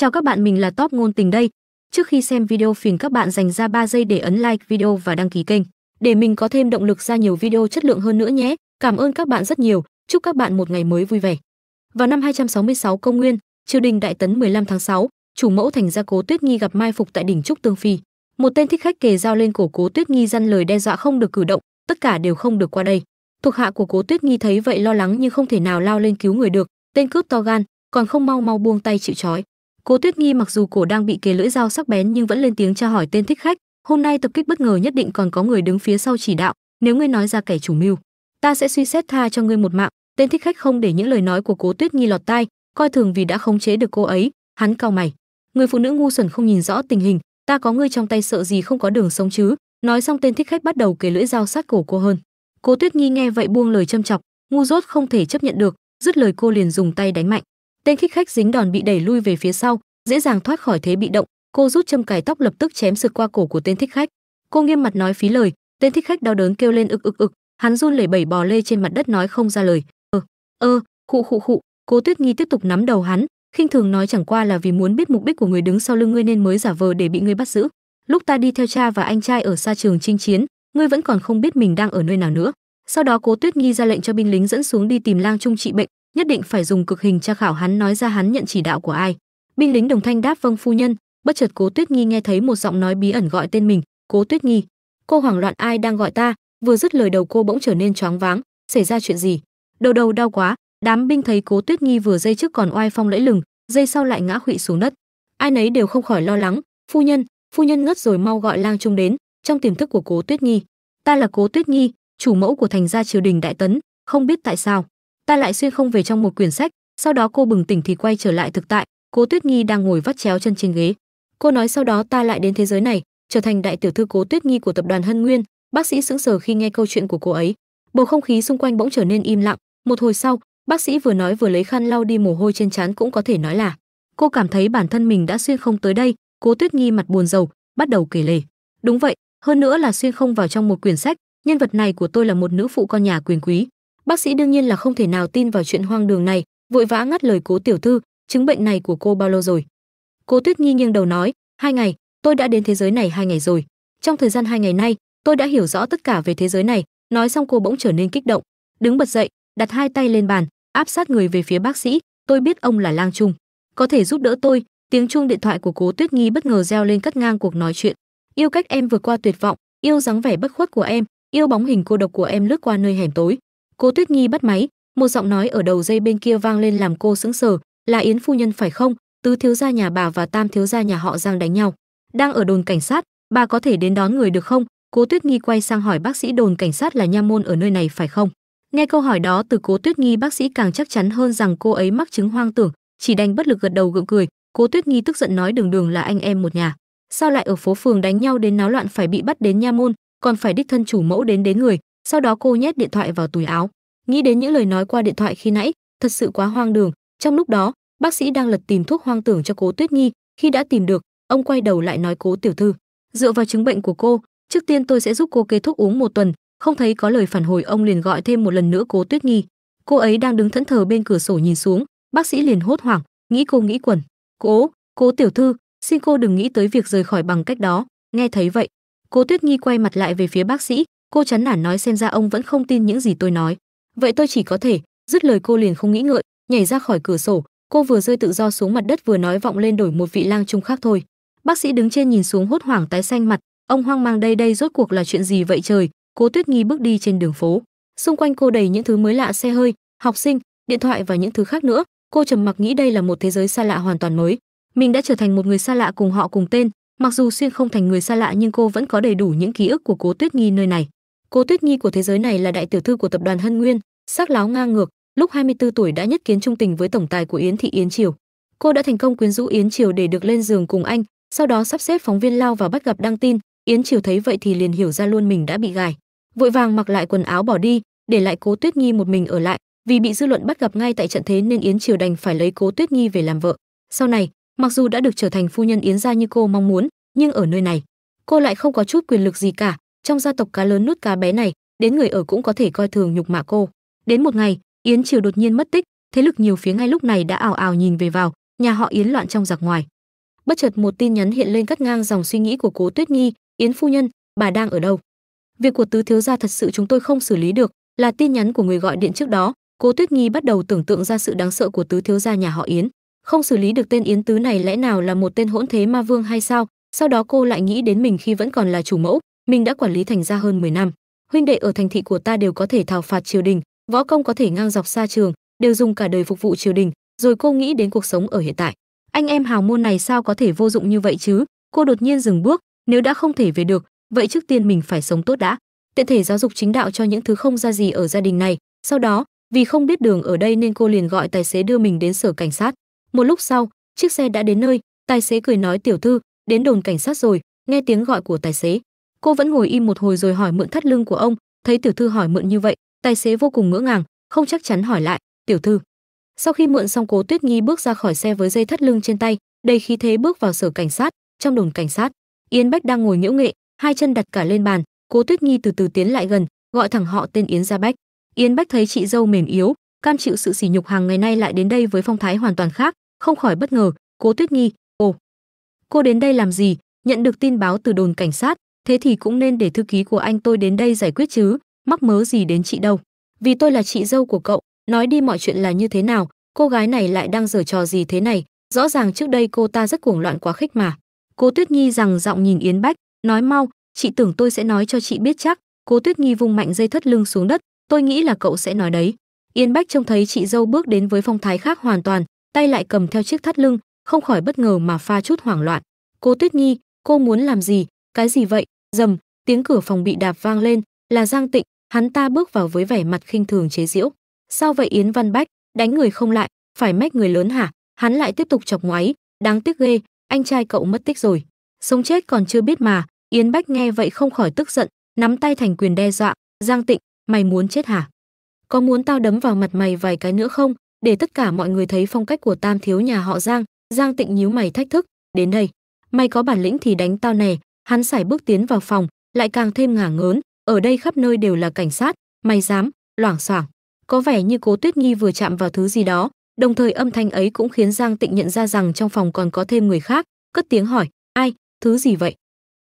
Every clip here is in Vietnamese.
Chào các bạn, mình là Top ngôn tình đây. Trước khi xem video phiền các bạn dành ra 3 giây để ấn like video và đăng ký kênh để mình có thêm động lực ra nhiều video chất lượng hơn nữa nhé. Cảm ơn các bạn rất nhiều. Chúc các bạn một ngày mới vui vẻ. Vào năm 266 Công nguyên, triều đình Đại Tấn 15 tháng 6, chủ mẫu thành gia Cố Tuyết Nghi gặp mai phục tại đỉnh trúc Tương Phi. Một tên thích khách kề dao lên cổ Cố Tuyết Nghi dăn lời đe dọa không được cử động, tất cả đều không được qua đây. Thuộc hạ của Cố Tuyết Nghi thấy vậy lo lắng nhưng không thể nào lao lên cứu người được, tên cướp to gan, còn không mau mau buông tay chịu trói. Cố Tuyết Nghi mặc dù cổ đang bị kề lưỡi dao sắc bén nhưng vẫn lên tiếng tra hỏi tên thích khách, hôm nay tập kích bất ngờ nhất định còn có người đứng phía sau chỉ đạo, nếu ngươi nói ra kẻ chủ mưu, ta sẽ suy xét tha cho ngươi một mạng. Tên thích khách không để những lời nói của Cố Tuyết Nghi lọt tai, coi thường vì đã khống chế được cô ấy, hắn cau mày. Người phụ nữ ngu xuẩn không nhìn rõ tình hình, ta có ngươi trong tay sợ gì không có đường sống chứ? Nói xong tên thích khách bắt đầu kề lưỡi dao sát cổ cô hơn. Cố Tuyết Nghi nghe vậy buông lời châm chọc, ngu dốt không thể chấp nhận được, dứt lời cô liền dùng tay đánh mạnh tên khích khách dính đòn bị đẩy lui về phía sau dễ dàng thoát khỏi thế bị động cô rút châm cài tóc lập tức chém sực qua cổ của tên thích khách cô nghiêm mặt nói phí lời tên thích khách đau đớn kêu lên ực ực ực hắn run lẩy bẩy bò lê trên mặt đất nói không ra lời ơ ờ, ơ khụ khụ khụ cố tuyết nghi tiếp tục nắm đầu hắn khinh thường nói chẳng qua là vì muốn biết mục đích của người đứng sau lưng ngươi nên mới giả vờ để bị ngươi bắt giữ lúc ta đi theo cha và anh trai ở xa trường chinh chiến ngươi vẫn còn không biết mình đang ở nơi nào nữa sau đó cố tuyết nghi ra lệnh cho binh lính dẫn xuống đi tìm lang trung trị bệnh nhất định phải dùng cực hình tra khảo hắn nói ra hắn nhận chỉ đạo của ai binh lính đồng thanh đáp vâng phu nhân bất chợt cố tuyết nghi nghe thấy một giọng nói bí ẩn gọi tên mình cố tuyết nghi cô hoảng loạn ai đang gọi ta vừa dứt lời đầu cô bỗng trở nên choáng váng xảy ra chuyện gì đầu đầu đau quá đám binh thấy cố tuyết nghi vừa dây trước còn oai phong lẫy lừng dây sau lại ngã khuỵu xuống đất ai nấy đều không khỏi lo lắng phu nhân phu nhân ngất rồi mau gọi lang trung đến trong tiềm thức của cố tuyết nghi ta là cố tuyết nghi chủ mẫu của thành gia triều đình đại tấn không biết tại sao ta lại xuyên không về trong một quyển sách sau đó cô bừng tỉnh thì quay trở lại thực tại cố tuyết nghi đang ngồi vắt chéo chân trên ghế cô nói sau đó ta lại đến thế giới này trở thành đại tiểu thư cố tuyết nghi của tập đoàn hân nguyên bác sĩ sững sờ khi nghe câu chuyện của cô ấy bầu không khí xung quanh bỗng trở nên im lặng một hồi sau bác sĩ vừa nói vừa lấy khăn lau đi mồ hôi trên trán cũng có thể nói là cô cảm thấy bản thân mình đã xuyên không tới đây cố tuyết nghi mặt buồn rầu bắt đầu kể lể đúng vậy hơn nữa là xuyên không vào trong một quyển sách nhân vật này của tôi là một nữ phụ con nhà quyền quý Bác sĩ đương nhiên là không thể nào tin vào chuyện hoang đường này, vội vã ngắt lời Cố tiểu thư, chứng bệnh này của cô bao lâu rồi? Cố Tuyết Nghi nghiêng đầu nói, hai ngày, tôi đã đến thế giới này hai ngày rồi. Trong thời gian hai ngày nay, tôi đã hiểu rõ tất cả về thế giới này. Nói xong cô bỗng trở nên kích động, đứng bật dậy, đặt hai tay lên bàn, áp sát người về phía bác sĩ. Tôi biết ông là Lang Trung, có thể giúp đỡ tôi. Tiếng chuông điện thoại của Cố Tuyết Nghi bất ngờ reo lên cắt ngang cuộc nói chuyện. Yêu cách em vượt qua tuyệt vọng, yêu dáng vẻ bất khuất của em, yêu bóng hình cô độc của em lướt qua nơi hẻm tối. Cô Tuyết Nhi bắt máy, một giọng nói ở đầu dây bên kia vang lên làm cô sững sờ, là Yến phu nhân phải không? Tứ thiếu gia nhà bà và Tam thiếu gia nhà họ Giang đánh nhau. Đang ở đồn cảnh sát, bà có thể đến đón người được không? Cố Tuyết Nghi quay sang hỏi bác sĩ đồn cảnh sát là nha môn ở nơi này phải không? Nghe câu hỏi đó từ Cố Tuyết Nghi bác sĩ càng chắc chắn hơn rằng cô ấy mắc chứng hoang tưởng, chỉ đành bất lực gật đầu gượng cười, Cố Tuyết Nghi tức giận nói đường đường là anh em một nhà, sao lại ở phố phường đánh nhau đến náo loạn phải bị bắt đến nha môn, còn phải đích thân chủ mẫu đến đến người, sau đó cô nhét điện thoại vào túi áo nghĩ đến những lời nói qua điện thoại khi nãy thật sự quá hoang đường trong lúc đó bác sĩ đang lật tìm thuốc hoang tưởng cho cố tuyết nghi. khi đã tìm được ông quay đầu lại nói cố tiểu thư dựa vào chứng bệnh của cô trước tiên tôi sẽ giúp cô kê thuốc uống một tuần không thấy có lời phản hồi ông liền gọi thêm một lần nữa cố tuyết nghi. cô ấy đang đứng thẫn thờ bên cửa sổ nhìn xuống bác sĩ liền hốt hoảng nghĩ cô nghĩ quẩn cố cố tiểu thư xin cô đừng nghĩ tới việc rời khỏi bằng cách đó nghe thấy vậy cố tuyết nghi quay mặt lại về phía bác sĩ cô chán nản nói xem ra ông vẫn không tin những gì tôi nói vậy tôi chỉ có thể dứt lời cô liền không nghĩ ngợi nhảy ra khỏi cửa sổ cô vừa rơi tự do xuống mặt đất vừa nói vọng lên đổi một vị lang trung khác thôi bác sĩ đứng trên nhìn xuống hốt hoảng tái xanh mặt ông hoang mang đây đây rốt cuộc là chuyện gì vậy trời cố tuyết nghi bước đi trên đường phố xung quanh cô đầy những thứ mới lạ xe hơi học sinh điện thoại và những thứ khác nữa cô trầm mặc nghĩ đây là một thế giới xa lạ hoàn toàn mới mình đã trở thành một người xa lạ cùng họ cùng tên mặc dù xuyên không thành người xa lạ nhưng cô vẫn có đầy đủ những ký ức của cố tuyết nghi nơi này Cô Tuyết Nhi của thế giới này là đại tiểu thư của tập đoàn Hân Nguyên, sắc láo ngang ngược, lúc 24 tuổi đã nhất kiến trung tình với tổng tài của Yến thị Yến Triều. Cô đã thành công quyến rũ Yến Triều để được lên giường cùng anh, sau đó sắp xếp phóng viên lao vào bắt gặp đăng tin, Yến Triều thấy vậy thì liền hiểu ra luôn mình đã bị gài. Vội vàng mặc lại quần áo bỏ đi, để lại Cố Tuyết Nhi một mình ở lại, vì bị dư luận bắt gặp ngay tại trận thế nên Yến Triều đành phải lấy Cố Tuyết Nhi về làm vợ. Sau này, mặc dù đã được trở thành phu nhân Yến gia như cô mong muốn, nhưng ở nơi này, cô lại không có chút quyền lực gì cả, trong gia tộc cá lớn nuốt cá bé này đến người ở cũng có thể coi thường nhục mạ cô đến một ngày yến triều đột nhiên mất tích thế lực nhiều phía ngay lúc này đã ảo ảo nhìn về vào nhà họ yến loạn trong giặc ngoài bất chợt một tin nhắn hiện lên cắt ngang dòng suy nghĩ của cố tuyết nghi yến phu nhân bà đang ở đâu việc của tứ thiếu gia thật sự chúng tôi không xử lý được là tin nhắn của người gọi điện trước đó cố tuyết nghi bắt đầu tưởng tượng ra sự đáng sợ của tứ thiếu gia nhà họ yến không xử lý được tên yến tứ này lẽ nào là một tên hỗn thế ma vương hay sao sau đó cô lại nghĩ đến mình khi vẫn còn là chủ mẫu mình đã quản lý thành ra hơn 10 năm huynh đệ ở thành thị của ta đều có thể thảo phạt triều đình võ công có thể ngang dọc xa trường đều dùng cả đời phục vụ triều đình rồi cô nghĩ đến cuộc sống ở hiện tại anh em hào môn này sao có thể vô dụng như vậy chứ cô đột nhiên dừng bước nếu đã không thể về được vậy trước tiên mình phải sống tốt đã tiện thể giáo dục chính đạo cho những thứ không ra gì ở gia đình này sau đó vì không biết đường ở đây nên cô liền gọi tài xế đưa mình đến sở cảnh sát một lúc sau chiếc xe đã đến nơi tài xế cười nói tiểu thư đến đồn cảnh sát rồi nghe tiếng gọi của tài xế cô vẫn ngồi im một hồi rồi hỏi mượn thắt lưng của ông thấy tiểu thư hỏi mượn như vậy tài xế vô cùng ngỡ ngàng không chắc chắn hỏi lại tiểu thư sau khi mượn xong cố tuyết nghi bước ra khỏi xe với dây thắt lưng trên tay đầy khí thế bước vào sở cảnh sát trong đồn cảnh sát yến bách đang ngồi nhễu nghệ hai chân đặt cả lên bàn cố tuyết nghi từ từ tiến lại gần gọi thẳng họ tên yến gia bách yến bách thấy chị dâu mềm yếu cam chịu sự sỉ nhục hàng ngày nay lại đến đây với phong thái hoàn toàn khác không khỏi bất ngờ cố tuyết nghi ồ cô đến đây làm gì nhận được tin báo từ đồn cảnh sát thế thì cũng nên để thư ký của anh tôi đến đây giải quyết chứ, mắc mớ gì đến chị đâu. Vì tôi là chị dâu của cậu, nói đi mọi chuyện là như thế nào, cô gái này lại đang giở trò gì thế này, rõ ràng trước đây cô ta rất cuồng loạn quá khích mà. cô Tuyết Nhi rằng giọng nhìn Yến Bách, nói mau, chị tưởng tôi sẽ nói cho chị biết chắc. cô Tuyết Nhi vung mạnh dây thắt lưng xuống đất, tôi nghĩ là cậu sẽ nói đấy. Yến Bách trông thấy chị dâu bước đến với phong thái khác hoàn toàn, tay lại cầm theo chiếc thắt lưng, không khỏi bất ngờ mà pha chút hoảng loạn. cô Tuyết Nhi, cô muốn làm gì, cái gì vậy? Dầm, tiếng cửa phòng bị đạp vang lên, là Giang Tịnh, hắn ta bước vào với vẻ mặt khinh thường chế giễu. Sao vậy Yến Văn Bách, đánh người không lại, phải mách người lớn hả? Hắn lại tiếp tục chọc ngoáy, đáng tiếc ghê, anh trai cậu mất tích rồi. Sống chết còn chưa biết mà, Yến Bách nghe vậy không khỏi tức giận, nắm tay thành quyền đe dọa, Giang Tịnh, mày muốn chết hả? Có muốn tao đấm vào mặt mày vài cái nữa không? Để tất cả mọi người thấy phong cách của tam thiếu nhà họ Giang, Giang Tịnh nhíu mày thách thức, đến đây. Mày có bản lĩnh thì đánh tao này hắn sải bước tiến vào phòng lại càng thêm ngả ngớn ở đây khắp nơi đều là cảnh sát mày dám loảng xoảng có vẻ như cố tuyết nghi vừa chạm vào thứ gì đó đồng thời âm thanh ấy cũng khiến giang tịnh nhận ra rằng trong phòng còn có thêm người khác cất tiếng hỏi ai thứ gì vậy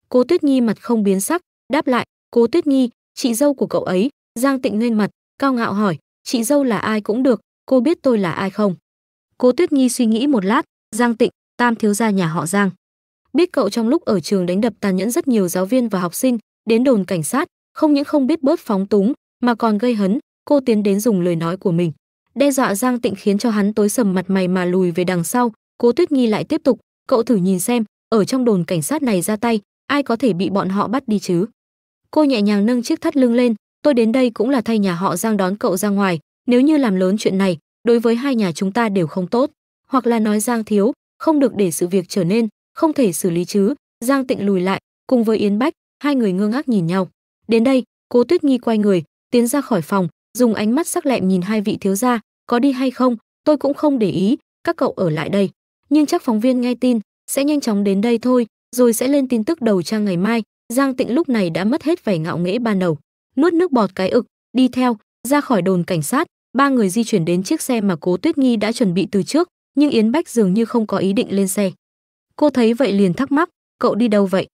cố tuyết nhi mặt không biến sắc đáp lại cố tuyết nhi chị dâu của cậu ấy giang tịnh lên mặt cao ngạo hỏi chị dâu là ai cũng được cô biết tôi là ai không cố tuyết nhi suy nghĩ một lát giang tịnh tam thiếu gia nhà họ giang biết cậu trong lúc ở trường đánh đập tàn nhẫn rất nhiều giáo viên và học sinh, đến đồn cảnh sát, không những không biết bớt phóng túng, mà còn gây hấn, cô tiến đến dùng lời nói của mình. Đe dọa Giang Tịnh khiến cho hắn tối sầm mặt mày mà lùi về đằng sau, Cố Tuyết Nghi lại tiếp tục, cậu thử nhìn xem, ở trong đồn cảnh sát này ra tay, ai có thể bị bọn họ bắt đi chứ? Cô nhẹ nhàng nâng chiếc thắt lưng lên, tôi đến đây cũng là thay nhà họ Giang đón cậu ra ngoài, nếu như làm lớn chuyện này, đối với hai nhà chúng ta đều không tốt, hoặc là nói Giang thiếu, không được để sự việc trở nên không thể xử lý chứ giang tịnh lùi lại cùng với yến bách hai người ngơ ngác nhìn nhau đến đây cố tuyết nghi quay người tiến ra khỏi phòng dùng ánh mắt sắc lẹm nhìn hai vị thiếu gia có đi hay không tôi cũng không để ý các cậu ở lại đây nhưng chắc phóng viên nghe tin sẽ nhanh chóng đến đây thôi rồi sẽ lên tin tức đầu trang ngày mai giang tịnh lúc này đã mất hết vẻ ngạo nghễ ban đầu nuốt nước bọt cái ực đi theo ra khỏi đồn cảnh sát ba người di chuyển đến chiếc xe mà cố tuyết nghi đã chuẩn bị từ trước nhưng yến bách dường như không có ý định lên xe Cô thấy vậy liền thắc mắc, cậu đi đâu vậy?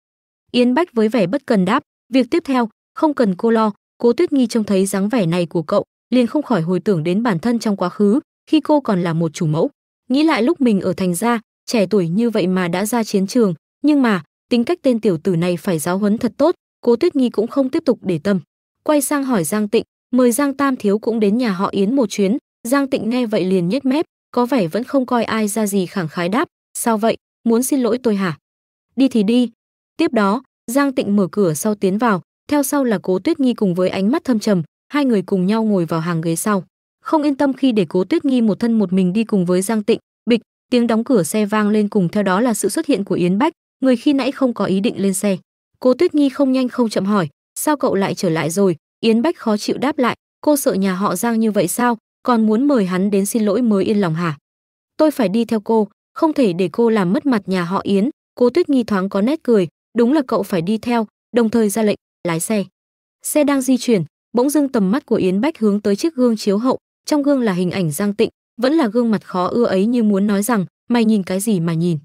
Yến Bách với vẻ bất cần đáp, việc tiếp theo, không cần cô lo, Cố Tuyết nghi trông thấy dáng vẻ này của cậu, liền không khỏi hồi tưởng đến bản thân trong quá khứ, khi cô còn là một chủ mẫu. Nghĩ lại lúc mình ở thành gia, trẻ tuổi như vậy mà đã ra chiến trường, nhưng mà, tính cách tên tiểu tử này phải giáo huấn thật tốt, Cố Tuyết nghi cũng không tiếp tục để tâm. Quay sang hỏi Giang Tịnh, mời Giang Tam thiếu cũng đến nhà họ Yến một chuyến, Giang Tịnh nghe vậy liền nhếch mép, có vẻ vẫn không coi ai ra gì khẳng khái đáp, sao vậy, muốn xin lỗi tôi hả? Đi thì đi. Tiếp đó, Giang Tịnh mở cửa sau tiến vào, theo sau là Cố Tuyết Nghi cùng với ánh mắt thâm trầm, hai người cùng nhau ngồi vào hàng ghế sau. Không yên tâm khi để Cố Tuyết Nghi một thân một mình đi cùng với Giang Tịnh, bịch, tiếng đóng cửa xe vang lên cùng theo đó là sự xuất hiện của Yến Bách, người khi nãy không có ý định lên xe. Cố Tuyết Nghi không nhanh không chậm hỏi, sao cậu lại trở lại rồi? Yến Bách khó chịu đáp lại, cô sợ nhà họ Giang như vậy sao, còn muốn mời hắn đến xin lỗi mới yên lòng hả? Tôi phải đi theo cô, không thể để cô làm mất mặt nhà họ Yến, Cố Tuyết Nghi thoáng có nét cười, đúng là cậu phải đi theo, đồng thời ra lệnh, lái xe. Xe đang di chuyển, bỗng dưng tầm mắt của Yến Bách hướng tới chiếc gương chiếu hậu, trong gương là hình ảnh Giang Tịnh, vẫn là gương mặt khó ưa ấy như muốn nói rằng, mày nhìn cái gì mà nhìn.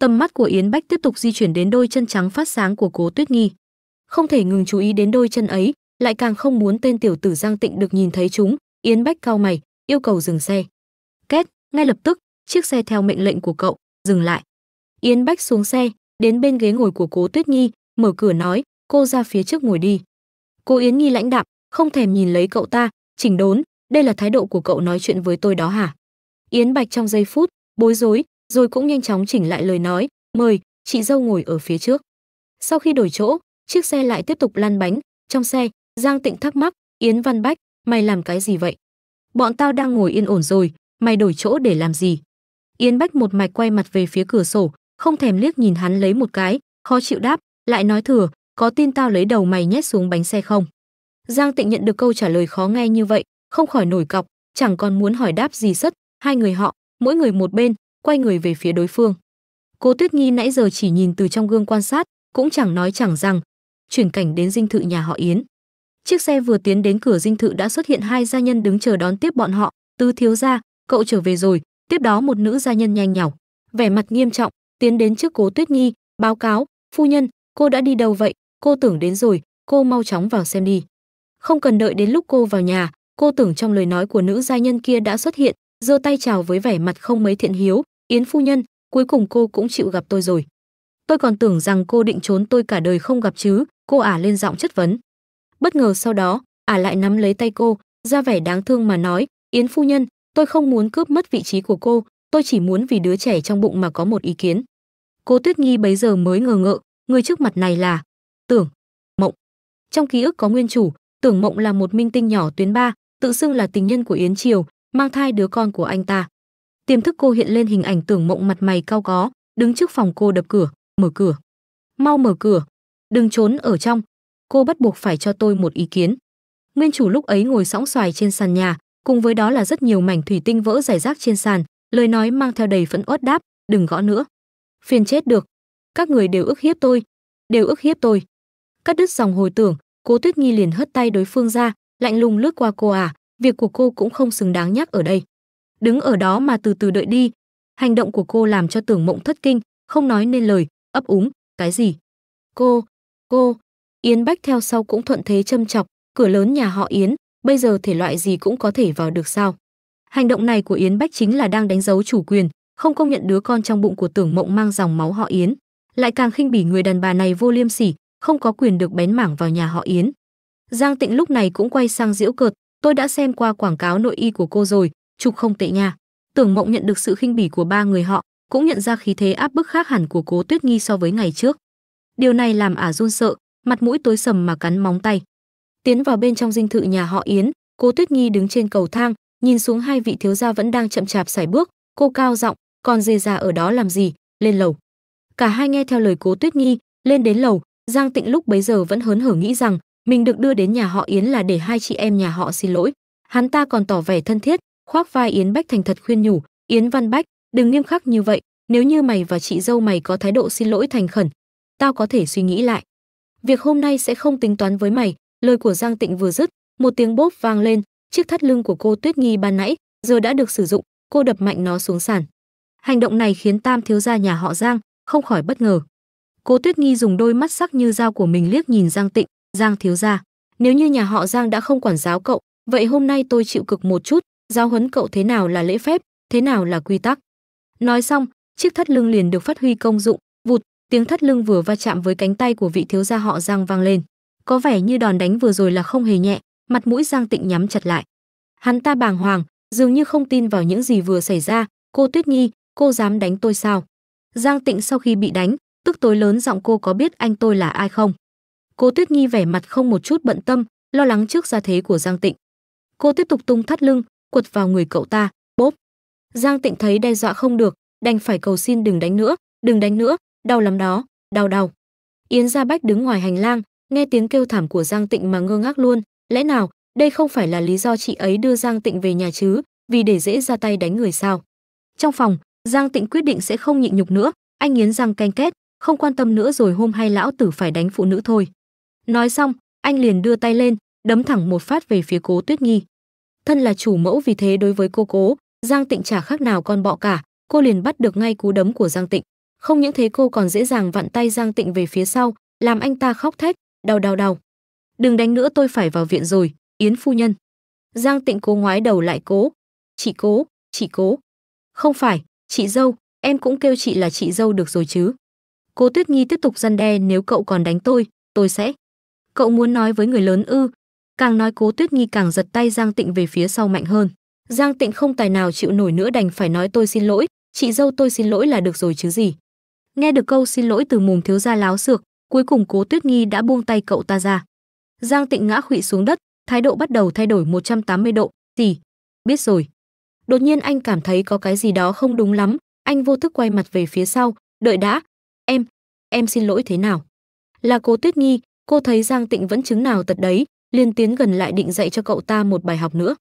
Tầm mắt của Yến Bách tiếp tục di chuyển đến đôi chân trắng phát sáng của Cố Tuyết Nghi. Không thể ngừng chú ý đến đôi chân ấy, lại càng không muốn tên tiểu tử Giang Tịnh được nhìn thấy chúng, Yến Bách cau mày, yêu cầu dừng xe. Két, ngay lập tức, chiếc xe theo mệnh lệnh của cậu dừng lại yến bách xuống xe đến bên ghế ngồi của cố tuyết nhi mở cửa nói cô ra phía trước ngồi đi cô yến nhi lãnh đạm không thèm nhìn lấy cậu ta chỉnh đốn đây là thái độ của cậu nói chuyện với tôi đó hả yến bạch trong giây phút bối rối rồi cũng nhanh chóng chỉnh lại lời nói mời chị dâu ngồi ở phía trước sau khi đổi chỗ chiếc xe lại tiếp tục lăn bánh trong xe giang tịnh thắc mắc yến văn bách mày làm cái gì vậy bọn tao đang ngồi yên ổn rồi mày đổi chỗ để làm gì Yến Bách một mạch quay mặt về phía cửa sổ, không thèm liếc nhìn hắn lấy một cái, khó chịu đáp, lại nói thừa, có tin tao lấy đầu mày nhét xuống bánh xe không? Giang Tịnh nhận được câu trả lời khó nghe như vậy, không khỏi nổi cọc, chẳng còn muốn hỏi đáp gì sất, hai người họ, mỗi người một bên, quay người về phía đối phương. Cố Tuyết Nhi nãy giờ chỉ nhìn từ trong gương quan sát, cũng chẳng nói chẳng rằng, chuyển cảnh đến dinh thự nhà họ Yến. Chiếc xe vừa tiến đến cửa dinh thự đã xuất hiện hai gia nhân đứng chờ đón tiếp bọn họ, Tư thiếu gia, cậu trở về rồi, tiếp đó một nữ gia nhân nhanh nhảu vẻ mặt nghiêm trọng tiến đến trước cố tuyết nghi báo cáo phu nhân cô đã đi đâu vậy cô tưởng đến rồi cô mau chóng vào xem đi không cần đợi đến lúc cô vào nhà cô tưởng trong lời nói của nữ gia nhân kia đã xuất hiện giơ tay chào với vẻ mặt không mấy thiện hiếu yến phu nhân cuối cùng cô cũng chịu gặp tôi rồi tôi còn tưởng rằng cô định trốn tôi cả đời không gặp chứ cô ả lên giọng chất vấn bất ngờ sau đó ả lại nắm lấy tay cô ra vẻ đáng thương mà nói yến phu nhân tôi không muốn cướp mất vị trí của cô tôi chỉ muốn vì đứa trẻ trong bụng mà có một ý kiến Cô tuyết nhi bấy giờ mới ngờ ngợ người trước mặt này là tưởng mộng trong ký ức có nguyên chủ tưởng mộng là một minh tinh nhỏ tuyến ba tự xưng là tình nhân của yến triều mang thai đứa con của anh ta tiềm thức cô hiện lên hình ảnh tưởng mộng mặt mày cao có đứng trước phòng cô đập cửa mở cửa mau mở cửa đừng trốn ở trong cô bắt buộc phải cho tôi một ý kiến nguyên chủ lúc ấy ngồi sõng xoài trên sàn nhà cùng với đó là rất nhiều mảnh thủy tinh vỡ rải rác trên sàn lời nói mang theo đầy phẫn uất đáp đừng gõ nữa phiền chết được các người đều ức hiếp tôi đều ức hiếp tôi cắt đứt dòng hồi tưởng cố tuyết nghi liền hất tay đối phương ra lạnh lùng lướt qua cô à việc của cô cũng không xứng đáng nhắc ở đây đứng ở đó mà từ từ đợi đi hành động của cô làm cho tưởng mộng thất kinh không nói nên lời ấp úng cái gì cô cô yến bách theo sau cũng thuận thế châm chọc cửa lớn nhà họ yến bây giờ thể loại gì cũng có thể vào được sao? Hành động này của Yến Bách chính là đang đánh dấu chủ quyền, không công nhận đứa con trong bụng của Tưởng Mộng mang dòng máu họ Yến, lại càng khinh bỉ người đàn bà này vô liêm sỉ, không có quyền được bén mảng vào nhà họ Yến. Giang Tịnh lúc này cũng quay sang giễu cợt, tôi đã xem qua quảng cáo nội y của cô rồi, chụp không tệ nha. Tưởng Mộng nhận được sự khinh bỉ của ba người họ, cũng nhận ra khí thế áp bức khác hẳn của Cố Tuyết Nghi so với ngày trước. Điều này làm ả run sợ, mặt mũi tối sầm mà cắn móng tay tiến vào bên trong dinh thự nhà họ Yến, cô Tuyết nghi đứng trên cầu thang, nhìn xuống hai vị thiếu gia vẫn đang chậm chạp sải bước, cô cao giọng, "Còn dê già ở đó làm gì, lên lầu." Cả hai nghe theo lời Cố Tuyết nghi lên đến lầu, Giang Tịnh lúc bấy giờ vẫn hớn hở nghĩ rằng mình được đưa đến nhà họ Yến là để hai chị em nhà họ xin lỗi. Hắn ta còn tỏ vẻ thân thiết, khoác vai Yến Bách thành thật khuyên nhủ, "Yến Văn Bách, đừng nghiêm khắc như vậy, nếu như mày và chị dâu mày có thái độ xin lỗi thành khẩn, tao có thể suy nghĩ lại. Việc hôm nay sẽ không tính toán với mày, Lời của Giang Tịnh vừa dứt, một tiếng bốp vang lên, chiếc thắt lưng của cô Tuyết Nghi ban nãy giờ đã được sử dụng, cô đập mạnh nó xuống sàn. Hành động này khiến Tam thiếu gia nhà họ Giang không khỏi bất ngờ. cô Tuyết Nghi dùng đôi mắt sắc như dao của mình liếc nhìn Giang Tịnh, "Giang thiếu gia, nếu như nhà họ Giang đã không quản giáo cậu, vậy hôm nay tôi chịu cực một chút, giáo huấn cậu thế nào là lễ phép, thế nào là quy tắc." Nói xong, chiếc thắt lưng liền được phát huy công dụng, vụt, tiếng thắt lưng vừa va chạm với cánh tay của vị thiếu gia họ Giang vang lên có vẻ như đòn đánh vừa rồi là không hề nhẹ mặt mũi giang tịnh nhắm chặt lại hắn ta bàng hoàng dường như không tin vào những gì vừa xảy ra cô tuyết nhi cô dám đánh tôi sao giang tịnh sau khi bị đánh tức tối lớn giọng cô có biết anh tôi là ai không cô tuyết nhi vẻ mặt không một chút bận tâm lo lắng trước gia thế của giang tịnh cô tiếp tục tung thắt lưng quật vào người cậu ta bốp giang tịnh thấy đe dọa không được đành phải cầu xin đừng đánh nữa đừng đánh nữa đau lắm đó đau đau yến gia bách đứng ngoài hành lang nghe tiếng kêu thảm của giang tịnh mà ngơ ngác luôn lẽ nào đây không phải là lý do chị ấy đưa giang tịnh về nhà chứ vì để dễ ra tay đánh người sao trong phòng giang tịnh quyết định sẽ không nhịn nhục nữa anh nghiến răng canh két không quan tâm nữa rồi hôm hay lão tử phải đánh phụ nữ thôi nói xong anh liền đưa tay lên đấm thẳng một phát về phía cố tuyết nhi thân là chủ mẫu vì thế đối với cô cố giang tịnh chả khác nào con bọ cả cô liền bắt được ngay cú đấm của giang tịnh không những thế cô còn dễ dàng vặn tay giang tịnh về phía sau làm anh ta khóc thét Đau đau đau. Đừng đánh nữa tôi phải vào viện rồi, Yến phu nhân. Giang Tịnh cố ngoái đầu lại cố. Chị cố, chị cố. Không phải, chị dâu, em cũng kêu chị là chị dâu được rồi chứ. Cô Tuyết nghi tiếp tục răn đe nếu cậu còn đánh tôi, tôi sẽ. Cậu muốn nói với người lớn ư? Càng nói Cố Tuyết nghi càng giật tay Giang Tịnh về phía sau mạnh hơn. Giang Tịnh không tài nào chịu nổi nữa đành phải nói tôi xin lỗi, chị dâu tôi xin lỗi là được rồi chứ gì. Nghe được câu xin lỗi từ mồm thiếu gia láo xược, Cuối cùng Cố Tuyết Nghi đã buông tay cậu ta ra. Giang Tịnh ngã khuỵu xuống đất, thái độ bắt đầu thay đổi 180 độ, "Gì? Biết rồi." Đột nhiên anh cảm thấy có cái gì đó không đúng lắm, anh vô thức quay mặt về phía sau, "Đợi đã, em, em xin lỗi thế nào?" Là Cố Tuyết Nghi, cô thấy Giang Tịnh vẫn chứng nào tật đấy, liền tiến gần lại định dạy cho cậu ta một bài học nữa.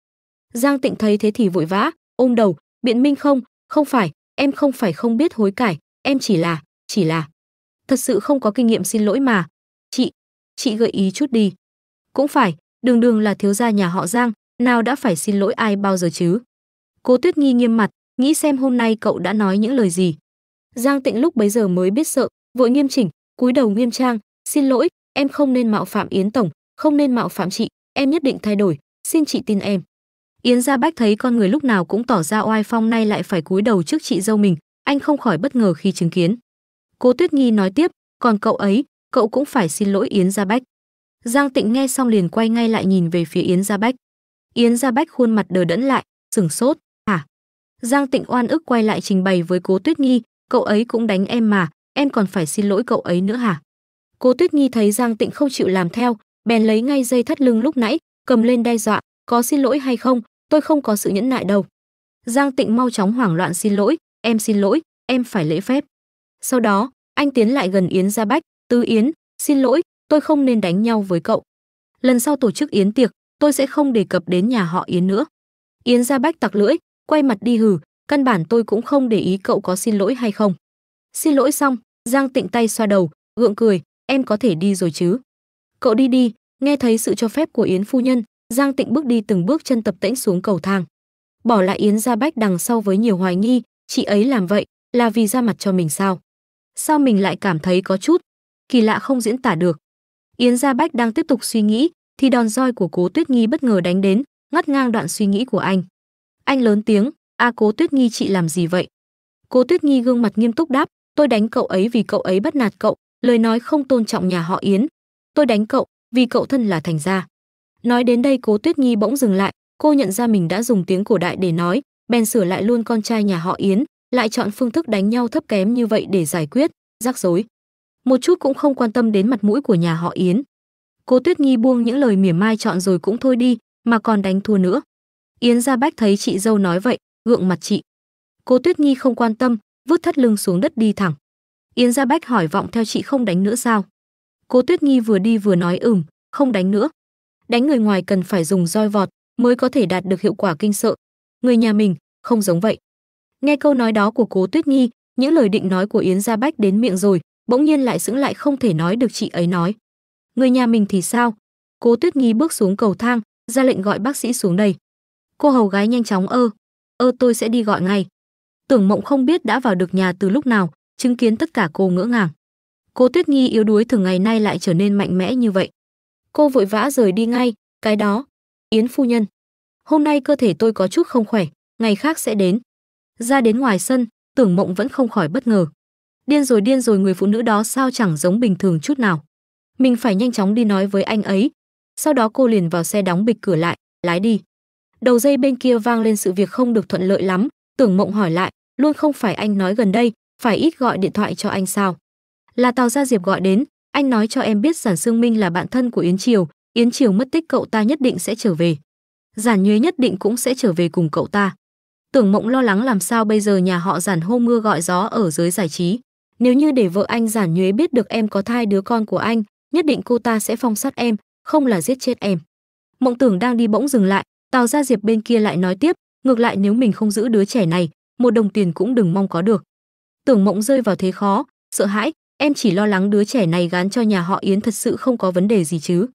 Giang Tịnh thấy thế thì vội vã, ôm đầu, biện minh không, không phải, em không phải không biết hối cải, em chỉ là, chỉ là thật sự không có kinh nghiệm xin lỗi mà. Chị, chị gợi ý chút đi. Cũng phải, đường đường là thiếu gia nhà họ Giang, nào đã phải xin lỗi ai bao giờ chứ. Cố Tuyết Nghi nghiêm mặt, nghĩ xem hôm nay cậu đã nói những lời gì. Giang Tịnh lúc bấy giờ mới biết sợ, vội nghiêm chỉnh, cúi đầu nghiêm trang, "Xin lỗi, em không nên mạo phạm Yến tổng, không nên mạo phạm chị, em nhất định thay đổi, xin chị tin em." Yến Gia Bách thấy con người lúc nào cũng tỏ ra oai phong nay lại phải cúi đầu trước chị dâu mình, anh không khỏi bất ngờ khi chứng kiến. Cố Tuyết Nhi nói tiếp, còn cậu ấy, cậu cũng phải xin lỗi Yến Gia Bách. Giang Tịnh nghe xong liền quay ngay lại nhìn về phía Yến Gia Bách. Yến Gia Bách khuôn mặt đờ đẫn lại, sửng sốt, hả? Giang Tịnh oan ức quay lại trình bày với Cố Tuyết Nhi, cậu ấy cũng đánh em mà, em còn phải xin lỗi cậu ấy nữa hả? Cố Tuyết Nhi thấy Giang Tịnh không chịu làm theo, bèn lấy ngay dây thắt lưng lúc nãy, cầm lên đe dọa, có xin lỗi hay không, tôi không có sự nhẫn nại đâu. Giang Tịnh mau chóng hoảng loạn xin lỗi, em xin lỗi, em phải lễ phép. Sau đó, anh tiến lại gần Yến Gia Bách, "Tư Yến, xin lỗi, tôi không nên đánh nhau với cậu. Lần sau tổ chức yến tiệc, tôi sẽ không đề cập đến nhà họ Yến nữa." Yến Gia Bách tặc lưỡi, quay mặt đi hừ, căn bản tôi cũng không để ý cậu có xin lỗi hay không. Xin lỗi xong, Giang Tịnh tay xoa đầu, gượng cười, "Em có thể đi rồi chứ?" "Cậu đi đi." Nghe thấy sự cho phép của Yến phu nhân, Giang Tịnh bước đi từng bước chân tập tễnh xuống cầu thang. Bỏ lại Yến Gia Bách đằng sau với nhiều hoài nghi, chị ấy làm vậy là vì ra mặt cho mình sao? sao mình lại cảm thấy có chút kỳ lạ không diễn tả được. Yến Gia Bách đang tiếp tục suy nghĩ, thì đòn roi của Cố Tuyết Nghi bất ngờ đánh đến, ngắt ngang đoạn suy nghĩ của anh. Anh lớn tiếng, "A Cố Tuyết Nghi chị làm gì vậy?" Cố Tuyết Nghi gương mặt nghiêm túc đáp, "Tôi đánh cậu ấy vì cậu ấy bắt nạt cậu, lời nói không tôn trọng nhà họ Yến. Tôi đánh cậu vì cậu thân là thành gia." Nói đến đây Cố Tuyết Nghi bỗng dừng lại, cô nhận ra mình đã dùng tiếng cổ đại để nói, bèn sửa lại luôn con trai nhà họ Yến, lại chọn phương thức đánh nhau thấp kém như vậy để giải quyết rắc rối một chút cũng không quan tâm đến mặt mũi của nhà họ yến cố tuyết nghi buông những lời mỉa mai chọn rồi cũng thôi đi mà còn đánh thua nữa yến gia bách thấy chị dâu nói vậy gượng mặt chị cố tuyết nghi không quan tâm vứt thắt lưng xuống đất đi thẳng yến gia bách hỏi vọng theo chị không đánh nữa sao cố tuyết nghi vừa đi vừa nói ừm không đánh nữa đánh người ngoài cần phải dùng roi vọt mới có thể đạt được hiệu quả kinh sợ người nhà mình không giống vậy nghe câu nói đó của cố tuyết nhi những lời định nói của yến gia bách đến miệng rồi bỗng nhiên lại sững lại không thể nói được chị ấy nói người nhà mình thì sao cố tuyết nhi bước xuống cầu thang ra lệnh gọi bác sĩ xuống đây cô hầu gái nhanh chóng ơ ơ tôi sẽ đi gọi ngay tưởng mộng không biết đã vào được nhà từ lúc nào chứng kiến tất cả cô ngỡ ngàng cố tuyết nhi yếu đuối thường ngày nay lại trở nên mạnh mẽ như vậy cô vội vã rời đi ngay cái đó yến phu nhân hôm nay cơ thể tôi có chút không khỏe ngày khác sẽ đến ra đến ngoài sân tưởng mộng vẫn không khỏi bất ngờ điên rồi điên rồi người phụ nữ đó sao chẳng giống bình thường chút nào mình phải nhanh chóng đi nói với anh ấy sau đó cô liền vào xe đóng bịch cửa lại lái đi đầu dây bên kia vang lên sự việc không được thuận lợi lắm tưởng mộng hỏi lại luôn không phải anh nói gần đây phải ít gọi điện thoại cho anh sao là tàu gia diệp gọi đến anh nói cho em biết giản sương minh là bạn thân của yến triều yến triều mất tích cậu ta nhất định sẽ trở về giản nhuế nhất định cũng sẽ trở về cùng cậu ta Tưởng Mộng lo lắng làm sao bây giờ nhà họ giản hô mưa gọi gió ở giới giải trí. Nếu như để vợ anh giản nhuế biết được em có thai đứa con của anh, nhất định cô ta sẽ phong sát em, không là giết chết em. Mộng tưởng đang đi bỗng dừng lại, Tào Gia Diệp bên kia lại nói tiếp, ngược lại nếu mình không giữ đứa trẻ này, một đồng tiền cũng đừng mong có được. Tưởng Mộng rơi vào thế khó, sợ hãi, em chỉ lo lắng đứa trẻ này gán cho nhà họ Yến thật sự không có vấn đề gì chứ.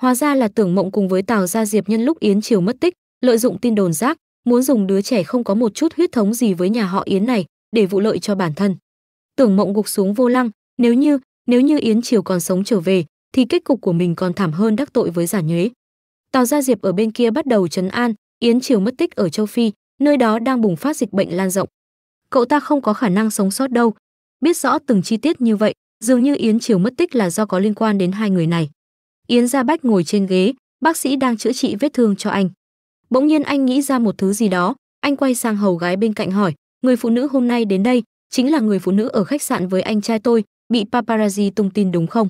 Hóa ra là Tưởng Mộng cùng với Tào Gia Diệp nhân lúc Yến Triều mất tích, lợi dụng tin đồn rác, muốn dùng đứa trẻ không có một chút huyết thống gì với nhà họ Yến này để vụ lợi cho bản thân. Tưởng Mộng gục xuống vô lăng, nếu như, nếu như Yến Triều còn sống trở về, thì kết cục của mình còn thảm hơn đắc tội với giả nhuế. Tào Gia Diệp ở bên kia bắt đầu trấn an, Yến Triều mất tích ở châu Phi, nơi đó đang bùng phát dịch bệnh lan rộng. Cậu ta không có khả năng sống sót đâu. Biết rõ từng chi tiết như vậy, dường như Yến Triều mất tích là do có liên quan đến hai người này. Yến Gia Bách ngồi trên ghế, bác sĩ đang chữa trị vết thương cho anh. Bỗng nhiên anh nghĩ ra một thứ gì đó, anh quay sang hầu gái bên cạnh hỏi, người phụ nữ hôm nay đến đây chính là người phụ nữ ở khách sạn với anh trai tôi, bị paparazzi tung tin đúng không?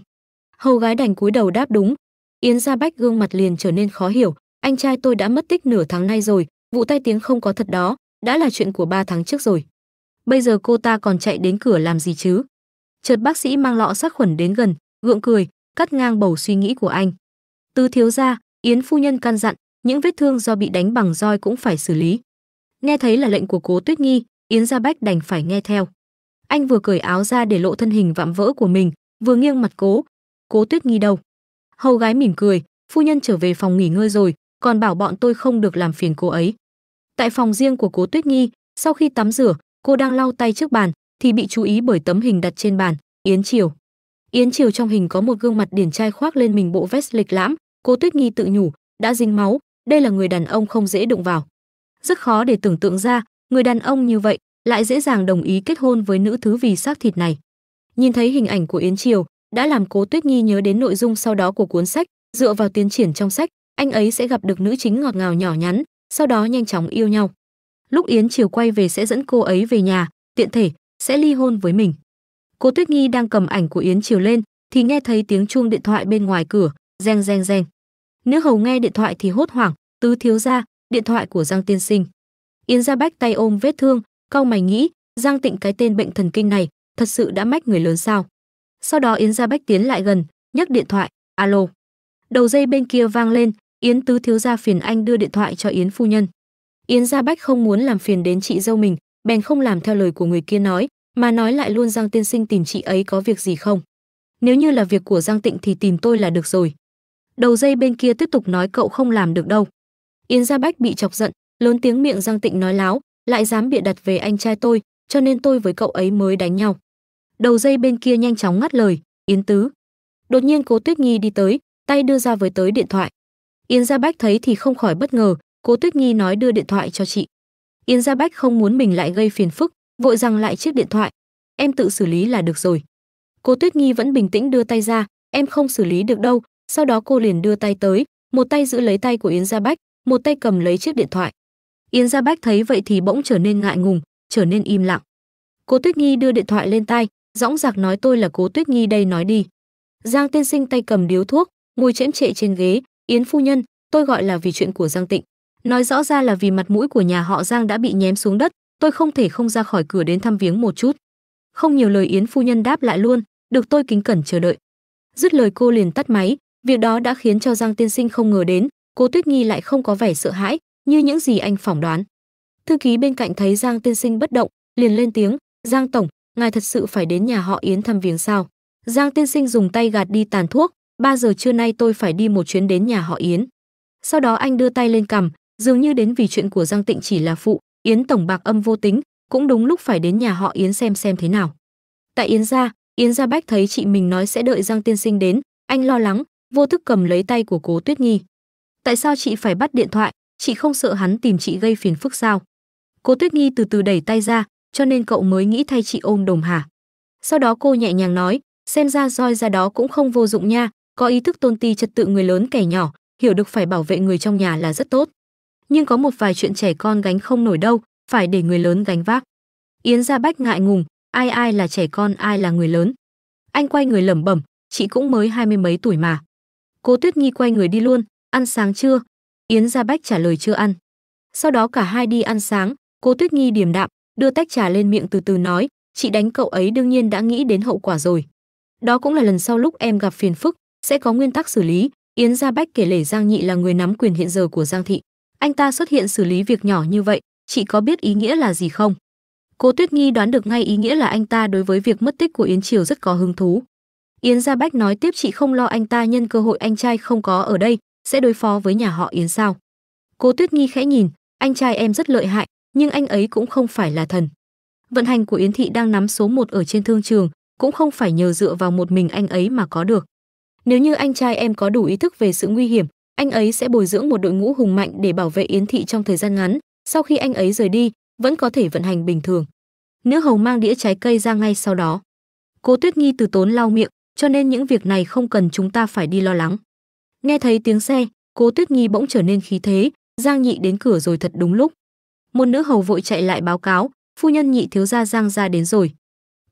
Hầu gái đành cúi đầu đáp đúng. Yến Gia Bách gương mặt liền trở nên khó hiểu, anh trai tôi đã mất tích nửa tháng nay rồi, vụ tai tiếng không có thật đó, đã là chuyện của ba tháng trước rồi. Bây giờ cô ta còn chạy đến cửa làm gì chứ? Chợt bác sĩ mang lọ sát khuẩn đến gần, gượng cười, cắt ngang bầu suy nghĩ của anh. Tứ thiếu gia, Yến phu nhân căn dặn, những vết thương do bị đánh bằng roi cũng phải xử lý. Nghe thấy là lệnh của Cố Tuyết Nghi, Yến Gia Bách đành phải nghe theo. Anh vừa cởi áo ra để lộ thân hình vạm vỡ của mình, vừa nghiêng mặt Cố. Cố Tuyết Nghi đâu? Hầu gái mỉm cười, phu nhân trở về phòng nghỉ ngơi rồi, còn bảo bọn tôi không được làm phiền cô ấy. Tại phòng riêng của Cố Tuyết Nghi, sau khi tắm rửa, cô đang lau tay trước bàn thì bị chú ý bởi tấm hình đặt trên bàn, Yến Triều. Yến Triều trong hình có một gương mặt điển trai khoác lên mình bộ vest lịch lãm, Cố Tuyết Nghi tự nhủ, đã dính máu, đây là người đàn ông không dễ đụng vào. Rất khó để tưởng tượng ra, người đàn ông như vậy lại dễ dàng đồng ý kết hôn với nữ thứ vì xác thịt này. Nhìn thấy hình ảnh của Yến Triều, đã làm Cố Tuyết Nhi nhớ đến nội dung sau đó của cuốn sách, dựa vào tiến triển trong sách, anh ấy sẽ gặp được nữ chính ngọt ngào nhỏ nhắn, sau đó nhanh chóng yêu nhau. Lúc Yến Triều quay về sẽ dẫn cô ấy về nhà, tiện thể sẽ ly hôn với mình. Cố Tuyết Nhi đang cầm ảnh của Yến Triều lên thì nghe thấy tiếng chuông điện thoại bên ngoài cửa, reng reng reng. Nước hầu nghe điện thoại thì hốt hoảng, tứ thiếu ra, điện thoại của Giang Tiên Sinh. Yến Gia Bách tay ôm vết thương, cau mày nghĩ, Giang Tịnh cái tên bệnh thần kinh này, thật sự đã mách người lớn sao. Sau đó Yến Gia Bách tiến lại gần, nhấc điện thoại, alo. Đầu dây bên kia vang lên, Yến Tứ thiếu gia phiền anh đưa điện thoại cho Yến phu nhân. Yến Gia Bách không muốn làm phiền đến chị dâu mình, bèn không làm theo lời của người kia nói, mà nói lại luôn Giang Tiên Sinh tìm chị ấy có việc gì không. Nếu như là việc của Giang Tịnh thì tìm tôi là được rồi. Đầu dây bên kia tiếp tục nói cậu không làm được đâu. Yến Gia Bách bị chọc giận, lớn tiếng miệng Giang Tịnh nói láo, lại dám bịa đặt về anh trai tôi, cho nên tôi với cậu ấy mới đánh nhau. Đầu dây bên kia nhanh chóng ngắt lời, Yến Tứ. Đột nhiên Cố Tuyết Nhi đi tới, tay đưa ra với tới điện thoại. Yến Gia Bách thấy thì không khỏi bất ngờ, Cố Tuyết Nhi nói đưa điện thoại cho chị. Yến Gia Bách không muốn mình lại gây phiền phức, vội rằng lại chiếc điện thoại. Em tự xử lý là được rồi. Cố Tuyết Nhi vẫn bình tĩnh đưa tay ra, em không xử lý được đâu, sau đó cô liền đưa tay tới một tay giữ lấy tay của yến gia bách một tay cầm lấy chiếc điện thoại yến gia bách thấy vậy thì bỗng trở nên ngại ngùng trở nên im lặng cô tuyết nhi đưa điện thoại lên tai dõng dạc nói tôi là cố tuyết nhi đây nói đi giang tiên sinh tay cầm điếu thuốc ngồi chễm trệ trên ghế yến phu nhân tôi gọi là vì chuyện của giang tịnh nói rõ ra là vì mặt mũi của nhà họ giang đã bị ném xuống đất tôi không thể không ra khỏi cửa đến thăm viếng một chút không nhiều lời yến phu nhân đáp lại luôn được tôi kính cẩn chờ đợi dứt lời cô liền tắt máy Việc đó đã khiến cho Giang Tiên Sinh không ngờ đến, Cố Tuyết nghi lại không có vẻ sợ hãi, như những gì anh phỏng đoán. Thư ký bên cạnh thấy Giang Tiên Sinh bất động, liền lên tiếng, "Giang tổng, ngài thật sự phải đến nhà họ Yến thăm viếng sao?" Giang Tiên Sinh dùng tay gạt đi tàn thuốc, "3 giờ trưa nay tôi phải đi một chuyến đến nhà họ Yến." Sau đó anh đưa tay lên cằm, dường như đến vì chuyện của Giang Tịnh chỉ là phụ, Yến tổng bạc âm vô tính, cũng đúng lúc phải đến nhà họ Yến xem xem thế nào. Tại Yến gia, Yến Gia Bách thấy chị mình nói sẽ đợi Giang Tiên Sinh đến, anh lo lắng, vô thức cầm lấy tay của Cố Tuyết nghi Tại sao chị phải bắt điện thoại, chị không sợ hắn tìm chị gây phiền phức sao? Cố Tuyết nghi từ từ đẩy tay ra, cho nên cậu mới nghĩ thay chị ôm đồng hả? Sau đó cô nhẹ nhàng nói, xem ra roi ra đó cũng không vô dụng nha, có ý thức tôn ti trật tự người lớn kẻ nhỏ, hiểu được phải bảo vệ người trong nhà là rất tốt. Nhưng có một vài chuyện trẻ con gánh không nổi đâu, phải để người lớn gánh vác. Yến Gia Bách ngại ngùng, ai ai là trẻ con ai là người lớn. Anh quay người lẩm bẩm, chị cũng mới hai mươi mấy tuổi mà. Cố Tuyết Nhi quay người đi luôn, ăn sáng chưa? Yến Gia Bách trả lời chưa ăn. Sau đó cả hai đi ăn sáng, Cố Tuyết Nhi điềm đạm, đưa tách trà lên miệng từ từ nói, chị đánh cậu ấy đương nhiên đã nghĩ đến hậu quả rồi. Đó cũng là lần sau lúc em gặp phiền phức, sẽ có nguyên tắc xử lý, Yến Gia Bách kể lể Giang Nhị là người nắm quyền hiện giờ của Giang Thị. Anh ta xuất hiện xử lý việc nhỏ như vậy, chị có biết ý nghĩa là gì không? Cô Tuyết Nghi đoán được ngay ý nghĩa là anh ta đối với việc mất tích của Yến Triều rất có hứng thú. Yến Gia Bách nói tiếp chị không lo anh ta nhân cơ hội anh trai không có ở đây, sẽ đối phó với nhà họ Yến sao. Cô Tuyết Nghi khẽ nhìn, anh trai em rất lợi hại, nhưng anh ấy cũng không phải là thần. Vận hành của Yến Thị đang nắm số một ở trên thương trường, cũng không phải nhờ dựa vào một mình anh ấy mà có được. Nếu như anh trai em có đủ ý thức về sự nguy hiểm, anh ấy sẽ bồi dưỡng một đội ngũ hùng mạnh để bảo vệ Yến Thị trong thời gian ngắn, sau khi anh ấy rời đi, vẫn có thể vận hành bình thường. Nữ hầu mang đĩa trái cây ra ngay sau đó. Cô Tuyết Nghi từ tốn lau miệng, cho nên những việc này không cần chúng ta phải đi lo lắng. Nghe thấy tiếng xe, Cố Tuyết Nhi bỗng trở nên khí thế, Giang Nhị đến cửa rồi thật đúng lúc. Một nữ hầu vội chạy lại báo cáo, phu nhân Nhị thiếu gia Giang gia đến rồi.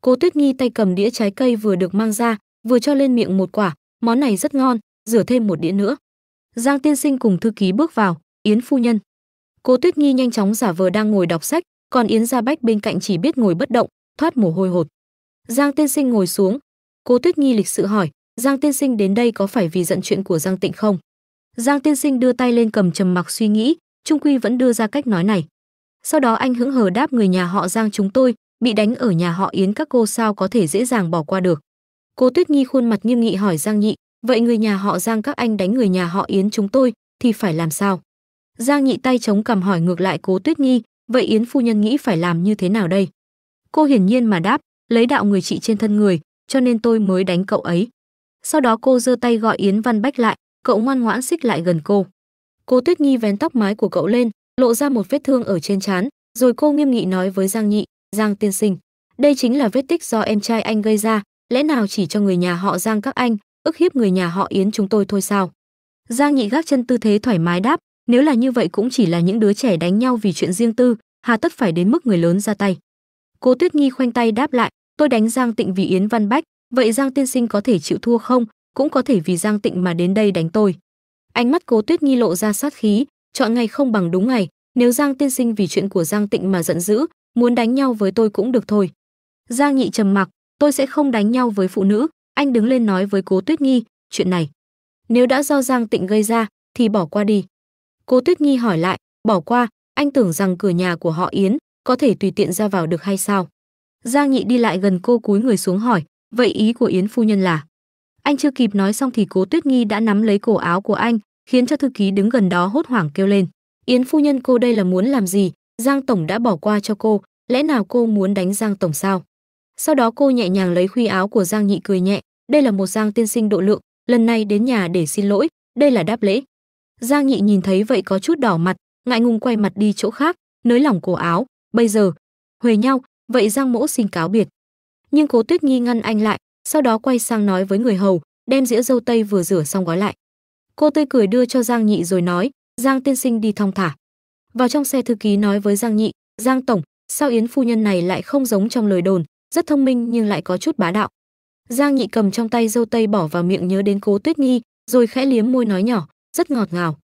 Cố Tuyết Nhi tay cầm đĩa trái cây vừa được mang ra, vừa cho lên miệng một quả, món này rất ngon, rửa thêm một đĩa nữa. Giang tiên sinh cùng thư ký bước vào, Yến phu nhân. Cố Tuyết Nhi nhanh chóng giả vờ đang ngồi đọc sách, còn Yến Gia Bách bên cạnh chỉ biết ngồi bất động, thoát mồ hôi hột. Giang tiên sinh ngồi xuống, Cố Tuyết Nghi lịch sự hỏi, Giang tiên sinh đến đây có phải vì giận chuyện của Giang Tịnh không? Giang tiên sinh đưa tay lên cầm trầm mặc suy nghĩ, trung quy vẫn đưa ra cách nói này. Sau đó anh hững hờ đáp người nhà họ Giang chúng tôi, bị đánh ở nhà họ Yến các cô sao có thể dễ dàng bỏ qua được. Cố Tuyết Nghi khuôn mặt nghiêm nghị hỏi Giang Nhị, vậy người nhà họ Giang các anh đánh người nhà họ Yến chúng tôi thì phải làm sao? Giang Nhị tay chống cằm hỏi ngược lại Cố Tuyết Nghi, vậy Yến phu nhân nghĩ phải làm như thế nào đây? Cô hiển nhiên mà đáp, lấy đạo người chị trên thân người, cho nên tôi mới đánh cậu ấy. Sau đó cô giơ tay gọi Yến Văn Bách lại, cậu ngoan ngoãn xích lại gần cô. Cô Tuyết Nhi vén tóc mái của cậu lên, lộ ra một vết thương ở trên trán, rồi cô nghiêm nghị nói với Giang Nhị, Giang tiên sinh, đây chính là vết tích do em trai anh gây ra, lẽ nào chỉ cho người nhà họ Giang các anh, ức hiếp người nhà họ Yến chúng tôi thôi sao? Giang Nhị gác chân tư thế thoải mái đáp, nếu là như vậy cũng chỉ là những đứa trẻ đánh nhau vì chuyện riêng tư, hà tất phải đến mức người lớn ra tay. Cô Tuyết Nhi khoanh tay đáp lại, tôi đánh Giang Tịnh vì Yến Văn Bách, vậy Giang tiên sinh có thể chịu thua không, cũng có thể vì Giang Tịnh mà đến đây đánh tôi. Ánh mắt Cố Tuyết nghi lộ ra sát khí, chọn ngày không bằng đúng ngày, nếu Giang tiên sinh vì chuyện của Giang Tịnh mà giận dữ, muốn đánh nhau với tôi cũng được thôi. Giang Nhị trầm mặc, tôi sẽ không đánh nhau với phụ nữ, anh đứng lên nói với Cố Tuyết nghi chuyện này nếu đã do Giang Tịnh gây ra thì bỏ qua đi. Cố Tuyết nghi hỏi lại, bỏ qua, anh tưởng rằng cửa nhà của họ Yến có thể tùy tiện ra vào được hay sao? Giang Nhị đi lại gần cô cúi người xuống hỏi, "Vậy ý của Yến phu nhân là?" Anh chưa kịp nói xong thì Cố Tuyết Nghi đã nắm lấy cổ áo của anh, khiến cho thư ký đứng gần đó hốt hoảng kêu lên, "Yến phu nhân cô đây là muốn làm gì? Giang tổng đã bỏ qua cho cô, lẽ nào cô muốn đánh Giang tổng sao?" Sau đó cô nhẹ nhàng lấy khuy áo của Giang Nhị cười nhẹ, "Đây là một Giang tiên sinh độ lượng, lần này đến nhà để xin lỗi, đây là đáp lễ." Giang Nhị nhìn thấy vậy có chút đỏ mặt, ngại ngùng quay mặt đi chỗ khác, nới lỏng cổ áo, "Bây giờ, huề nhau, vậy giang mỗ xin cáo biệt nhưng cố tuyết nghi ngăn anh lại sau đó quay sang nói với người hầu đem dĩa dâu tây vừa rửa xong gói lại cô tươi cười đưa cho giang nhị rồi nói giang tiên sinh đi thong thả vào trong xe thư ký nói với giang nhị giang tổng sao yến phu nhân này lại không giống trong lời đồn rất thông minh nhưng lại có chút bá đạo giang nhị cầm trong tay dâu tây bỏ vào miệng nhớ đến cố tuyết nghi rồi khẽ liếm môi nói nhỏ rất ngọt ngào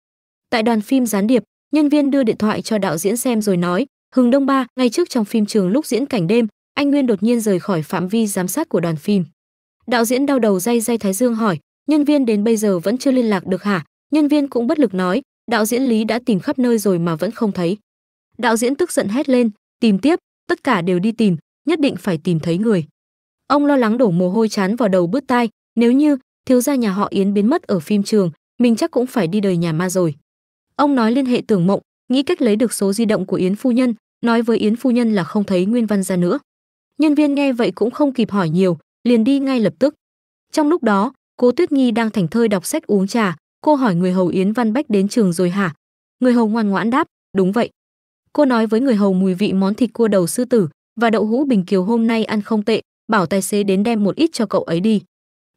tại đoàn phim gián điệp nhân viên đưa điện thoại cho đạo diễn xem rồi nói Hưng Đông Ba, ngay trước trong phim trường lúc diễn cảnh đêm, anh Nguyên đột nhiên rời khỏi phạm vi giám sát của đoàn phim. Đạo diễn đau đầu dây dây Thái Dương hỏi, nhân viên đến bây giờ vẫn chưa liên lạc được hả? Nhân viên cũng bất lực nói, đạo diễn Lý đã tìm khắp nơi rồi mà vẫn không thấy. Đạo diễn tức giận hét lên, tìm tiếp, tất cả đều đi tìm, nhất định phải tìm thấy người. Ông lo lắng đổ mồ hôi chán vào đầu bứt tai, nếu như thiếu gia nhà họ Yến biến mất ở phim trường, mình chắc cũng phải đi đời nhà ma rồi. Ông nói liên hệ tưởng mộng, nghĩ cách lấy được số di động của Yến phu nhân, nói với Yến phu nhân là không thấy Nguyên Văn ra nữa. Nhân viên nghe vậy cũng không kịp hỏi nhiều, liền đi ngay lập tức. Trong lúc đó, Cố Tuyết Nhi đang thảnh thơi đọc sách uống trà, cô hỏi người hầu Yến Văn Bách đến trường rồi hả? Người hầu ngoan ngoãn đáp, đúng vậy. Cô nói với người hầu mùi vị món thịt cua đầu sư tử và đậu hũ bình kiều hôm nay ăn không tệ, bảo tài xế đến đem một ít cho cậu ấy đi.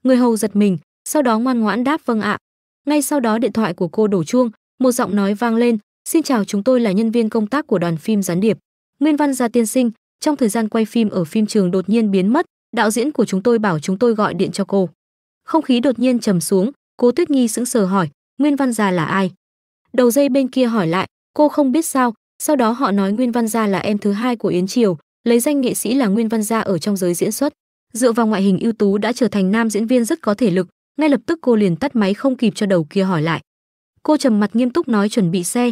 Người hầu giật mình, sau đó ngoan ngoãn đáp vâng ạ. Ngay sau đó điện thoại của cô đổ chuông, một giọng nói vang lên, Xin chào, chúng tôi là nhân viên công tác của đoàn phim Gián điệp. Nguyên Văn Gia tiên sinh, trong thời gian quay phim ở phim trường đột nhiên biến mất, đạo diễn của chúng tôi bảo chúng tôi gọi điện cho cô. Không khí đột nhiên trầm xuống, cô Tuyết nghi sững sờ hỏi, Nguyên Văn Gia là ai? Đầu dây bên kia hỏi lại, cô không biết sao, sau đó họ nói Nguyên Văn Gia là em thứ hai của Yến Triều, lấy danh nghệ sĩ là Nguyên Văn Gia ở trong giới diễn xuất. Dựa vào ngoại hình ưu tú đã trở thành nam diễn viên rất có thể lực, ngay lập tức cô liền tắt máy không kịp cho đầu kia hỏi lại. Cô trầm mặt nghiêm túc nói chuẩn bị xe,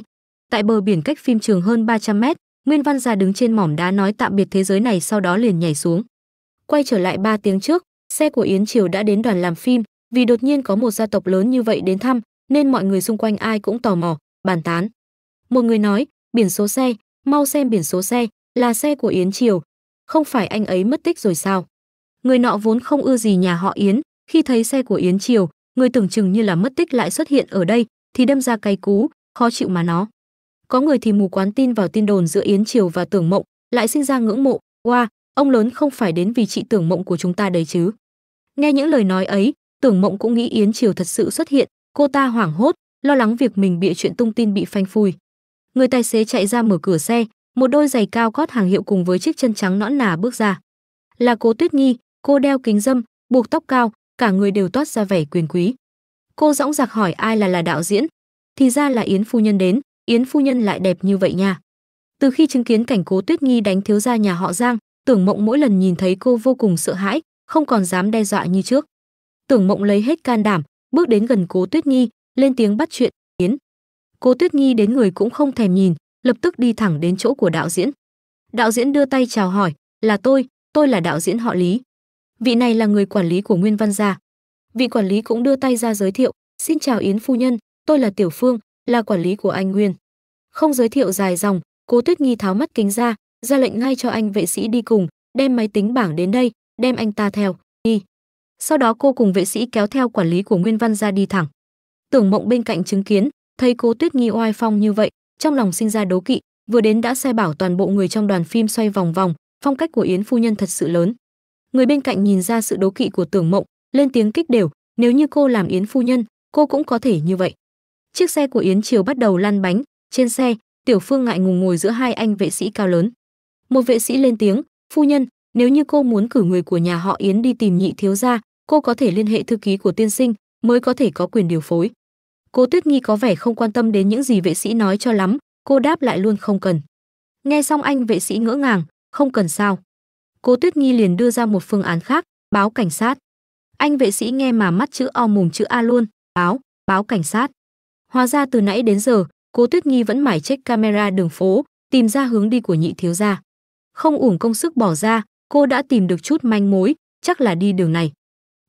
tại bờ biển cách phim trường hơn 300 mét, Nguyên Văn Gia đứng trên mỏm đá nói tạm biệt thế giới này sau đó liền nhảy xuống. Quay trở lại 3 tiếng trước, xe của Yến Triều đã đến đoàn làm phim, vì đột nhiên có một gia tộc lớn như vậy đến thăm, nên mọi người xung quanh ai cũng tò mò, bàn tán. Một người nói, biển số xe, mau xem biển số xe, là xe của Yến Triều. Không phải anh ấy mất tích rồi sao? Người nọ vốn không ưa gì nhà họ Yến, khi thấy xe của Yến Triều, người tưởng chừng như là mất tích lại xuất hiện ở đây, thì đâm ra cay cú, khó chịu mà nó có người thì mù quán tin vào tin đồn giữa yến triều và tưởng mộng lại sinh ra ngưỡng mộ oa wow, ông lớn không phải đến vì chị tưởng mộng của chúng ta đấy chứ nghe những lời nói ấy tưởng mộng cũng nghĩ yến triều thật sự xuất hiện cô ta hoảng hốt lo lắng việc mình bịa chuyện tung tin bị phanh phui người tài xế chạy ra mở cửa xe một đôi giày cao gót hàng hiệu cùng với chiếc chân trắng nõn nà bước ra là cố tuyết nghi cô đeo kính dâm buộc tóc cao cả người đều toát ra vẻ quyền quý cô dõng dạc hỏi ai là là đạo diễn thì ra là yến phu nhân đến Yến phu nhân lại đẹp như vậy nha. Từ khi chứng kiến cảnh Cố Tuyết Nghi đánh thiếu gia nhà họ Giang, Tưởng Mộng mỗi lần nhìn thấy cô vô cùng sợ hãi, không còn dám đe dọa như trước. Tưởng Mộng lấy hết can đảm, bước đến gần Cố Tuyết Nghi, lên tiếng bắt chuyện, "Yến." Cố Tuyết Nghi đến người cũng không thèm nhìn, lập tức đi thẳng đến chỗ của đạo diễn. Đạo diễn đưa tay chào hỏi, "Là tôi, tôi là đạo diễn họ Lý. Vị này là người quản lý của Nguyên Văn gia." Vị quản lý cũng đưa tay ra giới thiệu, "Xin chào Yến phu nhân, tôi là Tiểu Phương, là quản lý của anh Nguyên. Không giới thiệu dài dòng, Cố Tuyết Nhi tháo mắt kính ra, ra lệnh ngay cho anh vệ sĩ đi cùng, đem máy tính bảng đến đây, đem anh ta theo, đi. Sau đó cô cùng vệ sĩ kéo theo quản lý của Nguyên Văn ra đi thẳng. Tưởng Mộng bên cạnh chứng kiến, thấy Cố Tuyết Nhi oai phong như vậy, trong lòng sinh ra đố kỵ, vừa đến đã sai bảo toàn bộ người trong đoàn phim xoay vòng vòng, phong cách của Yến phu nhân thật sự lớn. Người bên cạnh nhìn ra sự đố kỵ của Tưởng Mộng, lên tiếng kích đều, nếu như cô làm Yến phu nhân, cô cũng có thể như vậy. Chiếc xe của Yến Triều bắt đầu lăn bánh, trên xe, Tiểu Phương ngại ngùng ngồi giữa hai anh vệ sĩ cao lớn. Một vệ sĩ lên tiếng, "Phu nhân, nếu như cô muốn cử người của nhà họ Yến đi tìm nhị thiếu gia, cô có thể liên hệ thư ký của tiên sinh, mới có thể có quyền điều phối." cô Tuyết Nghi có vẻ không quan tâm đến những gì vệ sĩ nói cho lắm, cô đáp lại luôn không cần. Nghe xong anh vệ sĩ ngỡ ngàng, không cần sao. cô Tuyết Nghi liền đưa ra một phương án khác, báo cảnh sát. Anh vệ sĩ nghe mà mắt chữ O mồm chữ A luôn, báo, báo cảnh sát. Hóa ra từ nãy đến giờ, Cố Tuyết Nghi vẫn mải check camera đường phố, tìm ra hướng đi của nhị thiếu gia. Không uổng công sức bỏ ra, cô đã tìm được chút manh mối, chắc là đi đường này.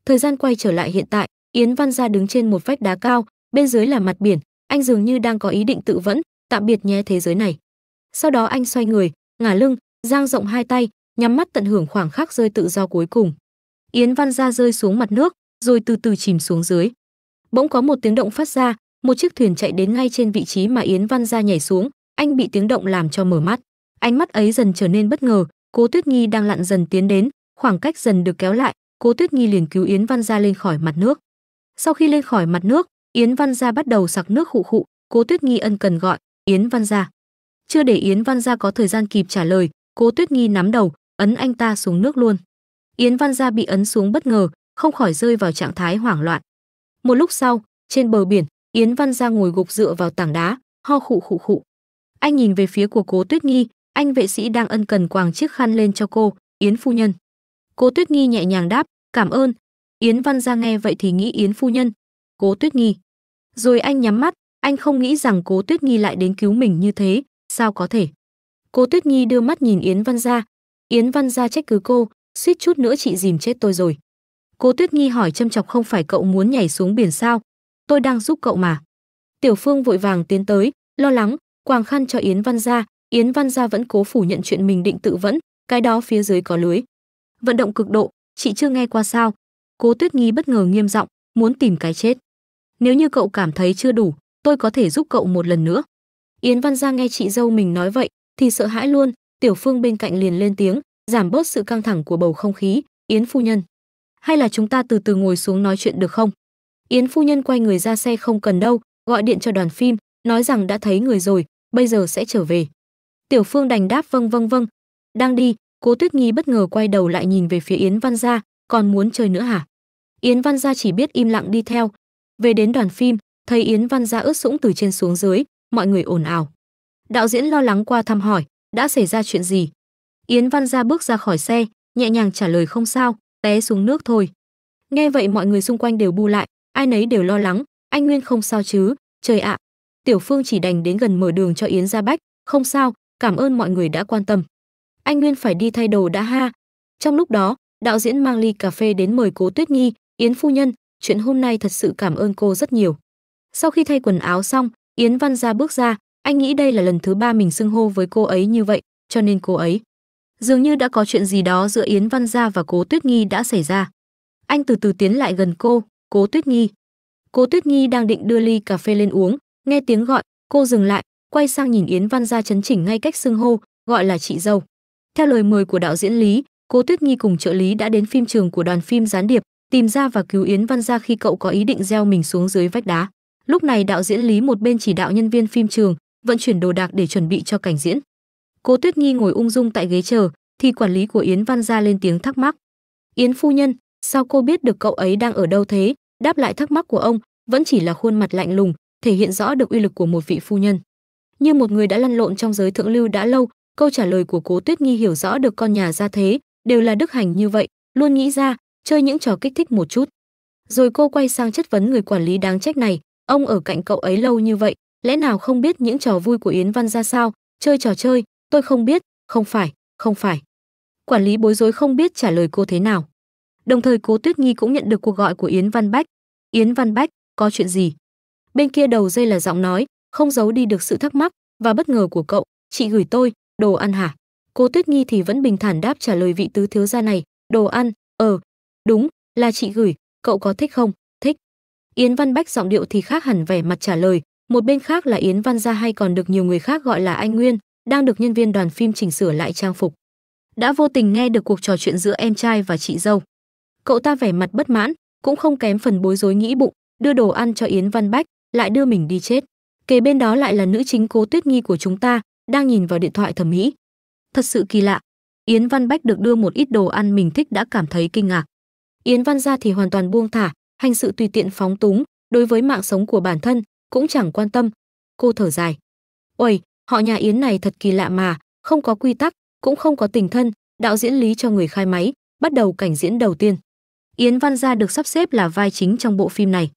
Thời gian quay trở lại hiện tại, Yến Văn Gia đứng trên một vách đá cao, bên dưới là mặt biển, anh dường như đang có ý định tự vẫn, tạm biệt nhé thế giới này. Sau đó anh xoay người, ngả lưng, giang rộng hai tay, nhắm mắt tận hưởng khoảng khắc rơi tự do cuối cùng. Yến Văn Gia rơi xuống mặt nước, rồi từ từ chìm xuống dưới. Bỗng có một tiếng động phát ra, một chiếc thuyền chạy đến ngay trên vị trí mà yến văn Gia nhảy xuống anh bị tiếng động làm cho mở mắt ánh mắt ấy dần trở nên bất ngờ cố tuyết nhi đang lặn dần tiến đến khoảng cách dần được kéo lại cố tuyết nhi liền cứu yến văn Gia lên khỏi mặt nước sau khi lên khỏi mặt nước yến văn Gia bắt đầu sặc nước khụ khụ cố tuyết nhi ân cần gọi yến văn Gia. chưa để yến văn Gia có thời gian kịp trả lời cố tuyết nhi nắm đầu ấn anh ta xuống nước luôn yến văn Gia bị ấn xuống bất ngờ không khỏi rơi vào trạng thái hoảng loạn một lúc sau trên bờ biển Yến Văn Giang ngồi gục dựa vào tảng đá, ho khụ khụ khụ. Anh nhìn về phía của Cố Tuyết Nghi, anh vệ sĩ đang ân cần quàng chiếc khăn lên cho cô, "Yến phu nhân." Cố Tuyết Nghi nhẹ nhàng đáp, "Cảm ơn." Yến Văn Giang nghe vậy thì nghĩ Yến phu nhân, Cố Tuyết Nghi. Rồi anh nhắm mắt, anh không nghĩ rằng Cố Tuyết Nghi lại đến cứu mình như thế, sao có thể? Cố Tuyết Nhi đưa mắt nhìn Yến Văn Gia. Yến Văn Gia trách cứ cô, suýt chút nữa chị dìm chết tôi rồi. Cố Tuyết Nhi hỏi châm chọc không phải cậu muốn nhảy xuống biển sao, tôi đang giúp cậu mà. Tiểu Phương vội vàng tiến tới, lo lắng, quàng khăn cho Yến Văn gia Yến Văn gia vẫn cố phủ nhận chuyện mình định tự vẫn, cái đó phía dưới có lưới. Vận động cực độ, chị chưa nghe qua sao? Cố Tuyết Nghi bất ngờ nghiêm giọng, muốn tìm cái chết. Nếu như cậu cảm thấy chưa đủ, tôi có thể giúp cậu một lần nữa. Yến Văn gia nghe chị dâu mình nói vậy thì sợ hãi luôn, Tiểu Phương bên cạnh liền lên tiếng, giảm bớt sự căng thẳng của bầu không khí, "Yến phu nhân, hay là chúng ta từ từ ngồi xuống nói chuyện được không? yến phu nhân quay người ra xe không cần đâu gọi điện cho đoàn phim nói rằng đã thấy người rồi bây giờ sẽ trở về tiểu phương đành đáp vâng vâng vâng đang đi cố tuyết nghi bất ngờ quay đầu lại nhìn về phía yến văn gia còn muốn chơi nữa hả yến văn gia chỉ biết im lặng đi theo về đến đoàn phim thấy yến văn gia ướt sũng từ trên xuống dưới mọi người ồn ào đạo diễn lo lắng qua thăm hỏi đã xảy ra chuyện gì yến văn gia bước ra khỏi xe nhẹ nhàng trả lời không sao té xuống nước thôi nghe vậy mọi người xung quanh đều bu lại ai nấy đều lo lắng anh nguyên không sao chứ trời ạ tiểu phương chỉ đành đến gần mở đường cho yến gia bách không sao cảm ơn mọi người đã quan tâm anh nguyên phải đi thay đồ đã ha trong lúc đó đạo diễn mang ly cà phê đến mời cố tuyết nghi, yến phu nhân chuyện hôm nay thật sự cảm ơn cô rất nhiều sau khi thay quần áo xong yến văn gia bước ra anh nghĩ đây là lần thứ ba mình xưng hô với cô ấy như vậy cho nên cô ấy dường như đã có chuyện gì đó giữa yến văn gia và cố tuyết nghi đã xảy ra anh từ từ tiến lại gần cô Cố Tuyết Nhi. Cố Tuyết Nhi đang định đưa ly cà phê lên uống, nghe tiếng gọi, cô dừng lại, quay sang nhìn Yến Văn ra chấn chỉnh ngay cách xưng hô, gọi là chị dâu. Theo lời mời của đạo diễn Lý, Cố Tuyết Nhi cùng trợ lý đã đến phim trường của đoàn phim gián điệp, tìm ra và cứu Yến Văn ra khi cậu có ý định gieo mình xuống dưới vách đá. Lúc này đạo diễn Lý một bên chỉ đạo nhân viên phim trường, vận chuyển đồ đạc để chuẩn bị cho cảnh diễn. Cố Tuyết Nhi ngồi ung dung tại ghế chờ, thì quản lý của Yến Văn ra lên tiếng thắc mắc. "Yến phu nhân, sao cô biết được cậu ấy đang ở đâu thế? đáp lại thắc mắc của ông vẫn chỉ là khuôn mặt lạnh lùng thể hiện rõ được uy lực của một vị phu nhân như một người đã lăn lộn trong giới thượng lưu đã lâu câu trả lời của cố tuyết nghi hiểu rõ được con nhà gia thế đều là đức hành như vậy luôn nghĩ ra chơi những trò kích thích một chút rồi cô quay sang chất vấn người quản lý đáng trách này ông ở cạnh cậu ấy lâu như vậy lẽ nào không biết những trò vui của yến văn ra sao chơi trò chơi tôi không biết không phải không phải quản lý bối rối không biết trả lời cô thế nào đồng thời cố tuyết nghi cũng nhận được cuộc gọi của yến văn bách Yến Văn Bách, có chuyện gì? Bên kia đầu dây là giọng nói, không giấu đi được sự thắc mắc và bất ngờ của cậu, chị gửi tôi, đồ ăn hả? Cô Tuyết Nghi thì vẫn bình thản đáp trả lời vị tứ thiếu gia này, đồ ăn, ờ, đúng, là chị gửi, cậu có thích không? Thích. Yến Văn Bách giọng điệu thì khác hẳn vẻ mặt trả lời, một bên khác là Yến Văn Gia hay còn được nhiều người khác gọi là anh Nguyên, đang được nhân viên đoàn phim chỉnh sửa lại trang phục. Đã vô tình nghe được cuộc trò chuyện giữa em trai và chị dâu. Cậu ta vẻ mặt bất mãn, cũng không kém phần bối rối nghĩ bụng, đưa đồ ăn cho Yến Văn Bách, lại đưa mình đi chết. Kề bên đó lại là nữ chính Cố Tuyết Nghi của chúng ta, đang nhìn vào điện thoại thẩm mỹ. Thật sự kỳ lạ, Yến Văn Bách được đưa một ít đồ ăn mình thích đã cảm thấy kinh ngạc. Yến Văn gia thì hoàn toàn buông thả, hành sự tùy tiện phóng túng, đối với mạng sống của bản thân cũng chẳng quan tâm. Cô thở dài. ôi họ nhà Yến này thật kỳ lạ mà, không có quy tắc, cũng không có tình thân, đạo diễn lý cho người khai máy, bắt đầu cảnh diễn đầu tiên. Yến Văn Gia được sắp xếp là vai chính trong bộ phim này.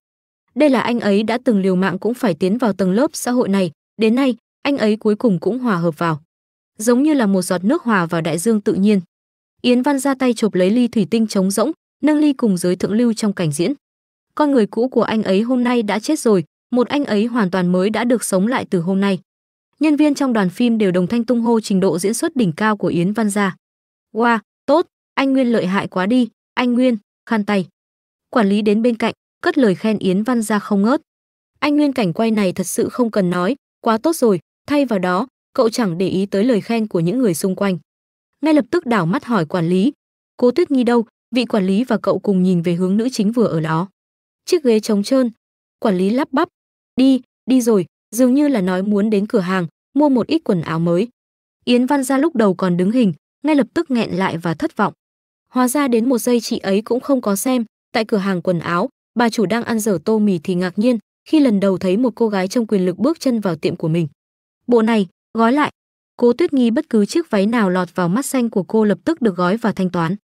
Đây là anh ấy đã từng liều mạng cũng phải tiến vào tầng lớp xã hội này, đến nay, anh ấy cuối cùng cũng hòa hợp vào. Giống như là một giọt nước hòa vào đại dương tự nhiên. Yến Văn Gia tay chụp lấy ly thủy tinh trống rỗng, nâng ly cùng giới thượng lưu trong cảnh diễn. Con người cũ của anh ấy hôm nay đã chết rồi, một anh ấy hoàn toàn mới đã được sống lại từ hôm nay. Nhân viên trong đoàn phim đều đồng thanh tung hô trình độ diễn xuất đỉnh cao của Yến Văn Gia. Wow, tốt, anh Nguyên lợi hại quá đi, anh Nguyên khăn tay. Quản lý đến bên cạnh, cất lời khen Yến Văn ra không ngớt. Anh Nguyên cảnh quay này thật sự không cần nói, quá tốt rồi, thay vào đó, cậu chẳng để ý tới lời khen của những người xung quanh. Ngay lập tức đảo mắt hỏi quản lý, Cố Tuyết nghi đâu? Vị quản lý và cậu cùng nhìn về hướng nữ chính vừa ở đó. Chiếc ghế trống trơn, quản lý lắp bắp, "Đi, đi rồi, dường như là nói muốn đến cửa hàng mua một ít quần áo mới." Yến Văn ra lúc đầu còn đứng hình, ngay lập tức nghẹn lại và thất vọng. Hóa ra đến một giây chị ấy cũng không có xem, tại cửa hàng quần áo, bà chủ đang ăn dở tô mì thì ngạc nhiên khi lần đầu thấy một cô gái trong quyền lực bước chân vào tiệm của mình. Bộ này, gói lại. Cố Tuyết Nghi bất cứ chiếc váy nào lọt vào mắt xanh của cô lập tức được gói và thanh toán.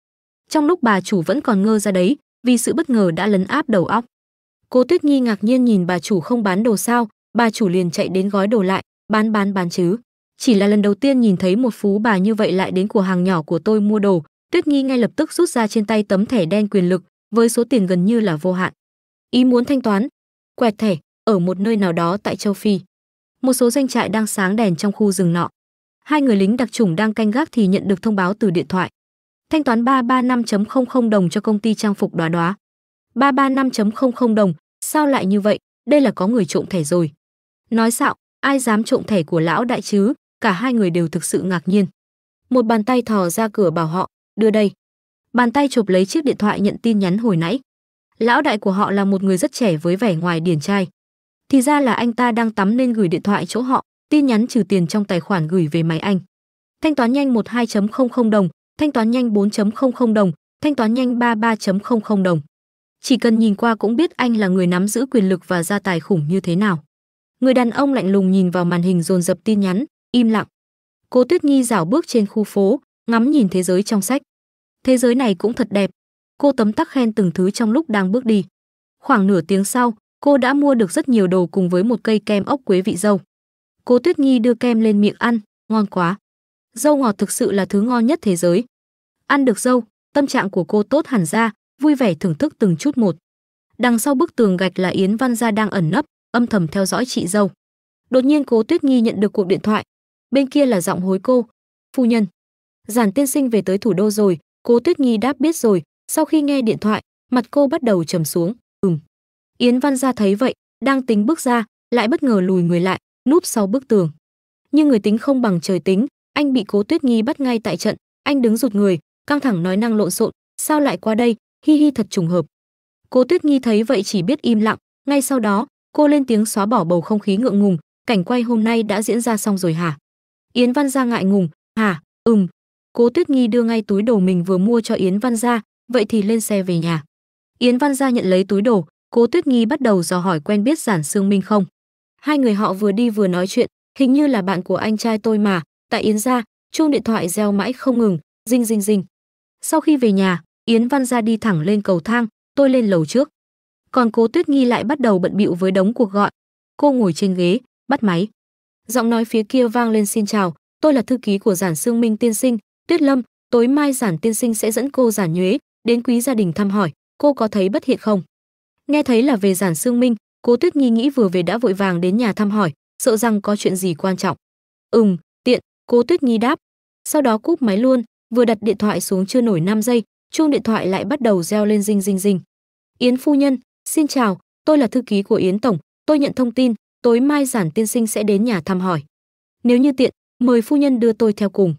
Trong lúc bà chủ vẫn còn ngơ ra đấy, vì sự bất ngờ đã lấn áp đầu óc. Cố Tuyết Nghi ngạc nhiên nhìn bà chủ không bán đồ sao, bà chủ liền chạy đến gói đồ lại, bán bán bán chứ. Chỉ là lần đầu tiên nhìn thấy một phú bà như vậy lại đến cửa hàng nhỏ của tôi mua đồ, Tuyết Nhi ngay lập tức rút ra trên tay tấm thẻ đen quyền lực, với số tiền gần như là vô hạn. Ý muốn thanh toán, quẹt thẻ, ở một nơi nào đó tại châu Phi. Một số doanh trại đang sáng đèn trong khu rừng nọ. Hai người lính đặc chủng đang canh gác thì nhận được thông báo từ điện thoại. Thanh toán 335.00 đồng cho công ty trang phục đoá đoá. 335.00 đồng, sao lại như vậy, đây là có người trộm thẻ rồi. Nói xạo, ai dám trộm thẻ của lão đại chứ, cả hai người đều thực sự ngạc nhiên. Một bàn tay thò ra cửa bảo họ, đưa đây bàn tay chụp lấy chiếc điện thoại nhận tin nhắn hồi nãy lão đại của họ là một người rất trẻ với vẻ ngoài điển trai thì ra là anh ta đang tắm nên gửi điện thoại chỗ họ tin nhắn trừ tiền trong tài khoản gửi về máy anh thanh toán nhanh 12.00 đồng thanh toán nhanh 4.00 đồng thanh toán nhanh 33.00 đồng chỉ cần nhìn qua cũng biết anh là người nắm giữ quyền lực và gia tài khủng như thế nào người đàn ông lạnh lùng nhìn vào màn hình dồn dập tin nhắn im lặng cô tuyết nghi rảo bước trên khu phố ngắm nhìn thế giới trong sách. Thế giới này cũng thật đẹp. Cô tấm tắc khen từng thứ trong lúc đang bước đi. Khoảng nửa tiếng sau, cô đã mua được rất nhiều đồ cùng với một cây kem ốc quế vị dâu. cô Tuyết nghi đưa kem lên miệng ăn, ngon quá. Dâu ngọt thực sự là thứ ngon nhất thế giới. Ăn được dâu, tâm trạng của cô tốt hẳn ra, vui vẻ thưởng thức từng chút một. Đằng sau bức tường gạch là Yến Văn Gia đang ẩn nấp, âm thầm theo dõi chị dâu. Đột nhiên cô Tuyết nghi nhận được cuộc điện thoại. Bên kia là giọng hối cô. Phu nhân, giản tiên sinh về tới thủ đô rồi cố tuyết nhi đáp biết rồi sau khi nghe điện thoại mặt cô bắt đầu trầm xuống ừm yến văn gia thấy vậy đang tính bước ra lại bất ngờ lùi người lại núp sau bức tường nhưng người tính không bằng trời tính anh bị cố tuyết nhi bắt ngay tại trận anh đứng rụt người căng thẳng nói năng lộn xộn sao lại qua đây hi hi thật trùng hợp cố tuyết nhi thấy vậy chỉ biết im lặng ngay sau đó cô lên tiếng xóa bỏ bầu không khí ngượng ngùng cảnh quay hôm nay đã diễn ra xong rồi hả yến văn gia ngại ngùng hả ừm Cố Tuyết Nhi đưa ngay túi đồ mình vừa mua cho Yến Văn Gia, vậy thì lên xe về nhà. Yến Văn Gia nhận lấy túi đồ, Cố Tuyết Nhi bắt đầu dò hỏi quen biết Giản Sương Minh không. Hai người họ vừa đi vừa nói chuyện, hình như là bạn của anh trai tôi mà, tại Yến gia, chuông điện thoại reo mãi không ngừng, rinh rinh rinh. Sau khi về nhà, Yến Văn Gia đi thẳng lên cầu thang, tôi lên lầu trước. Còn Cố Tuyết Nhi lại bắt đầu bận bịu với đống cuộc gọi. Cô ngồi trên ghế, bắt máy. Giọng nói phía kia vang lên xin chào, tôi là thư ký của Giản Sương Minh tiên sinh, tuyết lâm tối mai giản tiên sinh sẽ dẫn cô giản nhuế đến quý gia đình thăm hỏi cô có thấy bất hiện không nghe thấy là về giản sương minh cô tuyết nghi nghĩ vừa về đã vội vàng đến nhà thăm hỏi sợ rằng có chuyện gì quan trọng ừm tiện cô tuyết nghi đáp sau đó cúp máy luôn vừa đặt điện thoại xuống chưa nổi 5 giây chuông điện thoại lại bắt đầu reo lên rinh rinh rinh yến phu nhân xin chào tôi là thư ký của yến tổng tôi nhận thông tin tối mai giản tiên sinh sẽ đến nhà thăm hỏi nếu như tiện mời phu nhân đưa tôi theo cùng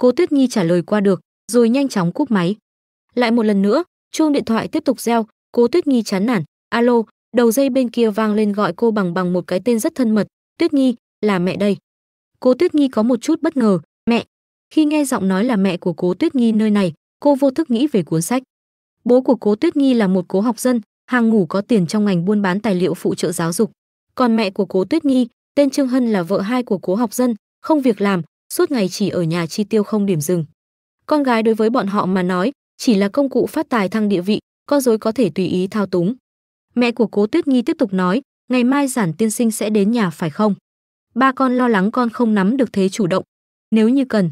Cô Tuyết Nhi trả lời qua được, rồi nhanh chóng cúp máy. Lại một lần nữa, chuông điện thoại tiếp tục reo, cô Tuyết Nhi chán nản, "Alo." Đầu dây bên kia vang lên gọi cô bằng bằng một cái tên rất thân mật, "Tuyết Nhi, là mẹ đây." Cô Tuyết Nhi có một chút bất ngờ, "Mẹ?" Khi nghe giọng nói là mẹ của Cố Tuyết Nhi nơi này, cô vô thức nghĩ về cuốn sách. Bố của Cố Tuyết Nhi là một cố học dân, hàng ngủ có tiền trong ngành buôn bán tài liệu phụ trợ giáo dục. Còn mẹ của Cố Tuyết Nhi, tên Trương Hân là vợ hai của cố học dân, không việc làm, suốt ngày chỉ ở nhà chi tiêu không điểm dừng. Con gái đối với bọn họ mà nói, chỉ là công cụ phát tài thăng địa vị, con dối có thể tùy ý thao túng. Mẹ của Cố Tuyết Nhi tiếp tục nói, ngày mai giản tiên sinh sẽ đến nhà phải không? Ba con lo lắng con không nắm được thế chủ động, nếu như cần.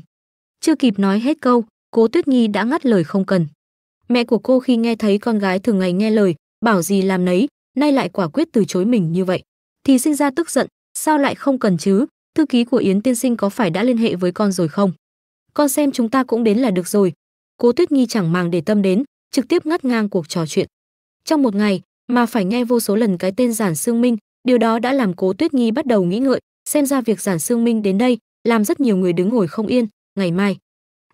Chưa kịp nói hết câu, Cố Tuyết Nhi đã ngắt lời không cần. Mẹ của cô khi nghe thấy con gái thường ngày nghe lời, bảo gì làm nấy, nay lại quả quyết từ chối mình như vậy, thì sinh ra tức giận, sao lại không cần chứ, thư ký của Yến tiên sinh có phải đã liên hệ với con rồi không? Con xem chúng ta cũng đến là được rồi. Cố Tuyết Nhi chẳng màng để tâm đến, trực tiếp ngắt ngang cuộc trò chuyện. Trong một ngày, mà phải nghe vô số lần cái tên Giản Sương Minh, điều đó đã làm Cố Tuyết Nhi bắt đầu nghĩ ngợi, xem ra việc Giản Sương Minh đến đây, làm rất nhiều người đứng ngồi không yên, ngày mai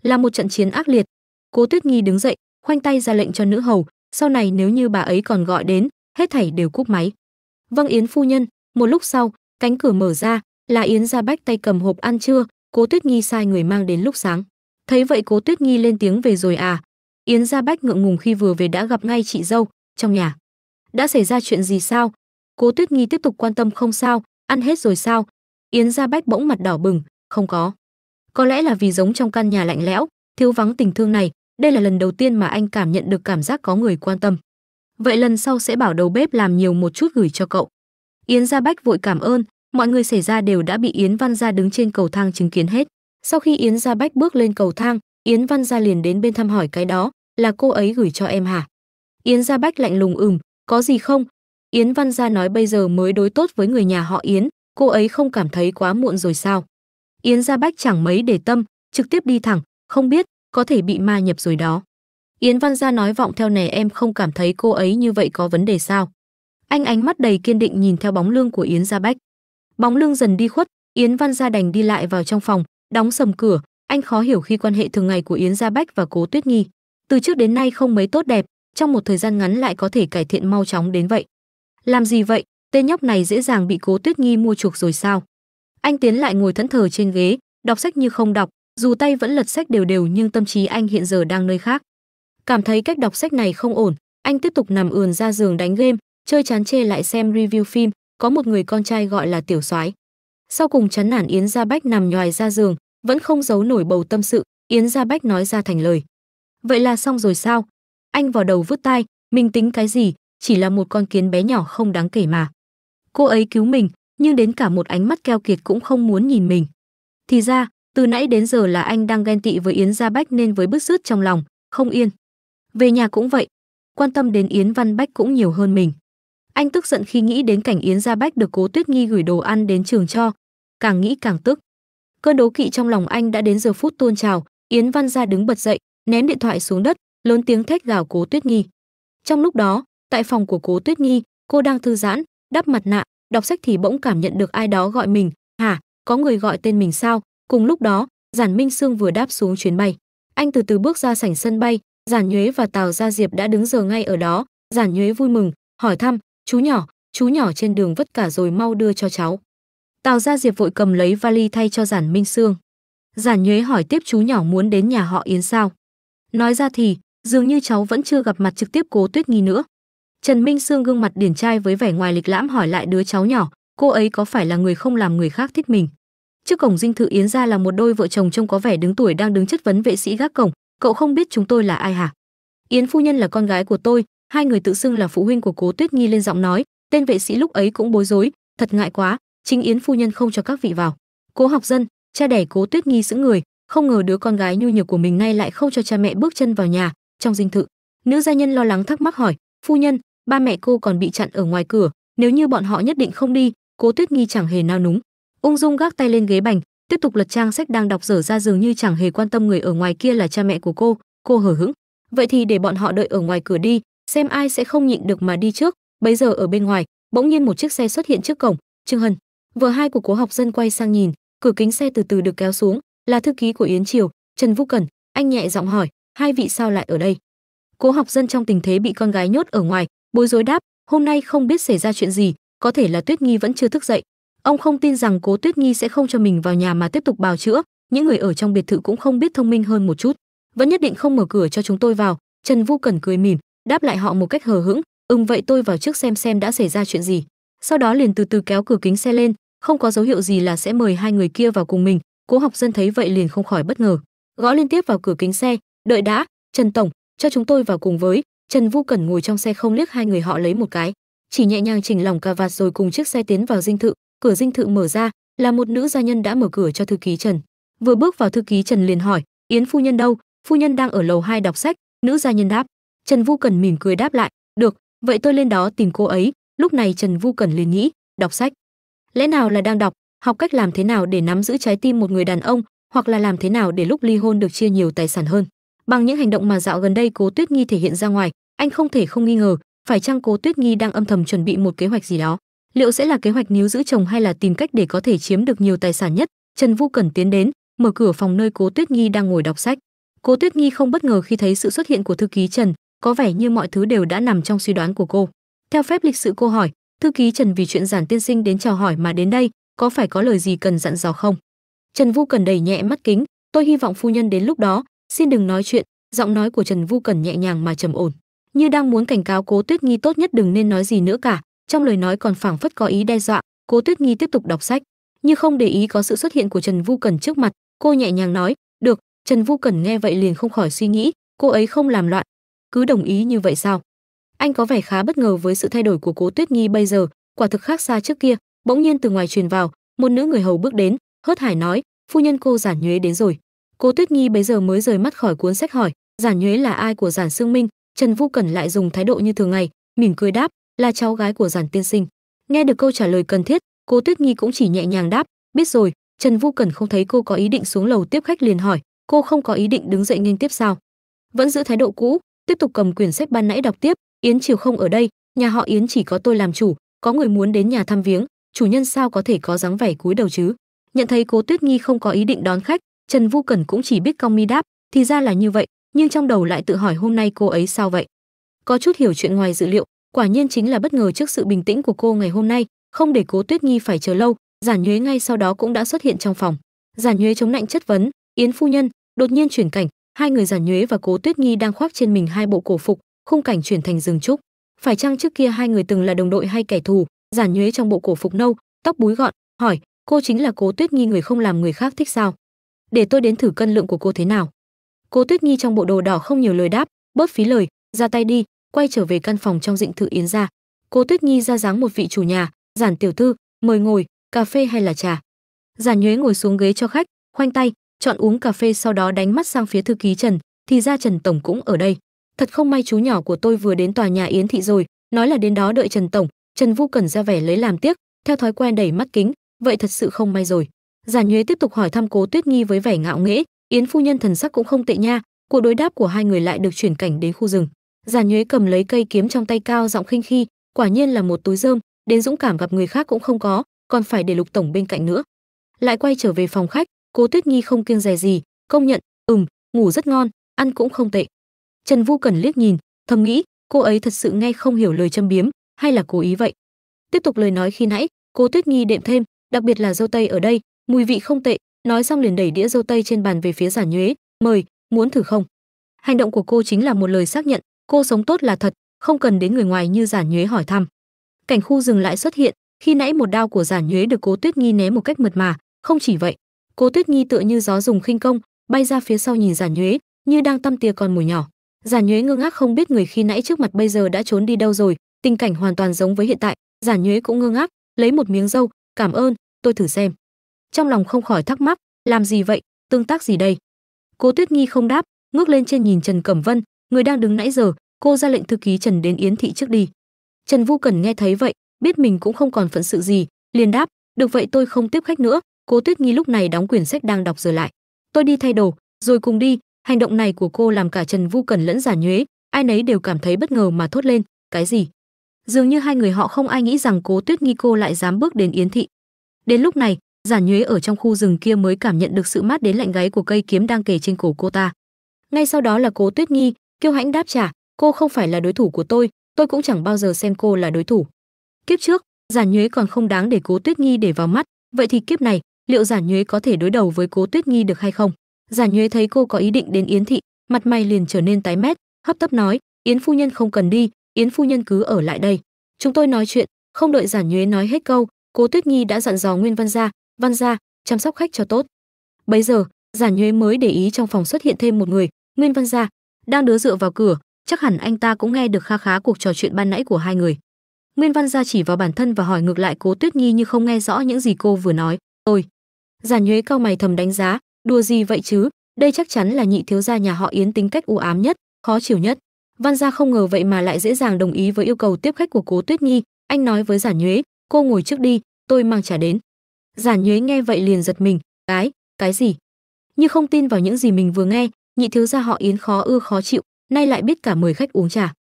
là một trận chiến ác liệt. Cố Tuyết Nhi đứng dậy, khoanh tay ra lệnh cho nữ hầu, sau này nếu như bà ấy còn gọi đến, hết thảy đều cúp máy. Vâng Yến phu nhân, một lúc sau, cánh cửa mở ra, là yến gia bách tay cầm hộp ăn trưa cố tuyết nhi sai người mang đến lúc sáng thấy vậy cố tuyết nhi lên tiếng về rồi à yến gia bách ngượng ngùng khi vừa về đã gặp ngay chị dâu trong nhà đã xảy ra chuyện gì sao cố tuyết nhi tiếp tục quan tâm không sao ăn hết rồi sao yến gia bách bỗng mặt đỏ bừng không có có lẽ là vì giống trong căn nhà lạnh lẽo thiếu vắng tình thương này đây là lần đầu tiên mà anh cảm nhận được cảm giác có người quan tâm vậy lần sau sẽ bảo đầu bếp làm nhiều một chút gửi cho cậu yến gia bách vội cảm ơn mọi người xảy ra đều đã bị yến văn gia đứng trên cầu thang chứng kiến hết sau khi yến gia bách bước lên cầu thang yến văn gia liền đến bên thăm hỏi cái đó là cô ấy gửi cho em hả yến gia bách lạnh lùng ừm có gì không yến văn gia nói bây giờ mới đối tốt với người nhà họ yến cô ấy không cảm thấy quá muộn rồi sao yến gia bách chẳng mấy để tâm trực tiếp đi thẳng không biết có thể bị ma nhập rồi đó yến văn gia nói vọng theo nè em không cảm thấy cô ấy như vậy có vấn đề sao anh ánh mắt đầy kiên định nhìn theo bóng lưng của yến gia bách bóng lưng dần đi khuất yến văn gia đành đi lại vào trong phòng đóng sầm cửa anh khó hiểu khi quan hệ thường ngày của yến gia bách và cố tuyết nghi từ trước đến nay không mấy tốt đẹp trong một thời gian ngắn lại có thể cải thiện mau chóng đến vậy làm gì vậy tên nhóc này dễ dàng bị cố tuyết nghi mua chuộc rồi sao anh tiến lại ngồi thẫn thờ trên ghế đọc sách như không đọc dù tay vẫn lật sách đều đều nhưng tâm trí anh hiện giờ đang nơi khác cảm thấy cách đọc sách này không ổn anh tiếp tục nằm ườn ra giường đánh game chơi chán chê lại xem review phim có một người con trai gọi là Tiểu Soái. Sau cùng chán nản Yến Gia Bách nằm nhòi ra giường, vẫn không giấu nổi bầu tâm sự, Yến Gia Bách nói ra thành lời. Vậy là xong rồi sao? Anh vào đầu vứt tai, mình tính cái gì, chỉ là một con kiến bé nhỏ không đáng kể mà. Cô ấy cứu mình, nhưng đến cả một ánh mắt keo kiệt cũng không muốn nhìn mình. Thì ra, từ nãy đến giờ là anh đang ghen tị với Yến Gia Bách nên với bức rứt trong lòng, không yên. Về nhà cũng vậy, quan tâm đến Yến Văn Bách cũng nhiều hơn mình. Anh tức giận khi nghĩ đến cảnh Yến Gia Bách được Cố Tuyết Nghi gửi đồ ăn đến trường cho, càng nghĩ càng tức. Cơn đố kỵ trong lòng anh đã đến giờ phút tôn trào, Yến Văn Gia đứng bật dậy, ném điện thoại xuống đất, lớn tiếng thét gào Cố Tuyết Nghi. Trong lúc đó, tại phòng của Cố Tuyết Nghi, cô đang thư giãn, đắp mặt nạ, đọc sách thì bỗng cảm nhận được ai đó gọi mình, "Hả, có người gọi tên mình sao?" Cùng lúc đó, Giản Minh Sương vừa đáp xuống chuyến bay. Anh từ từ bước ra sảnh sân bay, Giản Nhuế và Tào Gia Diệp đã đứng giờ ngay ở đó, Giản Nhuế vui mừng, hỏi thăm, Chú nhỏ, chú nhỏ trên đường vất cả rồi mau đưa cho cháu. Tào Gia Diệp vội cầm lấy vali thay cho Giản Minh Sương. Giản Nhuế hỏi tiếp chú nhỏ muốn đến nhà họ Yến sao. Nói ra thì, dường như cháu vẫn chưa gặp mặt trực tiếp cố tuyết nghi nữa. Trần Minh Sương gương mặt điển trai với vẻ ngoài lịch lãm hỏi lại đứa cháu nhỏ, cô ấy có phải là người không làm người khác thích mình. Trước cổng dinh thự Yến ra là một đôi vợ chồng trông có vẻ đứng tuổi đang đứng chất vấn vệ sĩ gác cổng, cậu không biết chúng tôi là ai hả? Yến phu nhân là con gái của tôi, hai người tự xưng là phụ huynh của cố tuyết nghi lên giọng nói tên vệ sĩ lúc ấy cũng bối rối thật ngại quá chính yến phu nhân không cho các vị vào cố học dân cha đẻ cố tuyết nghi giữ người không ngờ đứa con gái nhu nhược của mình nay lại không cho cha mẹ bước chân vào nhà trong dinh thự nữ gia nhân lo lắng thắc mắc hỏi phu nhân ba mẹ cô còn bị chặn ở ngoài cửa nếu như bọn họ nhất định không đi cố tuyết nghi chẳng hề nao núng ung dung gác tay lên ghế bành tiếp tục lật trang sách đang đọc dở ra dường như chẳng hề quan tâm người ở ngoài kia là cha mẹ của cô cô hở hững vậy thì để bọn họ đợi ở ngoài cửa đi xem ai sẽ không nhịn được mà đi trước bấy giờ ở bên ngoài bỗng nhiên một chiếc xe xuất hiện trước cổng trương hân vợ hai của cố học dân quay sang nhìn cửa kính xe từ từ được kéo xuống là thư ký của yến triều trần vũ cẩn anh nhẹ giọng hỏi hai vị sao lại ở đây cố học dân trong tình thế bị con gái nhốt ở ngoài bối rối đáp hôm nay không biết xảy ra chuyện gì có thể là tuyết nghi vẫn chưa thức dậy ông không tin rằng cố tuyết nghi sẽ không cho mình vào nhà mà tiếp tục bào chữa những người ở trong biệt thự cũng không biết thông minh hơn một chút vẫn nhất định không mở cửa cho chúng tôi vào trần vu cẩn cười mỉm đáp lại họ một cách hờ hững ừm vậy tôi vào trước xem xem đã xảy ra chuyện gì sau đó liền từ từ kéo cửa kính xe lên không có dấu hiệu gì là sẽ mời hai người kia vào cùng mình cố học dân thấy vậy liền không khỏi bất ngờ gõ liên tiếp vào cửa kính xe đợi đã trần tổng cho chúng tôi vào cùng với trần vu cẩn ngồi trong xe không liếc hai người họ lấy một cái chỉ nhẹ nhàng chỉnh lỏng cà vạt rồi cùng chiếc xe tiến vào dinh thự cửa dinh thự mở ra là một nữ gia nhân đã mở cửa cho thư ký trần vừa bước vào thư ký trần liền hỏi yến phu nhân đâu phu nhân đang ở lầu hai đọc sách nữ gia nhân đáp Trần Vu Cẩn mỉm cười đáp lại, "Được, vậy tôi lên đó tìm cô ấy." Lúc này Trần Vu Cẩn liền nghĩ, đọc sách. Lẽ nào là đang đọc, học cách làm thế nào để nắm giữ trái tim một người đàn ông, hoặc là làm thế nào để lúc ly hôn được chia nhiều tài sản hơn. Bằng những hành động mà dạo gần đây Cố Tuyết Nghi thể hiện ra ngoài, anh không thể không nghi ngờ, phải chăng Cố Tuyết Nghi đang âm thầm chuẩn bị một kế hoạch gì đó? Liệu sẽ là kế hoạch níu giữ chồng hay là tìm cách để có thể chiếm được nhiều tài sản nhất? Trần Vu Cẩn tiến đến, mở cửa phòng nơi Cố Tuyết Nghi đang ngồi đọc sách. Cố Tuyết Nghi không bất ngờ khi thấy sự xuất hiện của thư ký Trần, có vẻ như mọi thứ đều đã nằm trong suy đoán của cô. Theo phép lịch sự cô hỏi, thư ký Trần vì chuyện giản tiên sinh đến chào hỏi mà đến đây, có phải có lời gì cần dặn dò không? Trần Vu Cần đẩy nhẹ mắt kính, tôi hy vọng phu nhân đến lúc đó, xin đừng nói chuyện, giọng nói của Trần Vu Cần nhẹ nhàng mà trầm ổn, như đang muốn cảnh cáo Cố Tuyết Nghi tốt nhất đừng nên nói gì nữa cả, trong lời nói còn phảng phất có ý đe dọa, Cố Tuyết Nghi tiếp tục đọc sách, như không để ý có sự xuất hiện của Trần Vu Cần trước mặt, cô nhẹ nhàng nói, "Được." Trần Vu Cần nghe vậy liền không khỏi suy nghĩ, cô ấy không làm loạn, cứ đồng ý như vậy sao anh có vẻ khá bất ngờ với sự thay đổi của cố tuyết nghi bây giờ quả thực khác xa trước kia bỗng nhiên từ ngoài truyền vào một nữ người hầu bước đến hớt hải nói phu nhân cô giản nhuế đến rồi cố tuyết nghi bây giờ mới rời mắt khỏi cuốn sách hỏi giản nhuế là ai của giản sương minh trần vu cẩn lại dùng thái độ như thường ngày mỉm cười đáp là cháu gái của giản tiên sinh nghe được câu trả lời cần thiết cố tuyết nghi cũng chỉ nhẹ nhàng đáp biết rồi trần vu cẩn không thấy cô có ý định xuống lầu tiếp khách liền hỏi cô không có ý định đứng dậy nghênh tiếp sao vẫn giữ thái độ cũ tiếp tục cầm quyển sách ban nãy đọc tiếp yến triều không ở đây nhà họ yến chỉ có tôi làm chủ có người muốn đến nhà thăm viếng chủ nhân sao có thể có dáng vẻ cúi đầu chứ nhận thấy cố tuyết nghi không có ý định đón khách trần vu cẩn cũng chỉ biết cong mi đáp thì ra là như vậy nhưng trong đầu lại tự hỏi hôm nay cô ấy sao vậy có chút hiểu chuyện ngoài dự liệu quả nhiên chính là bất ngờ trước sự bình tĩnh của cô ngày hôm nay không để cố tuyết nghi phải chờ lâu giản nhuế ngay sau đó cũng đã xuất hiện trong phòng giản nhuế chống lạnh chất vấn yến phu nhân đột nhiên chuyển cảnh hai người giản nhuế và cố tuyết nghi đang khoác trên mình hai bộ cổ phục khung cảnh chuyển thành rừng trúc phải chăng trước kia hai người từng là đồng đội hay kẻ thù giản nhuế trong bộ cổ phục nâu tóc búi gọn hỏi cô chính là cố tuyết nghi người không làm người khác thích sao để tôi đến thử cân lượng của cô thế nào cố tuyết nghi trong bộ đồ đỏ không nhiều lời đáp bớt phí lời ra tay đi quay trở về căn phòng trong dịnh thự yến ra cố tuyết nghi ra dáng một vị chủ nhà giản tiểu thư mời ngồi cà phê hay là trà giản nhuế ngồi xuống ghế cho khách khoanh tay chọn uống cà phê sau đó đánh mắt sang phía thư ký Trần, thì ra Trần tổng cũng ở đây. Thật không may chú nhỏ của tôi vừa đến tòa nhà Yến thị rồi, nói là đến đó đợi Trần tổng, Trần Vu Cẩn ra vẻ lấy làm tiếc, theo thói quen đẩy mắt kính, vậy thật sự không may rồi. Giản Nhuế tiếp tục hỏi thăm Cố Tuyết Nghi với vẻ ngạo nghễ, Yến phu nhân thần sắc cũng không tệ nha, cuộc đối đáp của hai người lại được chuyển cảnh đến khu rừng. Giản Nhuế cầm lấy cây kiếm trong tay cao giọng khinh khi, quả nhiên là một túi rơm, đến dũng cảm gặp người khác cũng không có, còn phải để Lục tổng bên cạnh nữa. Lại quay trở về phòng khách, Cô Tuyết Nhi không kiêng dè gì, công nhận, ừm, ngủ rất ngon, ăn cũng không tệ. Trần Vu Cần liếc nhìn, thầm nghĩ, cô ấy thật sự nghe không hiểu lời châm biếm, hay là cố ý vậy. Tiếp tục lời nói khi nãy, cô Tuyết Nhi đệm thêm, đặc biệt là dâu tây ở đây, mùi vị không tệ, nói xong liền đẩy đĩa dâu tây trên bàn về phía Giả Nhuế, "Mời, muốn thử không?" Hành động của cô chính là một lời xác nhận, cô sống tốt là thật, không cần đến người ngoài như Giả Nhuế hỏi thăm. Cảnh khu dừng lại xuất hiện, khi nãy một đao của Giả Nhuế được Cố Tuyết Nghi né một cách mượt mà, không chỉ vậy, Cố Tuyết Nhi tựa như gió dùng khinh công, bay ra phía sau nhìn Giản Nhuế, như đang tăm tia con mồi nhỏ. Giản Nhuế ngơ ngác không biết người khi nãy trước mặt bây giờ đã trốn đi đâu rồi, tình cảnh hoàn toàn giống với hiện tại, Giản Nhuế cũng ngơ ngác, lấy một miếng dâu, "Cảm ơn, tôi thử xem." Trong lòng không khỏi thắc mắc, làm gì vậy, tương tác gì đây? Cố Tuyết Nhi không đáp, ngước lên trên nhìn Trần Cẩm Vân, người đang đứng nãy giờ, cô ra lệnh thư ký Trần đến Yến thị trước đi. Trần Vu Cần nghe thấy vậy, biết mình cũng không còn phận sự gì, liền đáp, "Được vậy tôi không tiếp khách nữa, Cố Tuyết Nhi lúc này đóng quyển sách đang đọc giờ lại. Tôi đi thay đồ, rồi cùng đi. Hành động này của cô làm cả Trần Vu Cần lẫn Giả Nhuế, ai nấy đều cảm thấy bất ngờ mà thốt lên, cái gì? Dường như hai người họ không ai nghĩ rằng Cố Tuyết Nhi cô lại dám bước đến Yến thị. Đến lúc này, Giả Nhuế ở trong khu rừng kia mới cảm nhận được sự mát đến lạnh gáy của cây kiếm đang kề trên cổ cô ta. Ngay sau đó là Cố Tuyết Nhi, kiêu hãnh đáp trả, cô không phải là đối thủ của tôi, tôi cũng chẳng bao giờ xem cô là đối thủ. Kiếp trước, Giả Nhuế còn không đáng để Cố Tuyết Nhi để vào mắt, vậy thì kiếp này, liệu Giản Nhuế có thể đối đầu với Cố Tuyết Nghi được hay không. Giản Nhuế thấy cô có ý định đến Yến thị, mặt mày liền trở nên tái mét, hấp tấp nói: "Yến phu nhân không cần đi, Yến phu nhân cứ ở lại đây. Chúng tôi nói chuyện." Không đợi Giản Nhuế nói hết câu, Cố Tuyết Nghi đã dặn dò Nguyên Văn gia, "Văn gia, chăm sóc khách cho tốt." Bấy giờ, Giản Nhuế mới để ý trong phòng xuất hiện thêm một người, Nguyên Văn gia, đang đứa dựa vào cửa, chắc hẳn anh ta cũng nghe được kha khá cuộc trò chuyện ban nãy của hai người. Nguyên Văn gia chỉ vào bản thân và hỏi ngược lại Cố Tuyết nghi như không nghe rõ những gì cô vừa nói, "Tôi, giản nhuế cao mày thầm đánh giá đùa gì vậy chứ đây chắc chắn là nhị thiếu gia nhà họ yến tính cách u ám nhất khó chịu nhất văn gia không ngờ vậy mà lại dễ dàng đồng ý với yêu cầu tiếp khách của cố tuyết nhi anh nói với giản nhuế cô ngồi trước đi tôi mang trà đến giản nhuế nghe vậy liền giật mình cái cái gì như không tin vào những gì mình vừa nghe nhị thiếu gia họ yến khó ưa khó chịu nay lại biết cả mời khách uống trà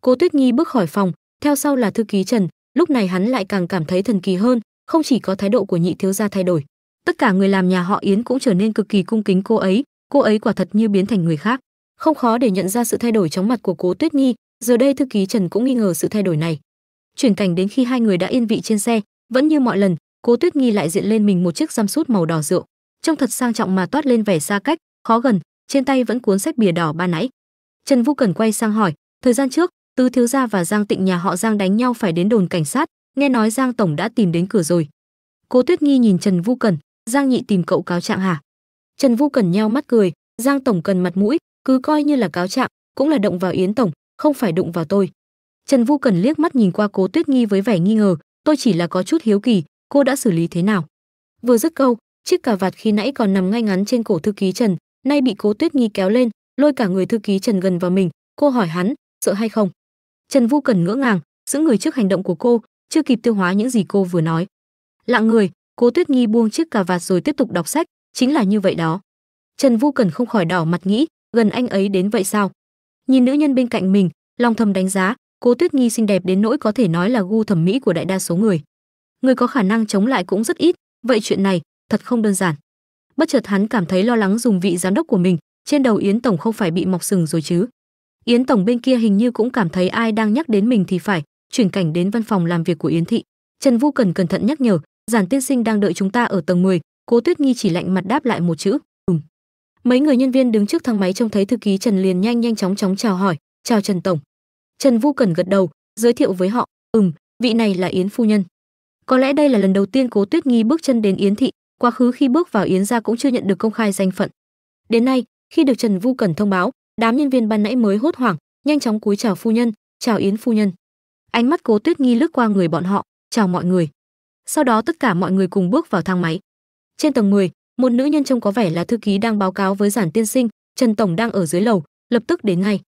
cố tuyết nhi bước khỏi phòng theo sau là thư ký trần lúc này hắn lại càng cảm thấy thần kỳ hơn không chỉ có thái độ của nhị thiếu gia thay đổi tất cả người làm nhà họ yến cũng trở nên cực kỳ cung kính cô ấy cô ấy quả thật như biến thành người khác không khó để nhận ra sự thay đổi chóng mặt của cố tuyết nhi giờ đây thư ký trần cũng nghi ngờ sự thay đổi này chuyển cảnh đến khi hai người đã yên vị trên xe vẫn như mọi lần cố tuyết nhi lại diện lên mình một chiếc giăm sút màu đỏ rượu trông thật sang trọng mà toát lên vẻ xa cách khó gần trên tay vẫn cuốn sách bìa đỏ ba nãy trần Vu cần quay sang hỏi thời gian trước tứ thiếu gia và giang tịnh nhà họ giang đánh nhau phải đến đồn cảnh sát nghe nói giang tổng đã tìm đến cửa rồi cố tuyết nghi nhìn trần Vu cần Giang Nhị tìm cậu cáo trạng hả? Trần Vu Cần nheo mắt cười, Giang tổng cần mặt mũi, cứ coi như là cáo trạng, cũng là động vào Yến tổng, không phải đụng vào tôi. Trần Vu Cần liếc mắt nhìn qua Cố Tuyết Nghi với vẻ nghi ngờ, tôi chỉ là có chút hiếu kỳ, cô đã xử lý thế nào? Vừa dứt câu, chiếc cà vạt khi nãy còn nằm ngay ngắn trên cổ thư ký Trần, nay bị Cố Tuyết Nghi kéo lên, lôi cả người thư ký Trần gần vào mình, cô hỏi hắn, sợ hay không? Trần Vu Cần ngỡ ngàng, giữ người trước hành động của cô, chưa kịp tiêu hóa những gì cô vừa nói. Lặng người, Cố Tuyết Nhi buông chiếc cà vạt rồi tiếp tục đọc sách, chính là như vậy đó. Trần Vu Cần không khỏi đỏ mặt nghĩ, gần anh ấy đến vậy sao? Nhìn nữ nhân bên cạnh mình, lòng thầm đánh giá, Cố Tuyết Nhi xinh đẹp đến nỗi có thể nói là gu thẩm mỹ của đại đa số người. Người có khả năng chống lại cũng rất ít, vậy chuyện này thật không đơn giản. Bất chợt hắn cảm thấy lo lắng dùng vị giám đốc của mình, trên đầu Yến tổng không phải bị mọc sừng rồi chứ? Yến tổng bên kia hình như cũng cảm thấy ai đang nhắc đến mình thì phải, chuyển cảnh đến văn phòng làm việc của Yến thị. Trần Vu Cần cẩn thận nhắc nhở, giản tiên sinh đang đợi chúng ta ở tầng 10, cố tuyết nhi chỉ lạnh mặt đáp lại một chữ ừm mấy người nhân viên đứng trước thang máy trông thấy thư ký trần liền nhanh nhanh chóng chóng chào hỏi chào trần tổng trần vu cần gật đầu giới thiệu với họ ừm vị này là yến phu nhân có lẽ đây là lần đầu tiên cố tuyết nhi bước chân đến yến thị quá khứ khi bước vào yến gia cũng chưa nhận được công khai danh phận đến nay khi được trần vu cần thông báo đám nhân viên ban nãy mới hốt hoảng nhanh chóng cúi chào phu nhân chào yến phu nhân ánh mắt cố tuyết nhi lướt qua người bọn họ chào mọi người sau đó tất cả mọi người cùng bước vào thang máy. Trên tầng 10, một nữ nhân trông có vẻ là thư ký đang báo cáo với giản tiên sinh, Trần tổng đang ở dưới lầu, lập tức đến ngay.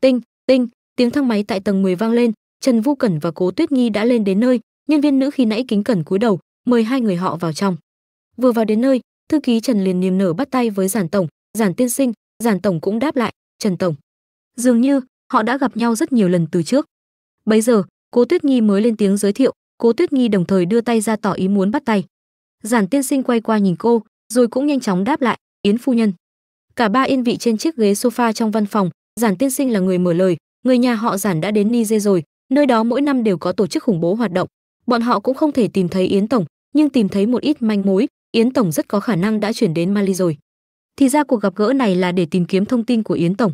Tinh, tinh, tiếng thang máy tại tầng 10 vang lên, Trần Vu Cẩn và Cố Tuyết nghi đã lên đến nơi, nhân viên nữ khi nãy kính cẩn cúi đầu, mời hai người họ vào trong. Vừa vào đến nơi, thư ký Trần liền niềm nở bắt tay với giản tổng, giản tiên sinh, giản tổng cũng đáp lại, Trần tổng. Dường như họ đã gặp nhau rất nhiều lần từ trước. bây giờ, Cố Tuyết nghi mới lên tiếng giới thiệu, Cố Tuyết Nghi đồng thời đưa tay ra tỏ ý muốn bắt tay. Giản Tiên Sinh quay qua nhìn cô, rồi cũng nhanh chóng đáp lại, "Yến phu nhân." Cả ba yên vị trên chiếc ghế sofa trong văn phòng, Giản Tiên Sinh là người mở lời, người nhà họ Giản đã đến Niger rồi, nơi đó mỗi năm đều có tổ chức khủng bố hoạt động. Bọn họ cũng không thể tìm thấy Yến tổng, nhưng tìm thấy một ít manh mối, Yến tổng rất có khả năng đã chuyển đến Mali rồi. Thì ra cuộc gặp gỡ này là để tìm kiếm thông tin của Yến tổng.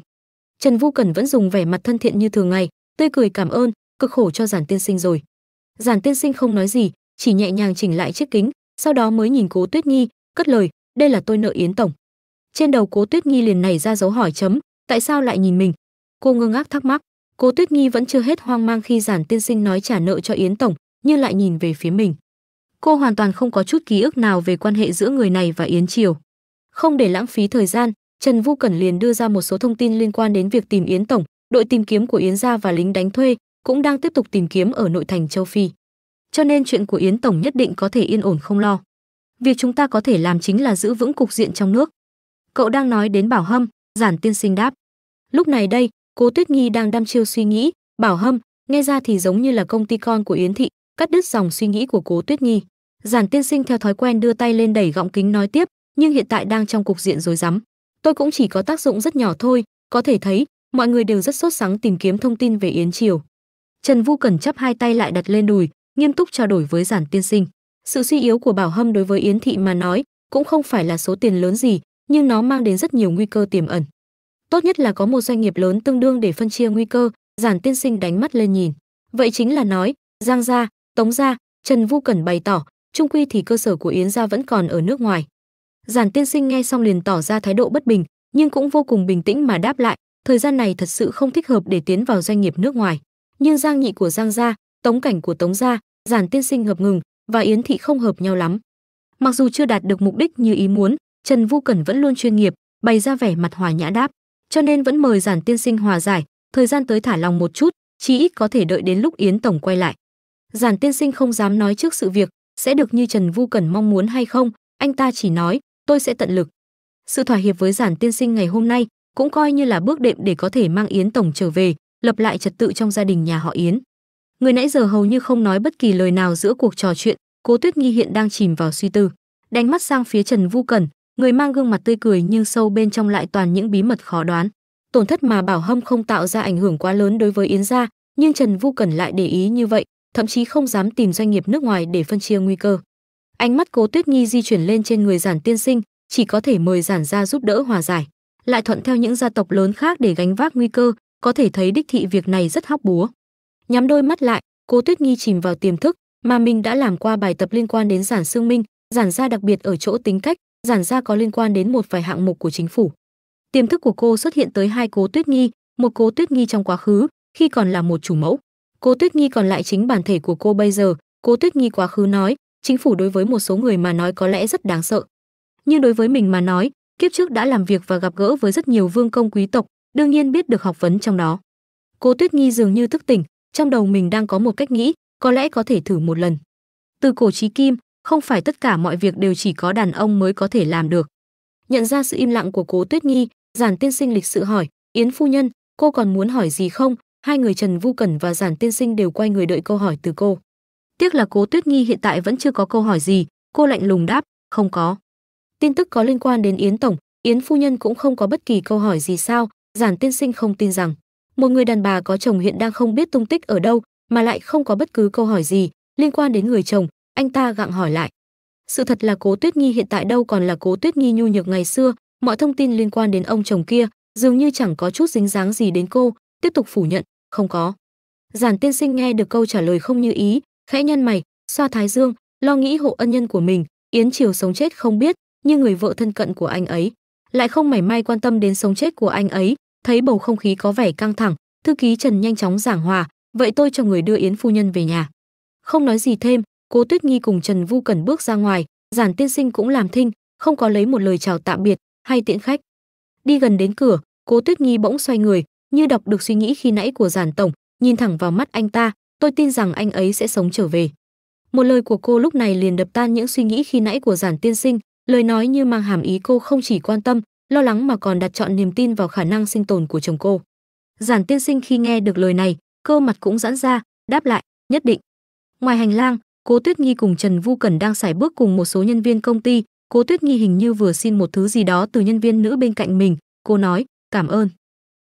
Trần Vu Cẩn vẫn dùng vẻ mặt thân thiện như thường ngày, tươi cười cảm ơn, cực khổ cho Giản Tiên Sinh rồi giản tiên sinh không nói gì chỉ nhẹ nhàng chỉnh lại chiếc kính sau đó mới nhìn cố tuyết nghi cất lời đây là tôi nợ yến tổng trên đầu cố tuyết nghi liền nảy ra dấu hỏi chấm tại sao lại nhìn mình cô ngơ ngác thắc mắc cố tuyết nghi vẫn chưa hết hoang mang khi giản tiên sinh nói trả nợ cho yến tổng nhưng lại nhìn về phía mình cô hoàn toàn không có chút ký ức nào về quan hệ giữa người này và yến triều không để lãng phí thời gian trần vu cẩn liền đưa ra một số thông tin liên quan đến việc tìm yến tổng đội tìm kiếm của yến gia và lính đánh thuê cũng đang tiếp tục tìm kiếm ở nội thành châu Phi. Cho nên chuyện của Yến tổng nhất định có thể yên ổn không lo. Việc chúng ta có thể làm chính là giữ vững cục diện trong nước. Cậu đang nói đến Bảo Hâm, Giản Tiên Sinh đáp. Lúc này đây, Cố Tuyết Nhi đang đăm chiêu suy nghĩ, Bảo Hâm, nghe ra thì giống như là công ty con của Yến thị, cắt đứt dòng suy nghĩ của Cố Tuyết Nhi. Giản Tiên Sinh theo thói quen đưa tay lên đẩy gọng kính nói tiếp, nhưng hiện tại đang trong cục diện rối rắm. Tôi cũng chỉ có tác dụng rất nhỏ thôi, có thể thấy mọi người đều rất sốt sắng tìm kiếm thông tin về Yến Triều. Trần Vu Cẩn chấp hai tay lại đặt lên đùi, nghiêm túc trao đổi với Giản Tiên Sinh. Sự suy yếu của Bảo Hâm đối với Yến thị mà nói, cũng không phải là số tiền lớn gì, nhưng nó mang đến rất nhiều nguy cơ tiềm ẩn. Tốt nhất là có một doanh nghiệp lớn tương đương để phân chia nguy cơ, Giản Tiên Sinh đánh mắt lên nhìn. Vậy chính là nói, Giang gia, Tống gia, Trần Vu Cẩn bày tỏ, trung quy thì cơ sở của Yến gia vẫn còn ở nước ngoài. Giản Tiên Sinh nghe xong liền tỏ ra thái độ bất bình, nhưng cũng vô cùng bình tĩnh mà đáp lại, thời gian này thật sự không thích hợp để tiến vào doanh nghiệp nước ngoài nhưng giang nhị của giang gia tống cảnh của tống gia giản tiên sinh hợp ngừng và yến thị không hợp nhau lắm mặc dù chưa đạt được mục đích như ý muốn trần vu cẩn vẫn luôn chuyên nghiệp bày ra vẻ mặt hòa nhã đáp cho nên vẫn mời giản tiên sinh hòa giải thời gian tới thả lòng một chút chí ít có thể đợi đến lúc yến tổng quay lại giản tiên sinh không dám nói trước sự việc sẽ được như trần vu cẩn mong muốn hay không anh ta chỉ nói tôi sẽ tận lực sự thỏa hiệp với giản tiên sinh ngày hôm nay cũng coi như là bước đệm để có thể mang yến tổng trở về lập lại trật tự trong gia đình nhà họ Yến. Người nãy giờ hầu như không nói bất kỳ lời nào giữa cuộc trò chuyện, Cố Tuyết Nghi hiện đang chìm vào suy tư, đánh mắt sang phía Trần Vu Cẩn, người mang gương mặt tươi cười nhưng sâu bên trong lại toàn những bí mật khó đoán. Tổn thất mà Bảo Hâm không tạo ra ảnh hưởng quá lớn đối với Yến gia, nhưng Trần Vu Cẩn lại để ý như vậy, thậm chí không dám tìm doanh nghiệp nước ngoài để phân chia nguy cơ. Ánh mắt Cố Tuyết Nhi di chuyển lên trên người Giản Tiên Sinh, chỉ có thể mời Giản gia giúp đỡ hòa giải, lại thuận theo những gia tộc lớn khác để gánh vác nguy cơ, có thể thấy đích thị việc này rất hóc búa. Nhắm đôi mắt lại, Cố Tuyết nghi chìm vào tiềm thức, mà mình đã làm qua bài tập liên quan đến giản xương minh, giản ra đặc biệt ở chỗ tính cách, giản ra có liên quan đến một vài hạng mục của chính phủ. Tiềm thức của cô xuất hiện tới hai Cố Tuyết nghi một Cố Tuyết nghi trong quá khứ, khi còn là một chủ mẫu. Cố Tuyết nghi còn lại chính bản thể của cô bây giờ, Cố Tuyết nghi quá khứ nói, chính phủ đối với một số người mà nói có lẽ rất đáng sợ. Nhưng đối với mình mà nói, kiếp trước đã làm việc và gặp gỡ với rất nhiều vương công quý tộc, đương nhiên biết được học vấn trong đó cố tuyết nhi dường như thức tỉnh trong đầu mình đang có một cách nghĩ có lẽ có thể thử một lần từ cổ chí kim không phải tất cả mọi việc đều chỉ có đàn ông mới có thể làm được nhận ra sự im lặng của cố tuyết nhi giản tiên sinh lịch sự hỏi yến phu nhân cô còn muốn hỏi gì không hai người trần vu cẩn và giản tiên sinh đều quay người đợi câu hỏi từ cô tiếc là cố tuyết nhi hiện tại vẫn chưa có câu hỏi gì cô lạnh lùng đáp không có tin tức có liên quan đến yến tổng yến phu nhân cũng không có bất kỳ câu hỏi gì sao Giản tiên sinh không tin rằng một người đàn bà có chồng hiện đang không biết tung tích ở đâu mà lại không có bất cứ câu hỏi gì liên quan đến người chồng, anh ta gặng hỏi lại. Sự thật là Cố Tuyết Nhi hiện tại đâu còn là Cố Tuyết Nhi nhu nhược ngày xưa, mọi thông tin liên quan đến ông chồng kia dường như chẳng có chút dính dáng gì đến cô, tiếp tục phủ nhận, không có. Giản tiên sinh nghe được câu trả lời không như ý, khẽ nhăn mày, xoa thái dương, lo nghĩ hộ ân nhân của mình, Yến Triều sống chết không biết, như người vợ thân cận của anh ấy, lại không mảy may quan tâm đến sống chết của anh ấy thấy bầu không khí có vẻ căng thẳng thư ký trần nhanh chóng giảng hòa vậy tôi cho người đưa yến phu nhân về nhà không nói gì thêm cố tuyết nghi cùng trần vu cần bước ra ngoài giản tiên sinh cũng làm thinh không có lấy một lời chào tạm biệt hay tiễn khách đi gần đến cửa cố tuyết nghi bỗng xoay người như đọc được suy nghĩ khi nãy của giản tổng nhìn thẳng vào mắt anh ta tôi tin rằng anh ấy sẽ sống trở về một lời của cô lúc này liền đập tan những suy nghĩ khi nãy của giản tiên sinh Lời nói như mang hàm ý cô không chỉ quan tâm, lo lắng mà còn đặt chọn niềm tin vào khả năng sinh tồn của chồng cô. Giản tiên sinh khi nghe được lời này, cơ mặt cũng giãn ra, đáp lại, nhất định. Ngoài hành lang, Cố Tuyết Nghi cùng Trần Vu Cẩn đang xài bước cùng một số nhân viên công ty, Cố Tuyết Nghi hình như vừa xin một thứ gì đó từ nhân viên nữ bên cạnh mình, cô nói, cảm ơn.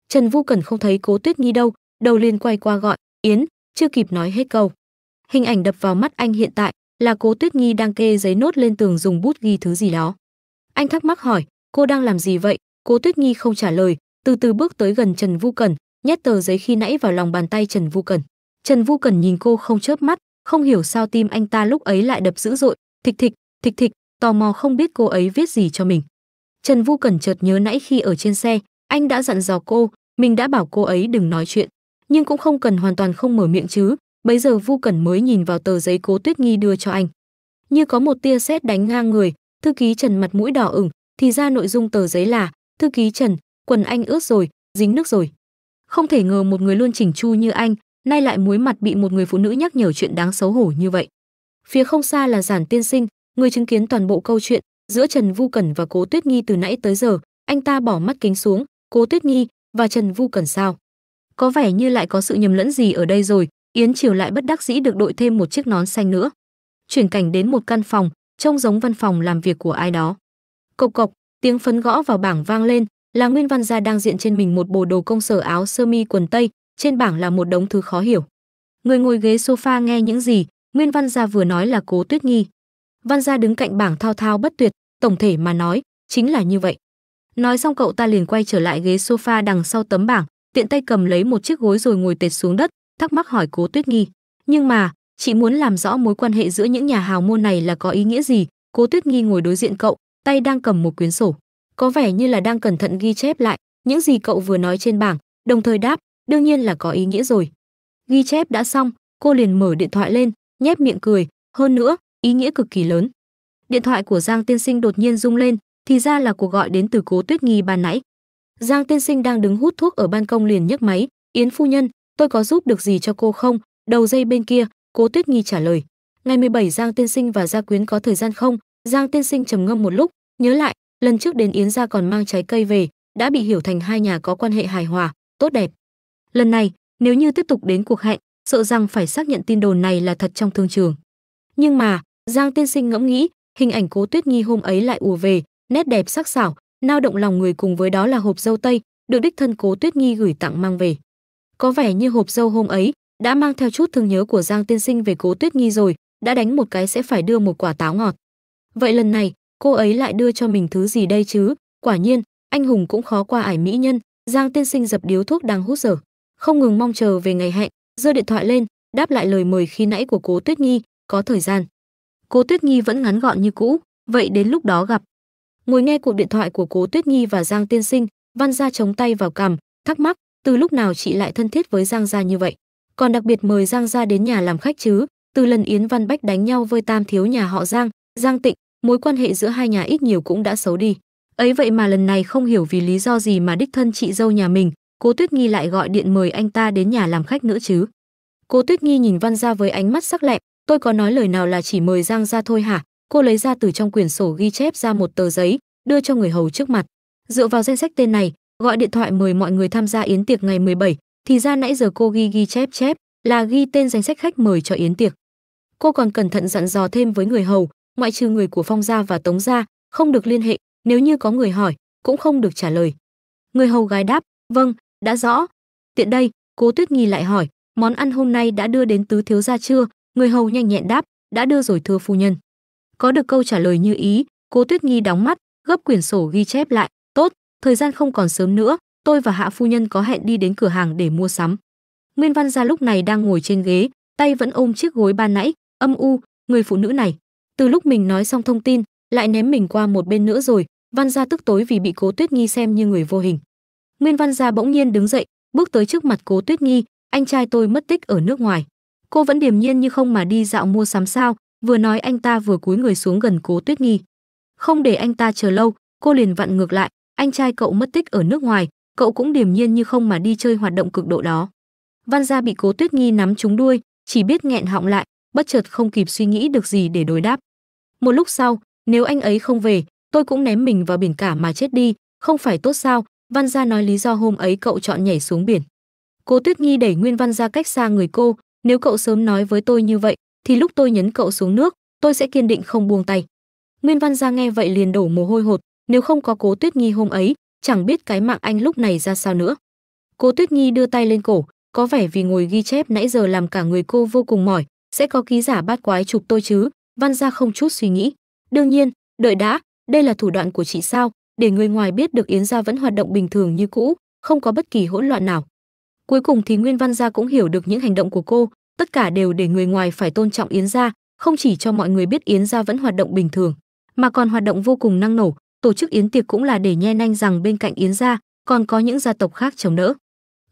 Trần Vu Cẩn không thấy Cố Tuyết Nghi đâu, đầu liền quay qua gọi, Yến, chưa kịp nói hết câu. Hình ảnh đập vào mắt anh hiện tại, là cố tuyết nhi đang kê giấy nốt lên tường dùng bút ghi thứ gì đó anh thắc mắc hỏi cô đang làm gì vậy cố tuyết nhi không trả lời từ từ bước tới gần trần vu cần nhét tờ giấy khi nãy vào lòng bàn tay trần vu cần trần vu cần nhìn cô không chớp mắt không hiểu sao tim anh ta lúc ấy lại đập dữ dội thịch thịch thịch thịch tò mò không biết cô ấy viết gì cho mình trần vu cần chợt nhớ nãy khi ở trên xe anh đã dặn dò cô mình đã bảo cô ấy đừng nói chuyện nhưng cũng không cần hoàn toàn không mở miệng chứ bấy giờ Vu Cẩn mới nhìn vào tờ giấy Cố Tuyết Nghi đưa cho anh. Như có một tia sét đánh ngang người, thư ký Trần mặt mũi đỏ ửng, thì ra nội dung tờ giấy là: "Thư ký Trần, quần anh ướt rồi, dính nước rồi." Không thể ngờ một người luôn chỉnh chu như anh, nay lại muối mặt bị một người phụ nữ nhắc nhở chuyện đáng xấu hổ như vậy. Phía không xa là Giản Tiên Sinh, người chứng kiến toàn bộ câu chuyện giữa Trần Vu Cẩn và Cố Tuyết Nghi từ nãy tới giờ, anh ta bỏ mắt kính xuống, Cố Tuyết Nghi và Trần Vu Cẩn sao? Có vẻ như lại có sự nhầm lẫn gì ở đây rồi, Yến Triều lại bất đắc dĩ được đội thêm một chiếc nón xanh nữa. Chuyển cảnh đến một căn phòng, trông giống văn phòng làm việc của ai đó. Cộc cộc, tiếng phấn gõ vào bảng vang lên, là Nguyên Văn Gia đang diện trên mình một bộ đồ công sở áo sơ mi quần tây, trên bảng là một đống thứ khó hiểu. Người ngồi ghế sofa nghe những gì, Nguyên Văn Gia vừa nói là Cố Tuyết Nghi. Văn Gia đứng cạnh bảng thao thao bất tuyệt, tổng thể mà nói, chính là như vậy. Nói xong cậu ta liền quay trở lại ghế sofa đằng sau tấm bảng, tiện tay cầm lấy một chiếc gối rồi ngồi tệt xuống đất, thắc mắc hỏi Cố Tuyết Nghi, "Nhưng mà, chị muốn làm rõ mối quan hệ giữa những nhà hào môn này là có ý nghĩa gì?" Cố Tuyết Nghi ngồi đối diện cậu, tay đang cầm một quyển sổ, có vẻ như là đang cẩn thận ghi chép lại những gì cậu vừa nói trên bảng, đồng thời đáp, "Đương nhiên là có ý nghĩa rồi." Ghi chép đã xong, cô liền mở điện thoại lên, nhếch miệng cười, hơn nữa, ý nghĩa cực kỳ lớn. Điện thoại của Giang Tiên Sinh đột nhiên rung lên, thì ra là cuộc gọi đến từ Cố Tuyết Nghi ban nãy. Giang Tiên Sinh đang đứng hút thuốc ở ban công liền nhấc máy, "Yến phu nhân, tôi có giúp được gì cho cô không đầu dây bên kia cố tuyết nghi trả lời ngày 17 giang tiên sinh và gia quyến có thời gian không giang tiên sinh trầm ngâm một lúc nhớ lại lần trước đến yến gia còn mang trái cây về đã bị hiểu thành hai nhà có quan hệ hài hòa tốt đẹp lần này nếu như tiếp tục đến cuộc hẹn sợ rằng phải xác nhận tin đồn này là thật trong thương trường nhưng mà giang tiên sinh ngẫm nghĩ hình ảnh cố tuyết nghi hôm ấy lại ùa về nét đẹp sắc sảo nao động lòng người cùng với đó là hộp dâu tây được đích thân cố tuyết nghi gửi tặng mang về có vẻ như hộp dâu hôm ấy đã mang theo chút thương nhớ của Giang Tiên Sinh về Cố Tuyết Nghi rồi, đã đánh một cái sẽ phải đưa một quả táo ngọt. Vậy lần này, cô ấy lại đưa cho mình thứ gì đây chứ? Quả nhiên, anh hùng cũng khó qua ải mỹ nhân, Giang Tiên Sinh dập điếu thuốc đang hút dở, không ngừng mong chờ về ngày hẹn, giơ điện thoại lên, đáp lại lời mời khi nãy của Cố Tuyết Nghi, có thời gian. Cố Tuyết Nghi vẫn ngắn gọn như cũ, vậy đến lúc đó gặp. Ngồi nghe cuộc điện thoại của Cố Tuyết Nghi và Giang Tiên Sinh, Văn Gia chống tay vào cằm, thắc mắc, từ lúc nào chị lại thân thiết với Giang gia như vậy? Còn đặc biệt mời Giang gia đến nhà làm khách chứ? Từ lần Yến Văn Bách đánh nhau với Tam thiếu nhà họ Giang, Giang Tịnh, mối quan hệ giữa hai nhà ít nhiều cũng đã xấu đi. Ấy vậy mà lần này không hiểu vì lý do gì mà đích thân chị dâu nhà mình, Cô Tuyết Nghi lại gọi điện mời anh ta đến nhà làm khách nữa chứ? Cô Tuyết Nghi nhìn Văn gia với ánh mắt sắc lẹm, tôi có nói lời nào là chỉ mời Giang gia thôi hả? Cô lấy ra từ trong quyển sổ ghi chép ra một tờ giấy, đưa cho người hầu trước mặt. Dựa vào danh sách tên này, gọi điện thoại mời mọi người tham gia yến tiệc ngày 17, thì ra nãy giờ cô ghi ghi chép chép là ghi tên danh sách khách mời cho yến tiệc. Cô còn cẩn thận dặn dò thêm với người hầu, ngoại trừ người của Phong gia và Tống gia, không được liên hệ, nếu như có người hỏi, cũng không được trả lời. Người hầu gái đáp, "Vâng, đã rõ." Tiện đây, Cố Tuyết Nghi lại hỏi, "Món ăn hôm nay đã đưa đến tứ thiếu gia chưa?" Người hầu nhanh nhẹn đáp, "Đã đưa rồi thưa phu nhân." Có được câu trả lời như ý, Cố Tuyết Nghi đóng mắt, gấp quyển sổ ghi chép lại, thời gian không còn sớm nữa tôi và hạ phu nhân có hẹn đi đến cửa hàng để mua sắm nguyên văn gia lúc này đang ngồi trên ghế tay vẫn ôm chiếc gối ban nãy âm u người phụ nữ này từ lúc mình nói xong thông tin lại ném mình qua một bên nữa rồi văn gia tức tối vì bị cố tuyết nghi xem như người vô hình nguyên văn gia bỗng nhiên đứng dậy bước tới trước mặt cố tuyết nghi anh trai tôi mất tích ở nước ngoài cô vẫn điềm nhiên như không mà đi dạo mua sắm sao vừa nói anh ta vừa cúi người xuống gần cố tuyết nghi không để anh ta chờ lâu cô liền vặn ngược lại anh trai cậu mất tích ở nước ngoài, cậu cũng điềm nhiên như không mà đi chơi hoạt động cực độ đó. Văn gia bị Cố Tuyết Nghi nắm trúng đuôi, chỉ biết nghẹn họng lại, bất chợt không kịp suy nghĩ được gì để đối đáp. Một lúc sau, nếu anh ấy không về, tôi cũng ném mình vào biển cả mà chết đi, không phải tốt sao? Văn gia nói lý do hôm ấy cậu chọn nhảy xuống biển. Cố Tuyết Nghi đẩy Nguyên Văn gia cách xa người cô, nếu cậu sớm nói với tôi như vậy, thì lúc tôi nhấn cậu xuống nước, tôi sẽ kiên định không buông tay. Nguyên Văn gia nghe vậy liền đổ mồ hôi hột, nếu không có Cố Tuyết nghi hôm ấy, chẳng biết cái mạng anh lúc này ra sao nữa. Cố Tuyết nghi đưa tay lên cổ, có vẻ vì ngồi ghi chép nãy giờ làm cả người cô vô cùng mỏi, sẽ có ký giả bát quái chụp tôi chứ, văn ra không chút suy nghĩ. Đương nhiên, đợi đã, đây là thủ đoạn của chị sao, để người ngoài biết được Yến gia vẫn hoạt động bình thường như cũ, không có bất kỳ hỗn loạn nào. Cuối cùng thì Nguyên Văn gia cũng hiểu được những hành động của cô, tất cả đều để người ngoài phải tôn trọng Yến gia, không chỉ cho mọi người biết Yến gia vẫn hoạt động bình thường, mà còn hoạt động vô cùng năng nổ, tổ chức yến tiệc cũng là để nhe anh rằng bên cạnh yến gia còn có những gia tộc khác chống đỡ.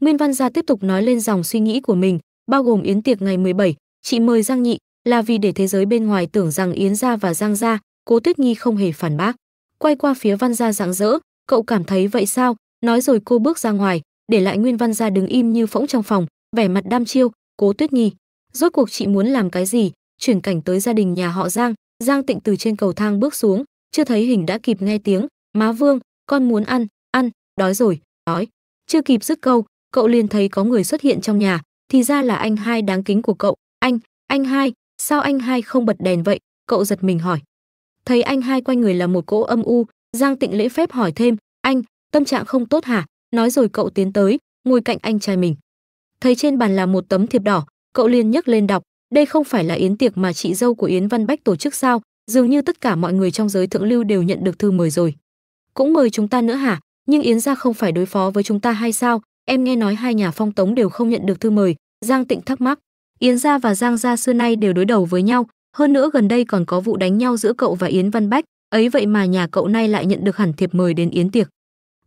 Nguyên Văn gia tiếp tục nói lên dòng suy nghĩ của mình, bao gồm yến tiệc ngày 17, chị mời Giang Nhị là vì để thế giới bên ngoài tưởng rằng Yến gia và Giang gia, Cố Tuyết Nhi không hề phản bác. Quay qua phía Văn gia rạng rỡ, cậu cảm thấy vậy sao? Nói rồi cô bước ra ngoài, để lại Nguyên Văn gia đứng im như phỗng trong phòng, vẻ mặt đam chiêu, Cố Tuyết Nhi, rốt cuộc chị muốn làm cái gì? Chuyển cảnh tới gia đình nhà họ Giang, Giang Tịnh từ trên cầu thang bước xuống, chưa thấy hình đã kịp nghe tiếng má vương con muốn ăn ăn đói rồi đói chưa kịp dứt câu cậu liền thấy có người xuất hiện trong nhà thì ra là anh hai đáng kính của cậu anh anh hai sao anh hai không bật đèn vậy cậu giật mình hỏi thấy anh hai quanh người là một cỗ âm u giang tịnh lễ phép hỏi thêm anh tâm trạng không tốt hả nói rồi cậu tiến tới ngồi cạnh anh trai mình thấy trên bàn là một tấm thiệp đỏ cậu liền nhấc lên đọc đây không phải là yến tiệc mà chị dâu của yến văn bách tổ chức sao dường như tất cả mọi người trong giới thượng lưu đều nhận được thư mời rồi cũng mời chúng ta nữa hả nhưng yến gia không phải đối phó với chúng ta hay sao em nghe nói hai nhà phong tống đều không nhận được thư mời giang tịnh thắc mắc yến gia và giang gia xưa nay đều đối đầu với nhau hơn nữa gần đây còn có vụ đánh nhau giữa cậu và yến văn bách ấy vậy mà nhà cậu nay lại nhận được hẳn thiệp mời đến yến tiệc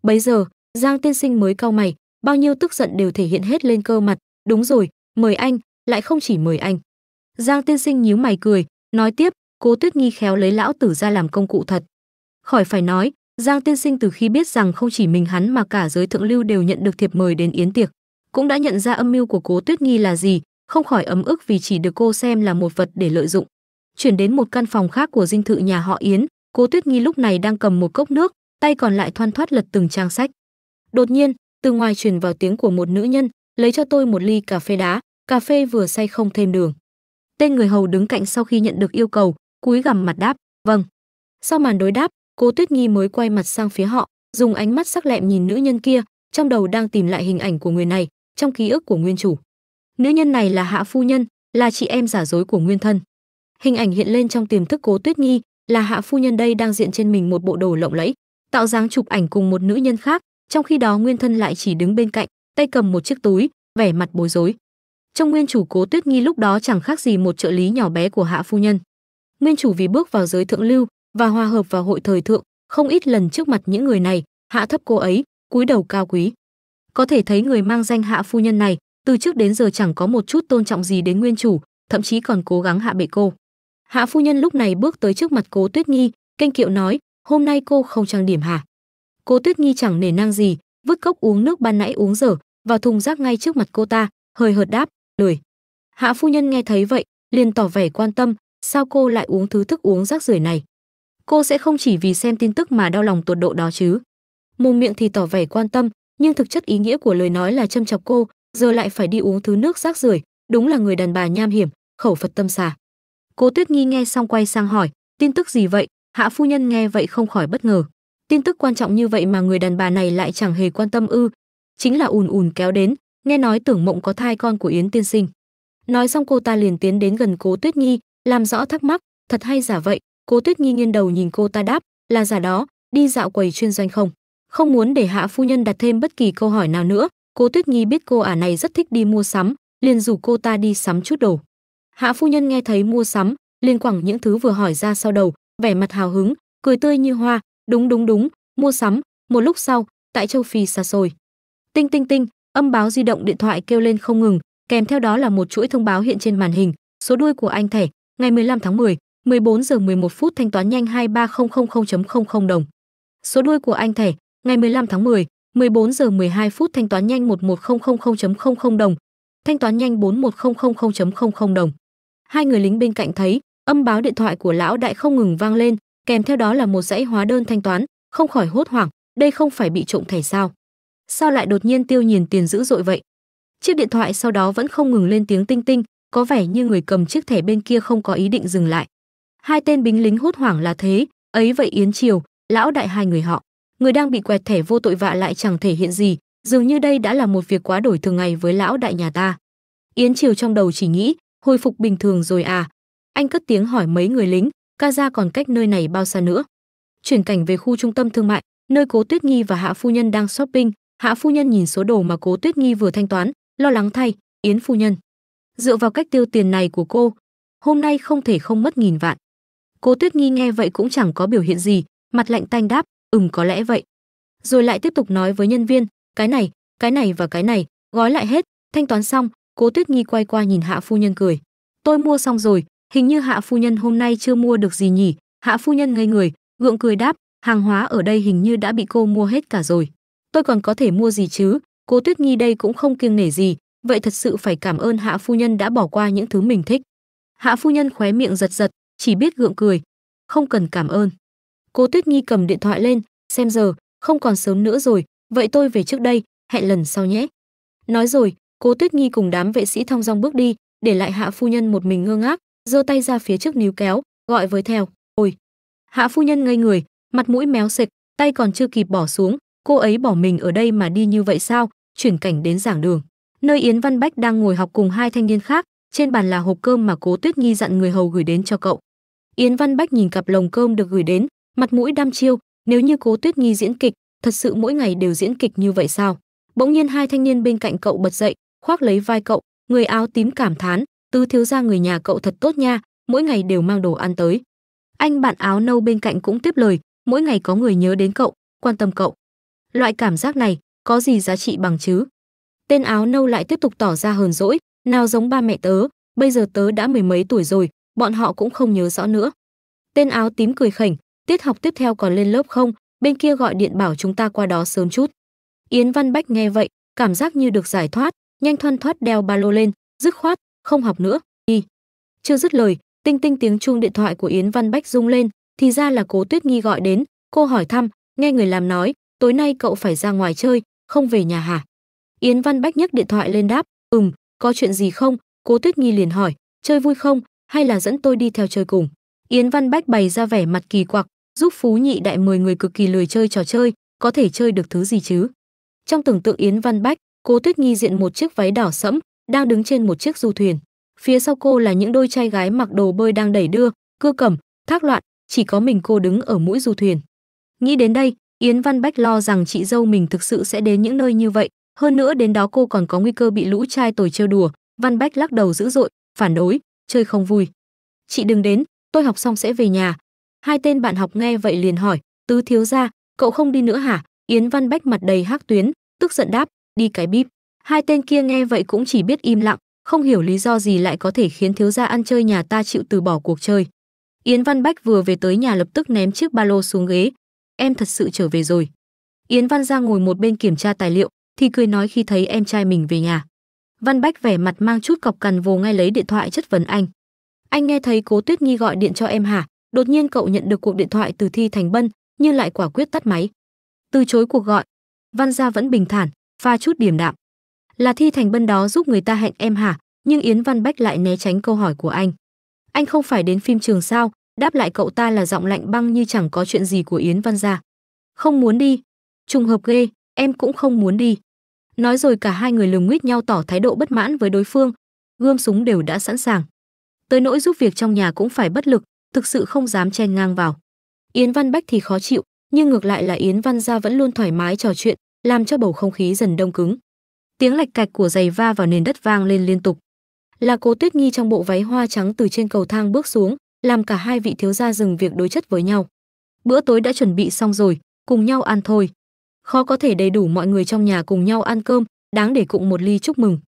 bấy giờ giang tiên sinh mới cau mày bao nhiêu tức giận đều thể hiện hết lên cơ mặt đúng rồi mời anh lại không chỉ mời anh giang tiên sinh nhíu mày cười nói tiếp Cố Tuyết Nhi khéo lấy lão tử ra làm công cụ thật. Khỏi phải nói, Giang tiên sinh từ khi biết rằng không chỉ mình hắn mà cả giới thượng lưu đều nhận được thiệp mời đến yến tiệc, cũng đã nhận ra âm mưu của Cố Tuyết Nhi là gì, không khỏi ấm ức vì chỉ được cô xem là một vật để lợi dụng. Chuyển đến một căn phòng khác của dinh thự nhà họ Yến, Cố Tuyết Nhi lúc này đang cầm một cốc nước, tay còn lại thoăn thoắt lật từng trang sách. Đột nhiên, từ ngoài truyền vào tiếng của một nữ nhân, lấy cho tôi một ly cà phê đá, cà phê vừa say không thêm đường. Tên người hầu đứng cạnh sau khi nhận được yêu cầu, cúi gằm mặt đáp vâng sau màn đối đáp cô tuyết nghi mới quay mặt sang phía họ dùng ánh mắt sắc lẹm nhìn nữ nhân kia trong đầu đang tìm lại hình ảnh của người này trong ký ức của nguyên chủ nữ nhân này là hạ phu nhân là chị em giả dối của nguyên thân hình ảnh hiện lên trong tiềm thức cố tuyết nghi là hạ phu nhân đây đang diện trên mình một bộ đồ lộng lẫy tạo dáng chụp ảnh cùng một nữ nhân khác trong khi đó nguyên thân lại chỉ đứng bên cạnh tay cầm một chiếc túi vẻ mặt bối rối trong nguyên chủ cố tuyết nghi lúc đó chẳng khác gì một trợ lý nhỏ bé của hạ phu nhân nguyên chủ vì bước vào giới thượng lưu và hòa hợp vào hội thời thượng, không ít lần trước mặt những người này, hạ thấp cô ấy, cúi đầu cao quý. Có thể thấy người mang danh hạ phu nhân này, từ trước đến giờ chẳng có một chút tôn trọng gì đến nguyên chủ, thậm chí còn cố gắng hạ bệ cô. Hạ phu nhân lúc này bước tới trước mặt Cố Tuyết Nghi, kênh kiệu nói, "Hôm nay cô không trang điểm hả?" Cố Tuyết Nghi chẳng nể nang gì, vứt cốc uống nước ban nãy uống dở vào thùng rác ngay trước mặt cô ta, hơi hợt đáp, "Lười." Hạ phu nhân nghe thấy vậy, liền tỏ vẻ quan tâm, sao cô lại uống thứ thức uống rác rưởi này? Cô sẽ không chỉ vì xem tin tức mà đau lòng tột độ đó chứ. Mồm miệng thì tỏ vẻ quan tâm, nhưng thực chất ý nghĩa của lời nói là châm chọc cô, giờ lại phải đi uống thứ nước rác rưởi, đúng là người đàn bà nham hiểm, khẩu Phật tâm xà. Cô Tuyết Nghi nghe xong quay sang hỏi, tin tức gì vậy? Hạ phu nhân nghe vậy không khỏi bất ngờ. Tin tức quan trọng như vậy mà người đàn bà này lại chẳng hề quan tâm ư? Chính là ùn ùn kéo đến, nghe nói Tưởng Mộng có thai con của Yến tiên sinh. Nói xong cô ta liền tiến đến gần Cố Tuyết Nghi, làm rõ thắc mắc thật hay giả vậy cố tuyết nghi nghiêng đầu nhìn cô ta đáp là giả đó đi dạo quầy chuyên doanh không không muốn để hạ phu nhân đặt thêm bất kỳ câu hỏi nào nữa cố tuyết nghi biết cô ả này rất thích đi mua sắm liền rủ cô ta đi sắm chút đồ hạ phu nhân nghe thấy mua sắm liền quẳng những thứ vừa hỏi ra sau đầu vẻ mặt hào hứng cười tươi như hoa đúng đúng đúng mua sắm một lúc sau tại châu phi xa xôi tinh tinh tinh âm báo di động điện thoại kêu lên không ngừng kèm theo đó là một chuỗi thông báo hiện trên màn hình số đuôi của anh thẻ ngày 15 tháng 10, 14 giờ 11 phút thanh toán nhanh 23000.00 đồng. Số đuôi của anh thẻ, ngày 15 tháng 10, 14 giờ 12 phút thanh toán nhanh 11000.00 đồng, thanh toán nhanh 41000.00 đồng. Hai người lính bên cạnh thấy, âm báo điện thoại của lão đại không ngừng vang lên, kèm theo đó là một dãy hóa đơn thanh toán, không khỏi hốt hoảng, đây không phải bị trộm thẻ sao? Sao lại đột nhiên tiêu nhìn tiền dữ dội vậy? Chiếc điện thoại sau đó vẫn không ngừng lên tiếng tinh tinh, có vẻ như người cầm chiếc thẻ bên kia không có ý định dừng lại hai tên binh lính hốt hoảng là thế ấy vậy yến triều lão đại hai người họ người đang bị quẹt thẻ vô tội vạ lại chẳng thể hiện gì dường như đây đã là một việc quá đổi thường ngày với lão đại nhà ta yến triều trong đầu chỉ nghĩ hồi phục bình thường rồi à anh cất tiếng hỏi mấy người lính ca ra còn cách nơi này bao xa nữa chuyển cảnh về khu trung tâm thương mại nơi cố tuyết nghi và hạ phu nhân đang shopping hạ phu nhân nhìn số đồ mà cố tuyết nghi vừa thanh toán lo lắng thay yến phu nhân Dựa vào cách tiêu tiền này của cô, hôm nay không thể không mất nghìn vạn. Cố Tuyết Nghi nghe vậy cũng chẳng có biểu hiện gì, mặt lạnh tanh đáp, "Ừm có lẽ vậy." Rồi lại tiếp tục nói với nhân viên, "Cái này, cái này và cái này, gói lại hết, thanh toán xong." Cố Tuyết Nghi quay qua nhìn Hạ phu nhân cười, "Tôi mua xong rồi, hình như Hạ phu nhân hôm nay chưa mua được gì nhỉ?" Hạ phu nhân ngây người, gượng cười đáp, "Hàng hóa ở đây hình như đã bị cô mua hết cả rồi. Tôi còn có thể mua gì chứ?" Cố Tuyết Nghi đây cũng không kiêng nể gì, vậy thật sự phải cảm ơn hạ phu nhân đã bỏ qua những thứ mình thích hạ phu nhân khóe miệng giật giật chỉ biết gượng cười không cần cảm ơn cô tuyết nghi cầm điện thoại lên xem giờ không còn sớm nữa rồi vậy tôi về trước đây hẹn lần sau nhé nói rồi cô tuyết nghi cùng đám vệ sĩ thong dong bước đi để lại hạ phu nhân một mình ngơ ngác giơ tay ra phía trước níu kéo gọi với theo ôi hạ phu nhân ngây người mặt mũi méo sệch tay còn chưa kịp bỏ xuống cô ấy bỏ mình ở đây mà đi như vậy sao chuyển cảnh đến giảng đường nơi Yến Văn Bách đang ngồi học cùng hai thanh niên khác, trên bàn là hộp cơm mà Cố Tuyết Nhi dặn người hầu gửi đến cho cậu. Yến Văn Bách nhìn cặp lồng cơm được gửi đến, mặt mũi đăm chiêu, nếu như Cố Tuyết Nhi diễn kịch, thật sự mỗi ngày đều diễn kịch như vậy sao? Bỗng nhiên hai thanh niên bên cạnh cậu bật dậy, khoác lấy vai cậu, người áo tím cảm thán, tứ thiếu gia người nhà cậu thật tốt nha, mỗi ngày đều mang đồ ăn tới. Anh bạn áo nâu bên cạnh cũng tiếp lời, mỗi ngày có người nhớ đến cậu, quan tâm cậu. Loại cảm giác này, có gì giá trị bằng chứ? Tên áo nâu lại tiếp tục tỏ ra hờn dỗi, nào giống ba mẹ tớ, bây giờ tớ đã mười mấy tuổi rồi, bọn họ cũng không nhớ rõ nữa. Tên áo tím cười khỉnh, tiết học tiếp theo còn lên lớp không, bên kia gọi điện bảo chúng ta qua đó sớm chút. Yến Văn Bách nghe vậy, cảm giác như được giải thoát, nhanh thoăn thoát đeo ba lô lên, dứt khoát, không học nữa, đi. Chưa dứt lời, tinh tinh tiếng chuông điện thoại của Yến Văn Bách rung lên, thì ra là Cố Tuyết Nghi gọi đến, cô hỏi thăm, nghe người làm nói, tối nay cậu phải ra ngoài chơi, không về nhà hả? Yến Văn Bách nhấc điện thoại lên đáp, "Ừm, có chuyện gì không?" Cố Tuyết Nhi liền hỏi, "Chơi vui không, hay là dẫn tôi đi theo chơi cùng?" Yến Văn Bách bày ra vẻ mặt kỳ quặc, giúp Phú Nhị đại 10 người cực kỳ lười chơi trò chơi, có thể chơi được thứ gì chứ? Trong tưởng tượng Yến Văn Bách, Cố Tuyết Nhi diện một chiếc váy đỏ sẫm, đang đứng trên một chiếc du thuyền. Phía sau cô là những đôi trai gái mặc đồ bơi đang đẩy đưa, cưa cẩm, thác loạn, chỉ có mình cô đứng ở mũi du thuyền. Nghĩ đến đây, Yến Văn Bách lo rằng chị dâu mình thực sự sẽ đến những nơi như vậy, hơn nữa đến đó cô còn có nguy cơ bị lũ trai tồi trêu đùa, Văn Bách lắc đầu dữ dội, phản đối, chơi không vui. Chị đừng đến, tôi học xong sẽ về nhà. Hai tên bạn học nghe vậy liền hỏi, tứ thiếu gia, cậu không đi nữa hả? Yến Văn Bách mặt đầy hắc tuyến, tức giận đáp, đi cái bíp. Hai tên kia nghe vậy cũng chỉ biết im lặng, không hiểu lý do gì lại có thể khiến thiếu gia ăn chơi nhà ta chịu từ bỏ cuộc chơi. Yến Văn Bách vừa về tới nhà lập tức ném chiếc ba lô xuống ghế. Em thật sự trở về rồi. Yến Văn Giang ngồi một bên kiểm tra tài liệu, thì cười nói khi thấy em trai mình về nhà. Văn Bách vẻ mặt mang chút cọc cằn vô ngay lấy điện thoại chất vấn anh. Anh nghe thấy Cố Tuyết Nghi gọi điện cho em hả? Đột nhiên cậu nhận được cuộc điện thoại từ Thi Thành Bân, nhưng lại quả quyết tắt máy. Từ chối cuộc gọi. Văn Gia vẫn bình thản, pha chút điềm đạm. Là Thi Thành Bân đó giúp người ta hẹn em hả? Nhưng Yến Văn Bách lại né tránh câu hỏi của anh. Anh không phải đến phim trường sao? Đáp lại cậu ta là giọng lạnh băng như chẳng có chuyện gì của Yến Văn Gia. Không muốn đi. Trùng hợp ghê, em cũng không muốn đi. Nói rồi cả hai người lườm nguyết nhau tỏ thái độ bất mãn với đối phương, gươm súng đều đã sẵn sàng. Tới nỗi giúp việc trong nhà cũng phải bất lực, thực sự không dám chen ngang vào. Yến Văn Bách thì khó chịu, nhưng ngược lại là Yến Văn Gia vẫn luôn thoải mái trò chuyện, làm cho bầu không khí dần đông cứng. Tiếng lạch cạch của giày va vào nền đất vang lên liên tục. Là Cố Tuyết Nhi trong bộ váy hoa trắng từ trên cầu thang bước xuống, làm cả hai vị thiếu gia dừng việc đối chất với nhau. Bữa tối đã chuẩn bị xong rồi, cùng nhau ăn thôi khó có thể đầy đủ mọi người trong nhà cùng nhau ăn cơm, đáng để cùng một ly chúc mừng.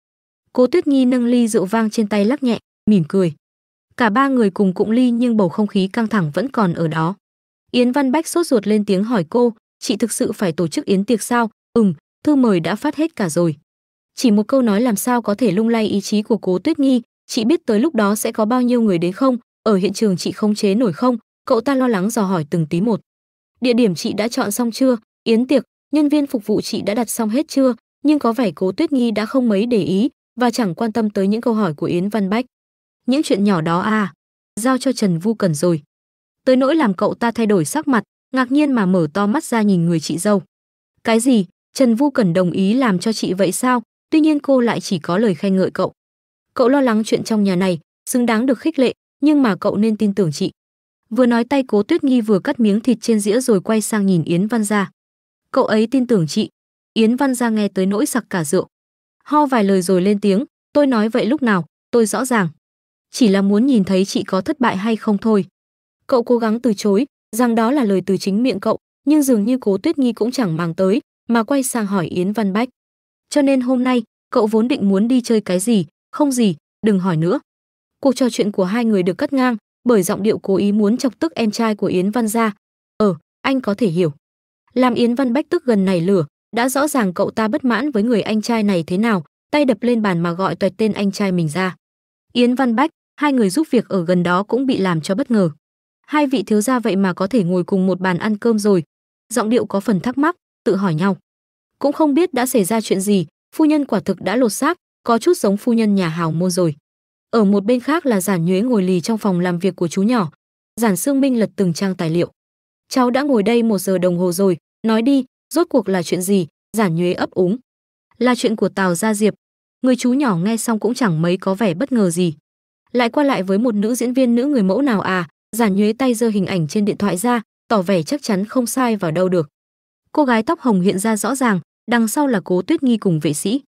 Cố Tuyết Nhi nâng ly rượu vang trên tay lắc nhẹ, mỉm cười. Cả ba người cùng cụng ly nhưng bầu không khí căng thẳng vẫn còn ở đó. Yến Văn Bách sốt ruột lên tiếng hỏi cô, chị thực sự phải tổ chức yến tiệc sao? Ừm, thư mời đã phát hết cả rồi. Chỉ một câu nói làm sao có thể lung lay ý chí của Cố Tuyết Nhi, chị biết tới lúc đó sẽ có bao nhiêu người đến không? Ở hiện trường chị không chế nổi không? Cậu ta lo lắng dò hỏi từng tí một. Địa điểm chị đã chọn xong chưa? Yến tiệc, nhân viên phục vụ chị đã đặt xong hết chưa, nhưng có vẻ Cố Tuyết Nghi đã không mấy để ý và chẳng quan tâm tới những câu hỏi của Yến Văn Bách. Những chuyện nhỏ đó à, giao cho Trần Vu Cần rồi. Tới nỗi làm cậu ta thay đổi sắc mặt, ngạc nhiên mà mở to mắt ra nhìn người chị dâu. Cái gì? Trần Vu Cần đồng ý làm cho chị vậy sao? Tuy nhiên cô lại chỉ có lời khen ngợi cậu. Cậu lo lắng chuyện trong nhà này, xứng đáng được khích lệ, nhưng mà cậu nên tin tưởng chị. Vừa nói tay Cố Tuyết Nghi vừa cắt miếng thịt trên dĩa rồi quay sang nhìn Yến Văn ra cậu ấy tin tưởng chị yến văn ra nghe tới nỗi sặc cả rượu ho vài lời rồi lên tiếng tôi nói vậy lúc nào tôi rõ ràng chỉ là muốn nhìn thấy chị có thất bại hay không thôi cậu cố gắng từ chối rằng đó là lời từ chính miệng cậu nhưng dường như cố tuyết nghi cũng chẳng màng tới mà quay sang hỏi yến văn bách cho nên hôm nay cậu vốn định muốn đi chơi cái gì không gì đừng hỏi nữa cuộc trò chuyện của hai người được cắt ngang bởi giọng điệu cố ý muốn chọc tức em trai của yến văn gia ờ anh có thể hiểu làm yến văn bách tức gần nảy lửa đã rõ ràng cậu ta bất mãn với người anh trai này thế nào tay đập lên bàn mà gọi toẹt tên anh trai mình ra yến văn bách hai người giúp việc ở gần đó cũng bị làm cho bất ngờ hai vị thiếu gia vậy mà có thể ngồi cùng một bàn ăn cơm rồi giọng điệu có phần thắc mắc tự hỏi nhau cũng không biết đã xảy ra chuyện gì phu nhân quả thực đã lột xác có chút giống phu nhân nhà hào môn rồi ở một bên khác là giản nhuế ngồi lì trong phòng làm việc của chú nhỏ giản Sương minh lật từng trang tài liệu cháu đã ngồi đây một giờ đồng hồ rồi, nói đi, rốt cuộc là chuyện gì, giản nhuế ấp úng. Là chuyện của Tào Gia Diệp. Người chú nhỏ nghe xong cũng chẳng mấy có vẻ bất ngờ gì. Lại qua lại với một nữ diễn viên nữ người mẫu nào à, giản nhuế tay giơ hình ảnh trên điện thoại ra, tỏ vẻ chắc chắn không sai vào đâu được. Cô gái tóc hồng hiện ra rõ ràng, đằng sau là cố tuyết nghi cùng vệ sĩ.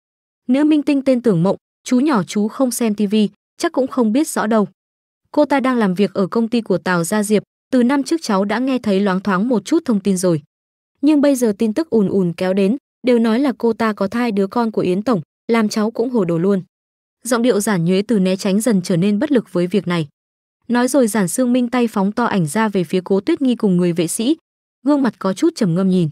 Nữ minh tinh tên Tưởng Mộng, chú nhỏ chú không xem tivi, chắc cũng không biết rõ đâu. Cô ta đang làm việc ở công ty của Tào Gia Diệp, từ năm trước cháu đã nghe thấy loáng thoáng một chút thông tin rồi. Nhưng bây giờ tin tức ùn ùn kéo đến, đều nói là cô ta có thai đứa con của Yến Tổng, làm cháu cũng hồ đồ luôn. Giọng điệu giản nhuế từ né tránh dần trở nên bất lực với việc này. Nói rồi giản xương minh tay phóng to ảnh ra về phía cố tuyết nghi cùng người vệ sĩ. Gương mặt có chút trầm ngâm nhìn.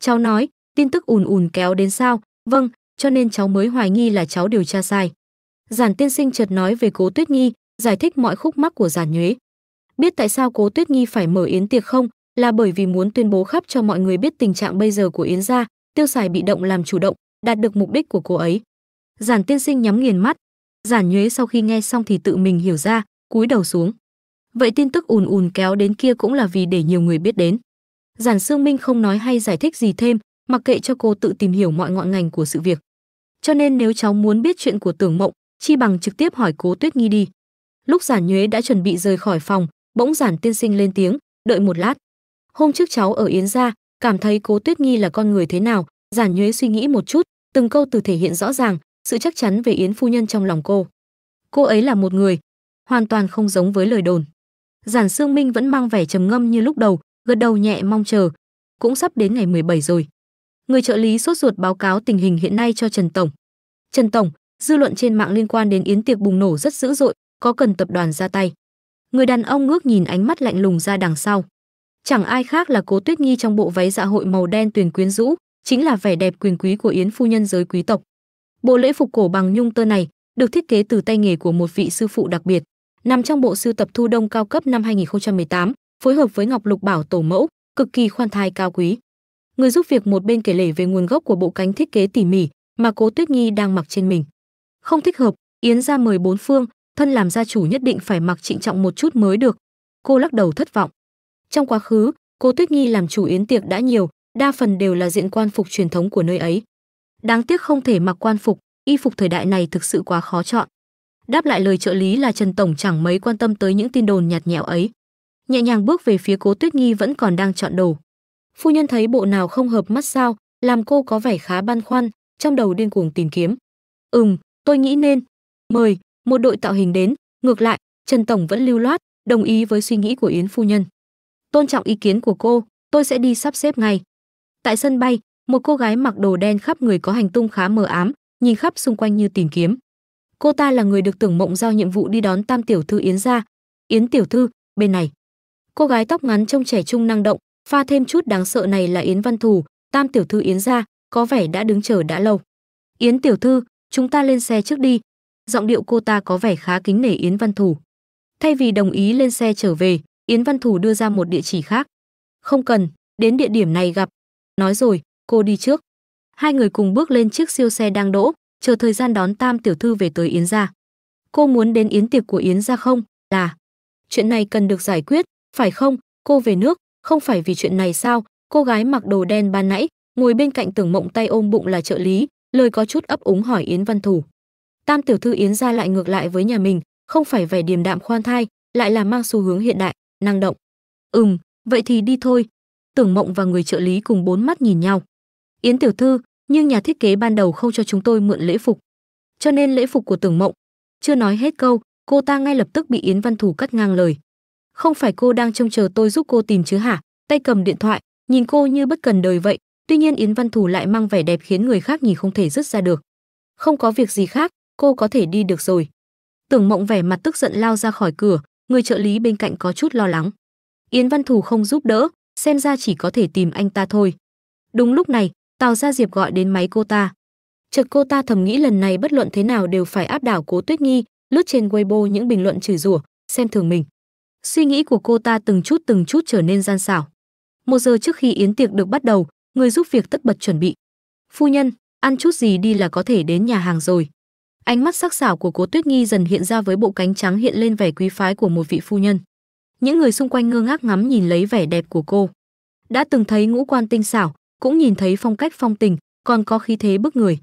Cháu nói, tin tức ùn ùn kéo đến sao? Vâng, cho nên cháu mới hoài nghi là cháu điều tra sai. Giản tiên sinh chợt nói về cố tuyết nghi, giải thích mọi khúc mắc của giản nhuế. Biết tại sao Cố Tuyết nghi phải mở yến tiệc không? Là bởi vì muốn tuyên bố khắp cho mọi người biết tình trạng bây giờ của yến gia, tiêu xài bị động làm chủ động, đạt được mục đích của cô ấy. Giản Tiên Sinh nhắm nghiền mắt, Giản Nhuế sau khi nghe xong thì tự mình hiểu ra, cúi đầu xuống. Vậy tin tức ùn ùn kéo đến kia cũng là vì để nhiều người biết đến. Giản Sương Minh không nói hay giải thích gì thêm, mặc kệ cho cô tự tìm hiểu mọi ngọn ngành của sự việc. Cho nên nếu cháu muốn biết chuyện của Tưởng Mộng, chi bằng trực tiếp hỏi Cố Tuyết nghi đi. Lúc Giản Nhuế đã chuẩn bị rời khỏi phòng, bỗng giản tiên sinh lên tiếng đợi một lát hôm trước cháu ở yến gia cảm thấy cố tuyết nghi là con người thế nào giản nhuế suy nghĩ một chút từng câu từ thể hiện rõ ràng sự chắc chắn về yến phu nhân trong lòng cô cô ấy là một người hoàn toàn không giống với lời đồn giản sương minh vẫn mang vẻ trầm ngâm như lúc đầu gật đầu nhẹ mong chờ cũng sắp đến ngày 17 rồi người trợ lý sốt ruột báo cáo tình hình hiện nay cho trần tổng trần tổng dư luận trên mạng liên quan đến yến tiệc bùng nổ rất dữ dội có cần tập đoàn ra tay người đàn ông ngước nhìn ánh mắt lạnh lùng ra đằng sau chẳng ai khác là cố tuyết nhi trong bộ váy dạ hội màu đen tuyền quyến rũ chính là vẻ đẹp quyền quý của yến phu nhân giới quý tộc bộ lễ phục cổ bằng nhung tơ này được thiết kế từ tay nghề của một vị sư phụ đặc biệt nằm trong bộ sưu tập thu đông cao cấp năm 2018 phối hợp với ngọc lục bảo tổ mẫu cực kỳ khoan thai cao quý người giúp việc một bên kể lể về nguồn gốc của bộ cánh thiết kế tỉ mỉ mà cố tuyết nhi đang mặc trên mình không thích hợp yến ra mời bốn phương thân làm gia chủ nhất định phải mặc trịnh trọng một chút mới được. Cô lắc đầu thất vọng. Trong quá khứ, cô Tuyết nghi làm chủ yến tiệc đã nhiều, đa phần đều là diện quan phục truyền thống của nơi ấy. Đáng tiếc không thể mặc quan phục, y phục thời đại này thực sự quá khó chọn. Đáp lại lời trợ lý là Trần tổng chẳng mấy quan tâm tới những tin đồn nhạt nhẽo ấy. Nhẹ nhàng bước về phía Cố Tuyết nghi vẫn còn đang chọn đồ. Phu nhân thấy bộ nào không hợp mắt sao, làm cô có vẻ khá băn khoăn, trong đầu điên cuồng tìm kiếm. "Ừm, tôi nghĩ nên mời một đội tạo hình đến ngược lại trần tổng vẫn lưu loát đồng ý với suy nghĩ của yến phu nhân tôn trọng ý kiến của cô tôi sẽ đi sắp xếp ngay tại sân bay một cô gái mặc đồ đen khắp người có hành tung khá mờ ám nhìn khắp xung quanh như tìm kiếm cô ta là người được tưởng mộng giao nhiệm vụ đi đón tam tiểu thư yến ra yến tiểu thư bên này cô gái tóc ngắn trông trẻ trung năng động pha thêm chút đáng sợ này là yến văn thù tam tiểu thư yến ra có vẻ đã đứng chờ đã lâu yến tiểu thư chúng ta lên xe trước đi giọng điệu cô ta có vẻ khá kính nể Yến Văn Thủ. Thay vì đồng ý lên xe trở về, Yến Văn Thủ đưa ra một địa chỉ khác. Không cần, đến địa điểm này gặp. Nói rồi, cô đi trước. Hai người cùng bước lên chiếc siêu xe đang đỗ, chờ thời gian đón Tam tiểu thư về tới Yến gia. Cô muốn đến yến tiệc của Yến gia không? Là chuyện này cần được giải quyết, phải không? Cô về nước, không phải vì chuyện này sao? Cô gái mặc đồ đen ban nãy, ngồi bên cạnh Tưởng Mộng tay ôm bụng là trợ lý, lời có chút ấp úng hỏi Yến Văn Thủ tam tiểu thư yến gia lại ngược lại với nhà mình không phải vẻ điềm đạm khoan thai lại là mang xu hướng hiện đại năng động ừm vậy thì đi thôi tưởng mộng và người trợ lý cùng bốn mắt nhìn nhau yến tiểu thư nhưng nhà thiết kế ban đầu không cho chúng tôi mượn lễ phục cho nên lễ phục của tưởng mộng chưa nói hết câu cô ta ngay lập tức bị yến văn thủ cắt ngang lời không phải cô đang trông chờ tôi giúp cô tìm chứ hả tay cầm điện thoại nhìn cô như bất cần đời vậy tuy nhiên yến văn thủ lại mang vẻ đẹp khiến người khác nhìn không thể dứt ra được không có việc gì khác cô có thể đi được rồi. Tưởng Mộng vẻ mặt tức giận lao ra khỏi cửa, người trợ lý bên cạnh có chút lo lắng. Yến Văn Thù không giúp đỡ, xem ra chỉ có thể tìm anh ta thôi. Đúng lúc này, Tào Gia Diệp gọi đến máy cô ta. Chợt cô ta thầm nghĩ lần này bất luận thế nào đều phải áp đảo Cố Tuyết Nghi, lướt trên Weibo những bình luận chửi rủa, xem thường mình. Suy nghĩ của cô ta từng chút từng chút trở nên gian xảo. Một giờ trước khi yến tiệc được bắt đầu, người giúp việc tất bật chuẩn bị. Phu nhân, ăn chút gì đi là có thể đến nhà hàng rồi. Ánh mắt sắc sảo của Cố Tuyết Nhi dần hiện ra với bộ cánh trắng hiện lên vẻ quý phái của một vị phu nhân. Những người xung quanh ngơ ngác ngắm nhìn lấy vẻ đẹp của cô. Đã từng thấy ngũ quan tinh xảo, cũng nhìn thấy phong cách phong tình, còn có khí thế bức người.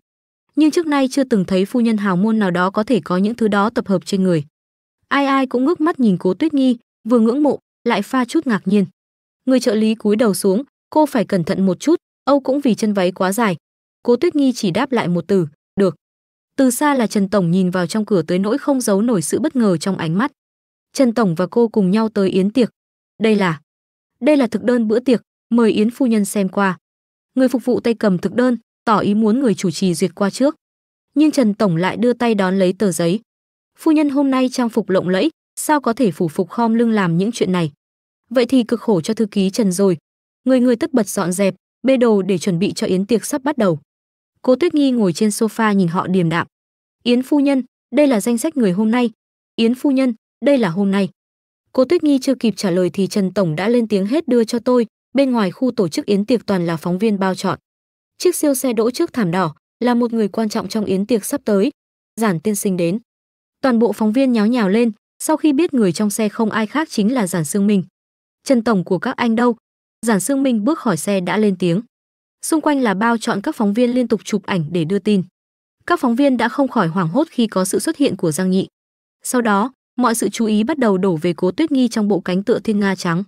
Nhưng trước nay chưa từng thấy phu nhân hào môn nào đó có thể có những thứ đó tập hợp trên người. Ai ai cũng ngước mắt nhìn Cố Tuyết Nhi, vừa ngưỡng mộ, lại pha chút ngạc nhiên. Người trợ lý cúi đầu xuống, cô phải cẩn thận một chút, Âu cũng vì chân váy quá dài. Cố Tuyết Nhi chỉ đáp lại một từ, "Được." Từ xa là Trần Tổng nhìn vào trong cửa tới nỗi không giấu nổi sự bất ngờ trong ánh mắt. Trần Tổng và cô cùng nhau tới yến tiệc. Đây là... Đây là thực đơn bữa tiệc, mời Yến phu nhân xem qua. Người phục vụ tay cầm thực đơn, tỏ ý muốn người chủ trì duyệt qua trước. Nhưng Trần Tổng lại đưa tay đón lấy tờ giấy. Phu nhân hôm nay trang phục lộng lẫy, sao có thể phủ phục khom lưng làm những chuyện này? Vậy thì cực khổ cho thư ký Trần rồi. Người người tất bật dọn dẹp, bê đồ để chuẩn bị cho yến tiệc sắp bắt đầu. Cố Tuyết Nhi ngồi trên sofa nhìn họ điềm đạm. Yến phu nhân, đây là danh sách người hôm nay. Yến phu nhân, đây là hôm nay. Cố Tuyết Nhi chưa kịp trả lời thì Trần tổng đã lên tiếng hết đưa cho tôi, bên ngoài khu tổ chức yến tiệc toàn là phóng viên bao chọn. Chiếc siêu xe đỗ trước thảm đỏ là một người quan trọng trong yến tiệc sắp tới. Giản tiên sinh đến. Toàn bộ phóng viên nháo nhào lên, sau khi biết người trong xe không ai khác chính là Giản Sương Minh. Trần tổng của các anh đâu? Giản Sương Minh bước khỏi xe đã lên tiếng xung quanh là bao chọn các phóng viên liên tục chụp ảnh để đưa tin. Các phóng viên đã không khỏi hoảng hốt khi có sự xuất hiện của Giang Nhị. Sau đó, mọi sự chú ý bắt đầu đổ về Cố Tuyết Nghi trong bộ cánh tựa thiên nga trắng.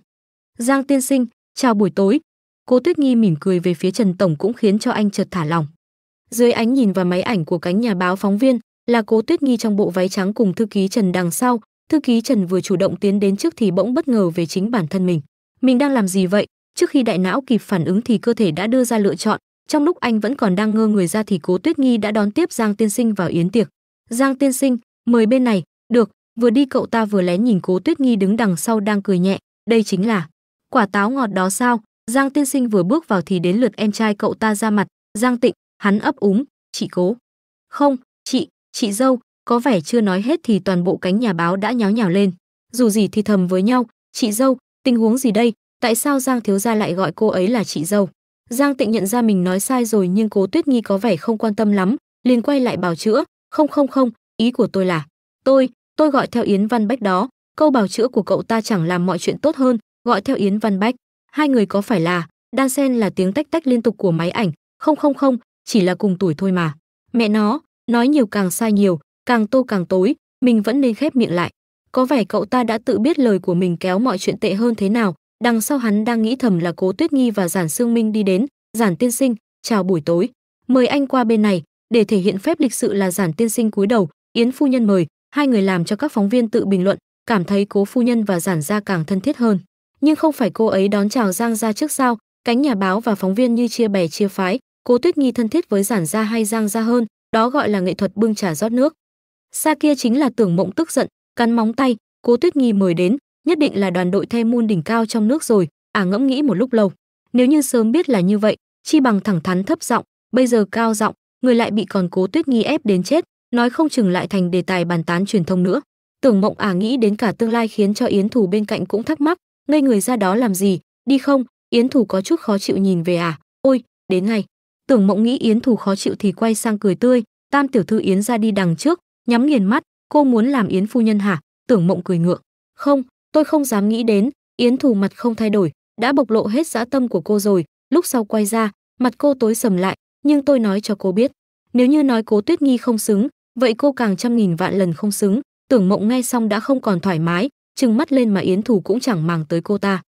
Giang tiên sinh, chào buổi tối. Cố Tuyết Nghi mỉm cười về phía Trần Tổng cũng khiến cho anh chợt thả lòng. Dưới ánh nhìn và máy ảnh của cánh nhà báo phóng viên là Cố Tuyết Nghi trong bộ váy trắng cùng thư ký Trần đằng sau, thư ký Trần vừa chủ động tiến đến trước thì bỗng bất ngờ về chính bản thân mình. Mình đang làm gì vậy? trước khi đại não kịp phản ứng thì cơ thể đã đưa ra lựa chọn trong lúc anh vẫn còn đang ngơ người ra thì cố tuyết nghi đã đón tiếp giang tiên sinh vào yến tiệc giang tiên sinh mời bên này được vừa đi cậu ta vừa lén nhìn cố tuyết nghi đứng đằng sau đang cười nhẹ đây chính là quả táo ngọt đó sao giang tiên sinh vừa bước vào thì đến lượt em trai cậu ta ra mặt giang tịnh hắn ấp úng chị cố không chị chị dâu có vẻ chưa nói hết thì toàn bộ cánh nhà báo đã nháo nhào lên dù gì thì thầm với nhau chị dâu tình huống gì đây tại sao Giang thiếu gia lại gọi cô ấy là chị dâu? Giang Tịnh nhận ra mình nói sai rồi nhưng Cố Tuyết Nghi có vẻ không quan tâm lắm, liền quay lại bào chữa, "Không không không, ý của tôi là, tôi, tôi gọi theo Yến Văn Bách đó, câu bào chữa của cậu ta chẳng làm mọi chuyện tốt hơn, gọi theo Yến Văn Bách." Hai người có phải là, đan sen là tiếng tách tách liên tục của máy ảnh, "Không không không, chỉ là cùng tuổi thôi mà." Mẹ nó, nói nhiều càng sai nhiều, càng tô càng tối, mình vẫn nên khép miệng lại. Có vẻ cậu ta đã tự biết lời của mình kéo mọi chuyện tệ hơn thế nào, Đằng sau hắn đang nghĩ thầm là Cố Tuyết Nghi và Giản Sương Minh đi đến, "Giản tiên sinh, chào buổi tối, mời anh qua bên này." Để thể hiện phép lịch sự là Giản tiên sinh cúi đầu, "Yến phu nhân mời." Hai người làm cho các phóng viên tự bình luận, cảm thấy Cố phu nhân và Giản gia càng thân thiết hơn. Nhưng không phải cô ấy đón chào Giang gia trước sao? Cánh nhà báo và phóng viên như chia bè chia phái, Cố Tuyết Nghi thân thiết với Giản gia hay Giang gia hơn, đó gọi là nghệ thuật bưng trà rót nước. Xa kia chính là Tưởng Mộng tức giận, cắn móng tay, Cố Tuyết Nghi mời đến, nhất định là đoàn đội The môn đỉnh cao trong nước rồi, à ngẫm nghĩ một lúc lâu. Nếu như sớm biết là như vậy, chi bằng thẳng thắn thấp giọng, bây giờ cao giọng, người lại bị còn Cố Tuyết Nghi ép đến chết, nói không chừng lại thành đề tài bàn tán truyền thông nữa. Tưởng Mộng à nghĩ đến cả tương lai khiến cho Yến Thủ bên cạnh cũng thắc mắc, ngây người ra đó làm gì, đi không? Yến Thủ có chút khó chịu nhìn về à, ôi, đến ngay. Tưởng Mộng nghĩ Yến Thủ khó chịu thì quay sang cười tươi, Tam tiểu thư Yến ra đi đằng trước, nhắm nghiền mắt, cô muốn làm Yến phu nhân hả? Tưởng Mộng cười ngượng, không, Tôi không dám nghĩ đến, Yến Thù mặt không thay đổi, đã bộc lộ hết dã tâm của cô rồi, lúc sau quay ra, mặt cô tối sầm lại, nhưng tôi nói cho cô biết, nếu như nói Cố Tuyết Nghi không xứng, vậy cô càng trăm nghìn vạn lần không xứng, Tưởng Mộng nghe xong đã không còn thoải mái, trừng mắt lên mà Yến Thù cũng chẳng màng tới cô ta.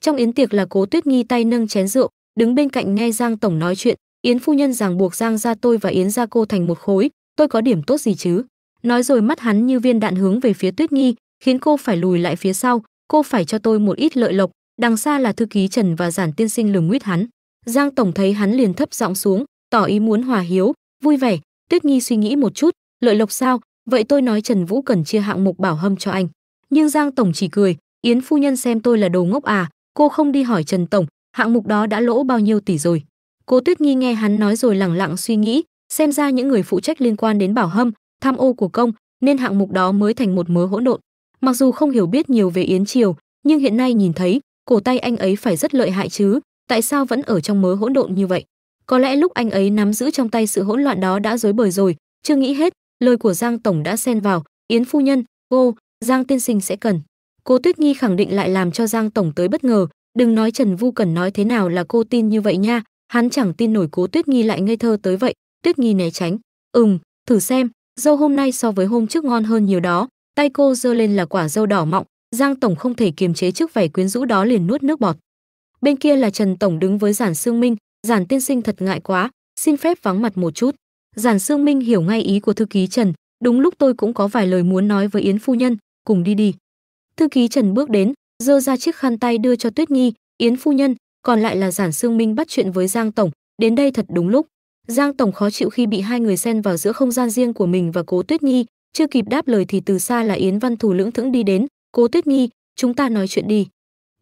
Trong yến tiệc là Cố Tuyết Nghi tay nâng chén rượu, đứng bên cạnh nghe Giang tổng nói chuyện, Yến phu nhân ràng buộc Giang gia tôi và Yến gia cô thành một khối, tôi có điểm tốt gì chứ? Nói rồi mắt hắn như viên đạn hướng về phía Tuyết Nghi, khiến cô phải lùi lại phía sau cô phải cho tôi một ít lợi lộc đằng xa là thư ký trần và giản tiên sinh lường nguyết hắn giang tổng thấy hắn liền thấp giọng xuống tỏ ý muốn hòa hiếu vui vẻ tuyết nghi suy nghĩ một chút lợi lộc sao vậy tôi nói trần vũ cần chia hạng mục bảo hâm cho anh nhưng giang tổng chỉ cười yến phu nhân xem tôi là đồ ngốc à cô không đi hỏi trần tổng hạng mục đó đã lỗ bao nhiêu tỷ rồi cô tuyết nghi nghe hắn nói rồi lặng lặng suy nghĩ xem ra những người phụ trách liên quan đến bảo hâm tham ô của công nên hạng mục đó mới thành một mớ hỗn độn Mặc dù không hiểu biết nhiều về Yến Triều, nhưng hiện nay nhìn thấy, cổ tay anh ấy phải rất lợi hại chứ, tại sao vẫn ở trong mớ hỗn độn như vậy? Có lẽ lúc anh ấy nắm giữ trong tay sự hỗn loạn đó đã dối bời rồi, chưa nghĩ hết, lời của Giang tổng đã xen vào, "Yến phu nhân, cô, Giang tiên sinh sẽ cần." cô Tuyết Nghi khẳng định lại làm cho Giang tổng tới bất ngờ, đừng nói Trần Vu cần nói thế nào là cô tin như vậy nha, hắn chẳng tin nổi Cố Tuyết Nghi lại ngây thơ tới vậy, Tuyết Nghi né tránh, "Ừm, thử xem, dâu hôm nay so với hôm trước ngon hơn nhiều đó, tay cô giơ lên là quả dâu đỏ mọng giang tổng không thể kiềm chế trước vẻ quyến rũ đó liền nuốt nước bọt bên kia là trần tổng đứng với giản sương minh giản tiên sinh thật ngại quá xin phép vắng mặt một chút giản sương minh hiểu ngay ý của thư ký trần đúng lúc tôi cũng có vài lời muốn nói với yến phu nhân cùng đi đi thư ký trần bước đến giơ ra chiếc khăn tay đưa cho tuyết nhi yến phu nhân còn lại là giản sương minh bắt chuyện với giang tổng đến đây thật đúng lúc giang tổng khó chịu khi bị hai người xen vào giữa không gian riêng của mình và cố tuyết nhi chưa kịp đáp lời thì từ xa là Yến Văn Thủ lưỡng thững đi đến, "Cố Tuyết Nhi, chúng ta nói chuyện đi."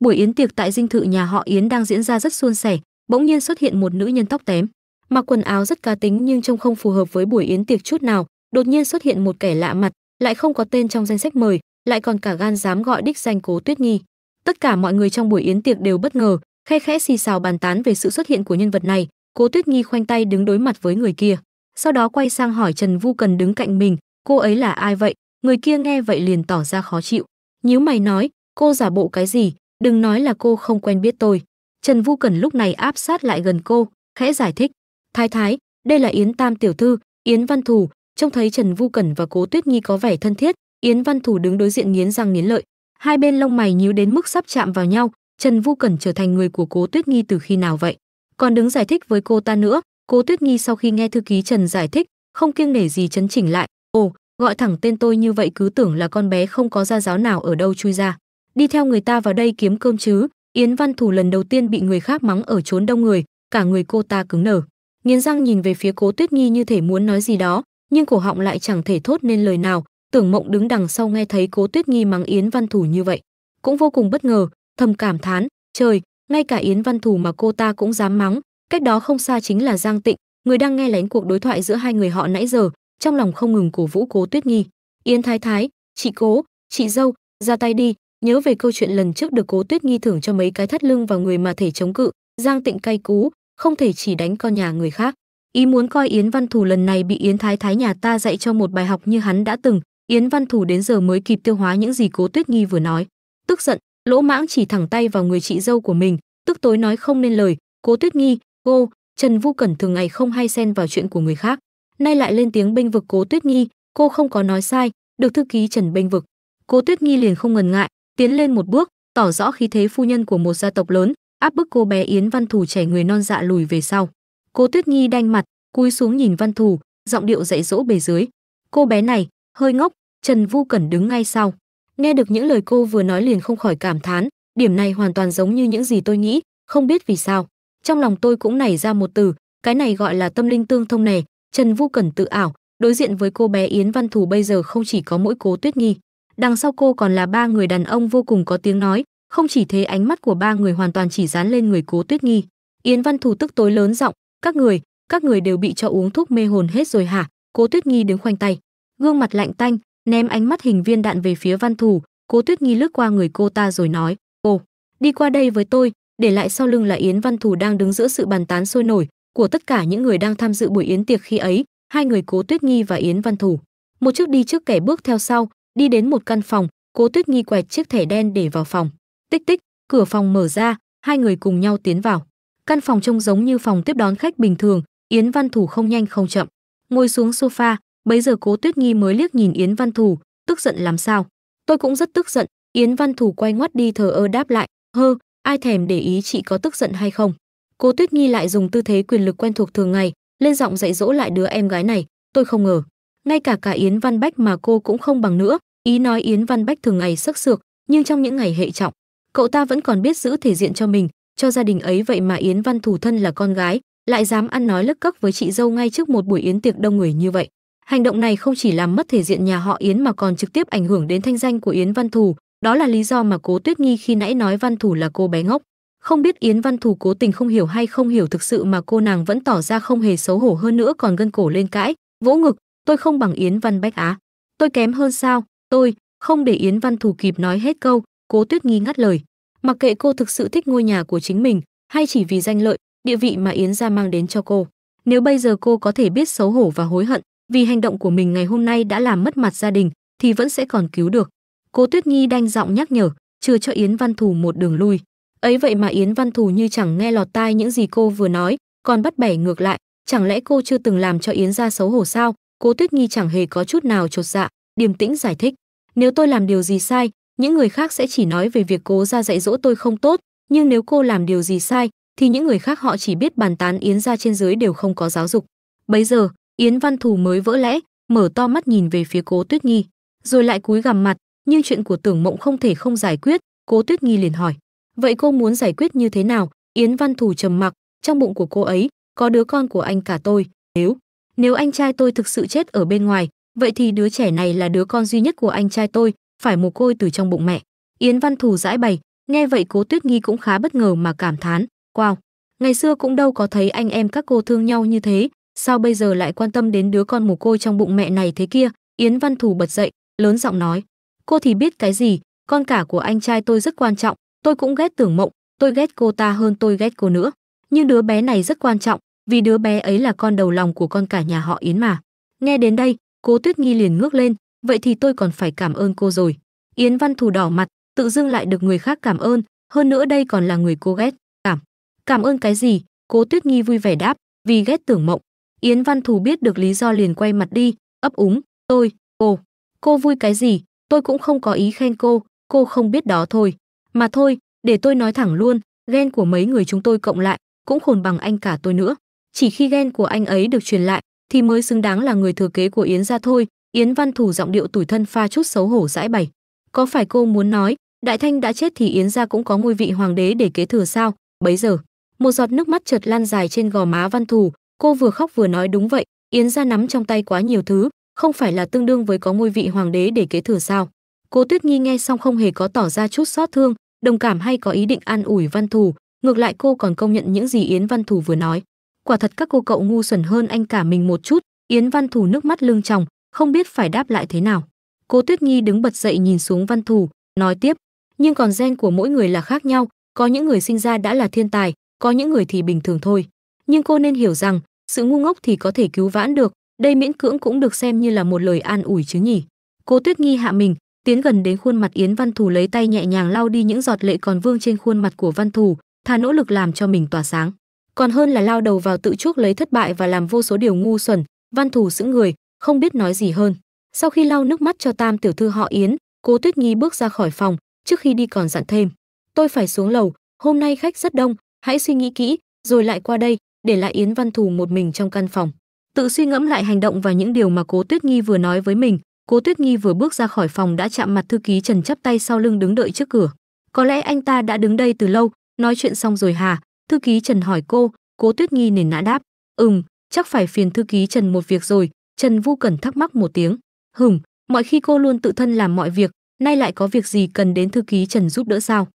Buổi yến tiệc tại dinh thự nhà họ Yến đang diễn ra rất suôn sẻ, bỗng nhiên xuất hiện một nữ nhân tóc tém, mặc quần áo rất cá tính nhưng trông không phù hợp với buổi yến tiệc chút nào, đột nhiên xuất hiện một kẻ lạ mặt, lại không có tên trong danh sách mời, lại còn cả gan dám gọi đích danh Cố Tuyết Nhi. Tất cả mọi người trong buổi yến tiệc đều bất ngờ, khe khẽ xì xào bàn tán về sự xuất hiện của nhân vật này, Cố Tuyết Nhi khoanh tay đứng đối mặt với người kia, sau đó quay sang hỏi Trần Vu Cần đứng cạnh mình, cô ấy là ai vậy người kia nghe vậy liền tỏ ra khó chịu nhíu mày nói cô giả bộ cái gì đừng nói là cô không quen biết tôi trần vu Cẩn lúc này áp sát lại gần cô khẽ giải thích thái thái đây là yến tam tiểu thư yến văn thù trông thấy trần vu cẩn và cố tuyết nhi có vẻ thân thiết yến văn thù đứng đối diện nghiến răng nghiến lợi hai bên lông mày nhíu đến mức sắp chạm vào nhau trần vu cẩn trở thành người của cố tuyết nhi từ khi nào vậy còn đứng giải thích với cô ta nữa cố tuyết nhi sau khi nghe thư ký trần giải thích không kiêng nể gì chấn chỉnh lại Ồ, gọi thẳng tên tôi như vậy cứ tưởng là con bé không có gia giáo nào ở đâu chui ra. Đi theo người ta vào đây kiếm cơm chứ, Yến Văn Thù lần đầu tiên bị người khác mắng ở chốn đông người, cả người cô ta cứng nở. Nghiến răng nhìn về phía Cố Tuyết Nghi như thể muốn nói gì đó, nhưng cổ họng lại chẳng thể thốt nên lời nào, Tưởng Mộng đứng đằng sau nghe thấy Cố Tuyết Nghi mắng Yến Văn Thù như vậy, cũng vô cùng bất ngờ, thầm cảm thán, trời, ngay cả Yến Văn Thù mà cô ta cũng dám mắng, cách đó không xa chính là Giang Tịnh, người đang nghe lén cuộc đối thoại giữa hai người họ nãy giờ, trong lòng không ngừng cổ vũ Cố Tuyết Nhi. Yến Thái Thái, chị Cố, chị dâu, ra tay đi, nhớ về câu chuyện lần trước được Cố Tuyết Nhi thưởng cho mấy cái thắt lưng vào người mà thể chống cự, Giang Tịnh cay cú, không thể chỉ đánh con nhà người khác. Ý muốn coi Yến Văn Thủ lần này bị Yến Thái Thái nhà ta dạy cho một bài học như hắn đã từng, Yến Văn Thủ đến giờ mới kịp tiêu hóa những gì Cố Tuyết Nhi vừa nói. Tức giận, Lỗ Mãng chỉ thẳng tay vào người chị dâu của mình, tức tối nói không nên lời, "Cố Tuyết Nhi, cô, Trần Vu Cẩn thường ngày không hay xen vào chuyện của người khác, nay lại lên tiếng bênh vực Cố Tuyết Nghi, cô không có nói sai, được thư ký Trần bênh vực. Cố Tuyết Nghi liền không ngần ngại, tiến lên một bước, tỏ rõ khí thế phu nhân của một gia tộc lớn, áp bức cô bé Yến Văn thủ trẻ người non dạ lùi về sau. Cố Tuyết Nghi đanh mặt, cúi xuống nhìn Văn thủ giọng điệu dạy dỗ bề dưới. Cô bé này, hơi ngốc, Trần Vu Cẩn đứng ngay sau. Nghe được những lời cô vừa nói liền không khỏi cảm thán, điểm này hoàn toàn giống như những gì tôi nghĩ, không biết vì sao. Trong lòng tôi cũng nảy ra một từ, cái này gọi là tâm linh tương thông nè, Trần Vu Cẩn tự ảo, đối diện với cô bé Yến Văn Thù bây giờ không chỉ có mỗi Cố Tuyết Nhi, đằng sau cô còn là ba người đàn ông vô cùng có tiếng nói, không chỉ thế ánh mắt của ba người hoàn toàn chỉ dán lên người Cố Tuyết Nhi. Yến Văn Thù tức tối lớn giọng, "Các người, các người đều bị cho uống thuốc mê hồn hết rồi hả?" Cố Tuyết Nhi đứng khoanh tay, gương mặt lạnh tanh, ném ánh mắt hình viên đạn về phía Văn Thù, Cố Tuyết Nhi lướt qua người cô ta rồi nói, "Ồ, đi qua đây với tôi." Để lại sau lưng là Yến Văn Thù đang đứng giữa sự bàn tán sôi nổi, của tất cả những người đang tham dự buổi yến tiệc khi ấy hai người cố tuyết nghi và yến văn thủ một chiếc đi trước kẻ bước theo sau đi đến một căn phòng cố tuyết nghi quẹt chiếc thẻ đen để vào phòng tích tích cửa phòng mở ra hai người cùng nhau tiến vào căn phòng trông giống như phòng tiếp đón khách bình thường yến văn thủ không nhanh không chậm ngồi xuống sofa bấy giờ cố tuyết nghi mới liếc nhìn yến văn thủ tức giận làm sao tôi cũng rất tức giận yến văn thủ quay ngoắt đi thờ ơ đáp lại hơ ai thèm để ý chị có tức giận hay không Cố Tuyết Nhi lại dùng tư thế quyền lực quen thuộc thường ngày, lên giọng dạy dỗ lại đứa em gái này, tôi không ngờ, ngay cả cả Yến Văn Bách mà cô cũng không bằng nữa, ý nói Yến Văn Bách thường ngày sức sược, nhưng trong những ngày hệ trọng, cậu ta vẫn còn biết giữ thể diện cho mình, cho gia đình ấy vậy mà Yến Văn thủ thân là con gái, lại dám ăn nói lấc cấc với chị dâu ngay trước một buổi yến tiệc đông người như vậy. Hành động này không chỉ làm mất thể diện nhà họ Yến mà còn trực tiếp ảnh hưởng đến thanh danh của Yến Văn Thủ, đó là lý do mà Cố Tuyết Nhi khi nãy nói Văn Thủ là cô bé ngốc. Không biết Yến Văn Thù cố tình không hiểu hay không hiểu thực sự mà cô nàng vẫn tỏ ra không hề xấu hổ hơn nữa còn gân cổ lên cãi, vỗ ngực, tôi không bằng Yến Văn Bách Á. Tôi kém hơn sao, tôi, không để Yến Văn Thù kịp nói hết câu, cố tuyết nghi ngắt lời. Mặc kệ cô thực sự thích ngôi nhà của chính mình, hay chỉ vì danh lợi, địa vị mà Yến gia mang đến cho cô. Nếu bây giờ cô có thể biết xấu hổ và hối hận, vì hành động của mình ngày hôm nay đã làm mất mặt gia đình, thì vẫn sẽ còn cứu được. Cố Tuyết Nhi đanh giọng nhắc nhở, chưa cho Yến Văn Thù một đường lui ấy vậy mà yến văn thù như chẳng nghe lọt tai những gì cô vừa nói còn bắt bẻ ngược lại chẳng lẽ cô chưa từng làm cho yến ra xấu hổ sao cố tuyết nghi chẳng hề có chút nào chột dạ điềm tĩnh giải thích nếu tôi làm điều gì sai những người khác sẽ chỉ nói về việc cố ra dạy dỗ tôi không tốt nhưng nếu cô làm điều gì sai thì những người khác họ chỉ biết bàn tán yến ra trên dưới đều không có giáo dục bấy giờ yến văn thù mới vỡ lẽ mở to mắt nhìn về phía cố tuyết nghi rồi lại cúi gằm mặt nhưng chuyện của tưởng mộng không thể không giải quyết cố tuyết nghi liền hỏi vậy cô muốn giải quyết như thế nào yến văn thủ trầm mặc trong bụng của cô ấy có đứa con của anh cả tôi nếu nếu anh trai tôi thực sự chết ở bên ngoài vậy thì đứa trẻ này là đứa con duy nhất của anh trai tôi phải mồ côi từ trong bụng mẹ yến văn Thủ giãi bày nghe vậy cố tuyết nghi cũng khá bất ngờ mà cảm thán wow ngày xưa cũng đâu có thấy anh em các cô thương nhau như thế sao bây giờ lại quan tâm đến đứa con mồ côi trong bụng mẹ này thế kia yến văn Thủ bật dậy lớn giọng nói cô thì biết cái gì con cả của anh trai tôi rất quan trọng Tôi cũng ghét Tưởng Mộng, tôi ghét cô ta hơn tôi ghét cô nữa. Nhưng đứa bé này rất quan trọng, vì đứa bé ấy là con đầu lòng của con cả nhà họ Yến mà. Nghe đến đây, Cố Tuyết Nghi liền ngước lên, vậy thì tôi còn phải cảm ơn cô rồi. Yến Văn Thù đỏ mặt, tự dưng lại được người khác cảm ơn, hơn nữa đây còn là người cô ghét. Cảm. Cảm ơn cái gì? Cố Tuyết Nghi vui vẻ đáp, vì ghét Tưởng Mộng. Yến Văn Thù biết được lý do liền quay mặt đi, ấp úng, "Tôi, cô, cô vui cái gì? Tôi cũng không có ý khen cô, cô không biết đó thôi." Mà thôi, để tôi nói thẳng luôn, ghen của mấy người chúng tôi cộng lại cũng khôn bằng anh cả tôi nữa. Chỉ khi ghen của anh ấy được truyền lại thì mới xứng đáng là người thừa kế của Yến gia thôi. Yến Văn Thủ giọng điệu tủi thân pha chút xấu hổ giải bày. Có phải cô muốn nói, Đại Thanh đã chết thì Yến gia cũng có ngôi vị hoàng đế để kế thừa sao? Bấy giờ, một giọt nước mắt chợt lan dài trên gò má Văn Thủ, cô vừa khóc vừa nói đúng vậy, Yến gia nắm trong tay quá nhiều thứ, không phải là tương đương với có ngôi vị hoàng đế để kế thừa sao? cô Tuyết Nghi nghe xong không hề có tỏ ra chút xót thương, đồng cảm hay có ý định an ủi văn thù ngược lại cô còn công nhận những gì yến văn thù vừa nói quả thật các cô cậu ngu xuẩn hơn anh cả mình một chút yến văn thù nước mắt lưng tròng không biết phải đáp lại thế nào cô tuyết nhi đứng bật dậy nhìn xuống văn thù nói tiếp nhưng còn gen của mỗi người là khác nhau có những người sinh ra đã là thiên tài có những người thì bình thường thôi nhưng cô nên hiểu rằng sự ngu ngốc thì có thể cứu vãn được đây miễn cưỡng cũng được xem như là một lời an ủi chứ nhỉ cô tuyết nghi hạ mình tiến gần đến khuôn mặt yến văn thù lấy tay nhẹ nhàng lau đi những giọt lệ còn vương trên khuôn mặt của văn thù thà nỗ lực làm cho mình tỏa sáng còn hơn là lao đầu vào tự chuốc lấy thất bại và làm vô số điều ngu xuẩn văn thù sững người không biết nói gì hơn sau khi lau nước mắt cho tam tiểu thư họ yến cố tuyết nghi bước ra khỏi phòng trước khi đi còn dặn thêm tôi phải xuống lầu hôm nay khách rất đông hãy suy nghĩ kỹ rồi lại qua đây để lại yến văn thù một mình trong căn phòng tự suy ngẫm lại hành động và những điều mà cố tuyết nghi vừa nói với mình Cố Tuyết Nhi vừa bước ra khỏi phòng đã chạm mặt thư ký Trần chắp tay sau lưng đứng đợi trước cửa. Có lẽ anh ta đã đứng đây từ lâu, nói chuyện xong rồi hả? Thư ký Trần hỏi cô, Cố Tuyết Nhi nền nã đáp, "Ừm, chắc phải phiền thư ký Trần một việc rồi." Trần Vu Cẩn thắc mắc một tiếng, "Hừm, mọi khi cô luôn tự thân làm mọi việc, nay lại có việc gì cần đến thư ký Trần giúp đỡ sao?"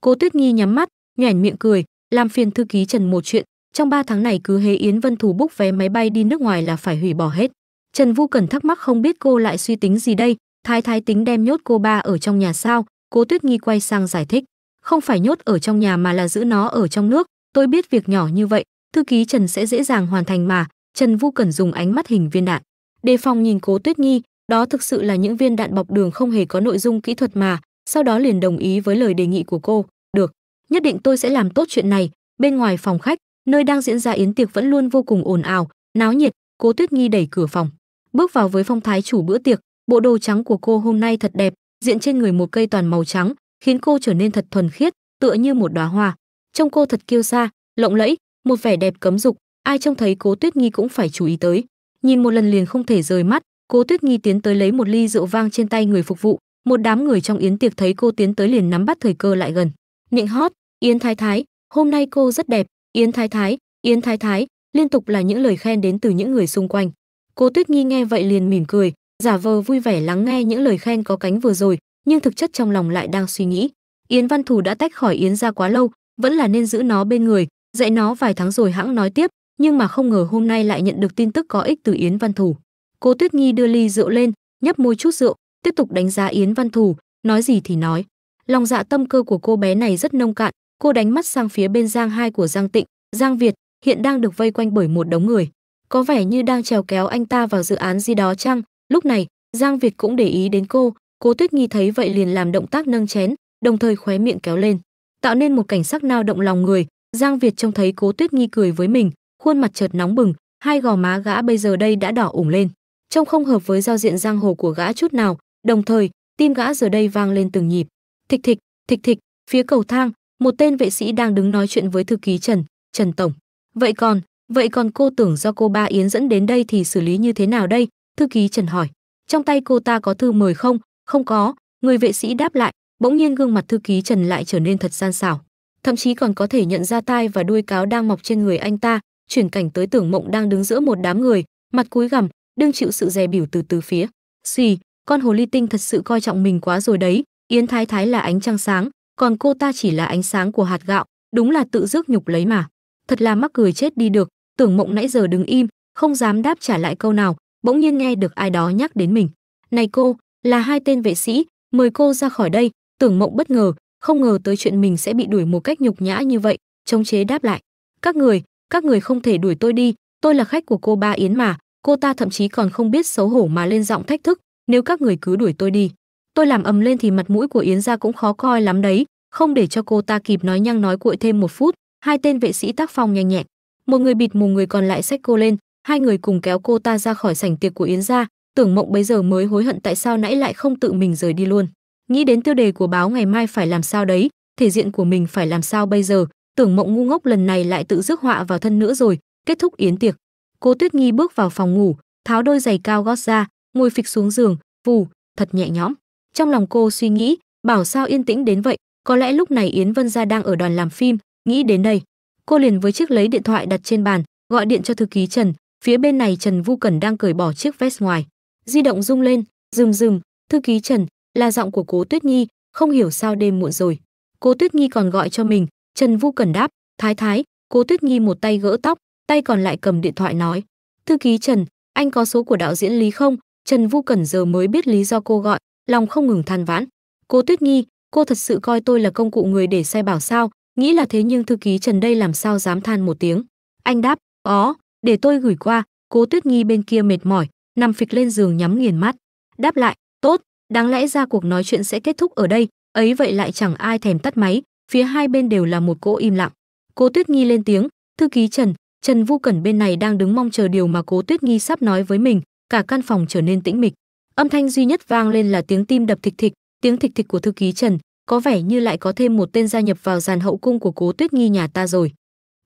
Cố Tuyết Nhi nhắm mắt, nhoẻn miệng cười, "Làm phiền thư ký Trần một chuyện, trong 3 tháng này cứ hế Yến Vân Thù búc vé máy bay đi nước ngoài là phải hủy bỏ hết." Trần Vu Cẩn thắc mắc không biết cô lại suy tính gì đây, thái thái tính đem nhốt cô ba ở trong nhà sao? Cố Tuyết Nghi quay sang giải thích, không phải nhốt ở trong nhà mà là giữ nó ở trong nước, tôi biết việc nhỏ như vậy, thư ký Trần sẽ dễ dàng hoàn thành mà. Trần Vu Cẩn dùng ánh mắt hình viên đạn, đề phòng nhìn Cố Tuyết Nghi, đó thực sự là những viên đạn bọc đường không hề có nội dung kỹ thuật mà, sau đó liền đồng ý với lời đề nghị của cô, "Được, nhất định tôi sẽ làm tốt chuyện này." Bên ngoài phòng khách, nơi đang diễn ra yến tiệc vẫn luôn vô cùng ồn ào, náo nhiệt, Cố Tuyết Nghi đẩy cửa phòng bước vào với phong thái chủ bữa tiệc bộ đồ trắng của cô hôm nay thật đẹp diện trên người một cây toàn màu trắng khiến cô trở nên thật thuần khiết tựa như một đóa hoa trông cô thật kiêu sa lộng lẫy một vẻ đẹp cấm dục ai trông thấy cố tuyết nghi cũng phải chú ý tới nhìn một lần liền không thể rời mắt cố tuyết nghi tiến tới lấy một ly rượu vang trên tay người phục vụ một đám người trong yến tiệc thấy cô tiến tới liền nắm bắt thời cơ lại gần nịnh hót yến thái thái hôm nay cô rất đẹp yến thái thái yến thái thái liên tục là những lời khen đến từ những người xung quanh Cố Tuyết Nhi nghe vậy liền mỉm cười, giả vờ vui vẻ lắng nghe những lời khen có cánh vừa rồi, nhưng thực chất trong lòng lại đang suy nghĩ. Yến Văn Thù đã tách khỏi Yến ra quá lâu, vẫn là nên giữ nó bên người, dạy nó vài tháng rồi hãng nói tiếp, nhưng mà không ngờ hôm nay lại nhận được tin tức có ích từ Yến Văn Thù. Cố Tuyết Nhi đưa ly rượu lên, nhấp môi chút rượu, tiếp tục đánh giá Yến Văn Thù, nói gì thì nói. Lòng dạ tâm cơ của cô bé này rất nông cạn, cô đánh mắt sang phía bên Giang Hai của Giang Tịnh, Giang Việt, hiện đang được vây quanh bởi một đống người có vẻ như đang trèo kéo anh ta vào dự án gì đó chăng lúc này giang việt cũng để ý đến cô cố tuyết nghi thấy vậy liền làm động tác nâng chén đồng thời khóe miệng kéo lên tạo nên một cảnh sắc nao động lòng người giang việt trông thấy cố tuyết nghi cười với mình khuôn mặt chợt nóng bừng hai gò má gã bây giờ đây đã đỏ ủng lên trông không hợp với giao diện giang hồ của gã chút nào đồng thời tim gã giờ đây vang lên từng nhịp thịch thịch thịch thịch phía cầu thang một tên vệ sĩ đang đứng nói chuyện với thư ký trần trần tổng vậy còn Vậy còn cô tưởng do cô ba Yến dẫn đến đây thì xử lý như thế nào đây? Thư ký Trần hỏi. Trong tay cô ta có thư mời không? Không có, người vệ sĩ đáp lại, bỗng nhiên gương mặt thư ký Trần lại trở nên thật gian xảo. Thậm chí còn có thể nhận ra tai và đuôi cáo đang mọc trên người anh ta, chuyển cảnh tới tưởng mộng đang đứng giữa một đám người, mặt cúi gằm, đương chịu sự dè biểu từ từ phía. Xì, con hồ ly tinh thật sự coi trọng mình quá rồi đấy, Yến Thái Thái là ánh trăng sáng, còn cô ta chỉ là ánh sáng của hạt gạo, đúng là tự rước nhục lấy mà. Thật là mắc cười chết đi được, tưởng mộng nãy giờ đứng im không dám đáp trả lại câu nào bỗng nhiên nghe được ai đó nhắc đến mình này cô là hai tên vệ sĩ mời cô ra khỏi đây tưởng mộng bất ngờ không ngờ tới chuyện mình sẽ bị đuổi một cách nhục nhã như vậy chống chế đáp lại các người các người không thể đuổi tôi đi tôi là khách của cô ba yến mà cô ta thậm chí còn không biết xấu hổ mà lên giọng thách thức nếu các người cứ đuổi tôi đi tôi làm ầm lên thì mặt mũi của yến gia cũng khó coi lắm đấy không để cho cô ta kịp nói nhăng nói cuội thêm một phút hai tên vệ sĩ tác phong nhanh nhẹn một người bịt mù người còn lại xách cô lên hai người cùng kéo cô ta ra khỏi sảnh tiệc của yến gia tưởng mộng bấy giờ mới hối hận tại sao nãy lại không tự mình rời đi luôn nghĩ đến tiêu đề của báo ngày mai phải làm sao đấy thể diện của mình phải làm sao bây giờ tưởng mộng ngu ngốc lần này lại tự rước họa vào thân nữa rồi kết thúc yến tiệc cô tuyết nghi bước vào phòng ngủ tháo đôi giày cao gót ra ngồi phịch xuống giường phù, thật nhẹ nhõm trong lòng cô suy nghĩ bảo sao yên tĩnh đến vậy có lẽ lúc này yến vân gia đang ở đoàn làm phim nghĩ đến đây cô liền với chiếc lấy điện thoại đặt trên bàn gọi điện cho thư ký trần phía bên này trần vu cẩn đang cởi bỏ chiếc vest ngoài di động rung lên rừng rừng thư ký trần là giọng của cố tuyết nhi không hiểu sao đêm muộn rồi cố tuyết nhi còn gọi cho mình trần vu cẩn đáp thái thái cố tuyết nhi một tay gỡ tóc tay còn lại cầm điện thoại nói thư ký trần anh có số của đạo diễn lý không trần vu cẩn giờ mới biết lý do cô gọi lòng không ngừng than vãn cố tuyết nhi cô thật sự coi tôi là công cụ người để sai bảo sao nghĩ là thế nhưng thư ký trần đây làm sao dám than một tiếng anh đáp ó để tôi gửi qua cố tuyết nghi bên kia mệt mỏi nằm phịch lên giường nhắm nghiền mắt đáp lại tốt đáng lẽ ra cuộc nói chuyện sẽ kết thúc ở đây ấy vậy lại chẳng ai thèm tắt máy phía hai bên đều là một cỗ im lặng cố tuyết nghi lên tiếng thư ký trần trần vu cẩn bên này đang đứng mong chờ điều mà cố tuyết nghi sắp nói với mình cả căn phòng trở nên tĩnh mịch âm thanh duy nhất vang lên là tiếng tim đập thịch thịch tiếng thịch thịch của thư ký trần có vẻ như lại có thêm một tên gia nhập vào dàn hậu cung của Cố Tuyết Nghi nhà ta rồi.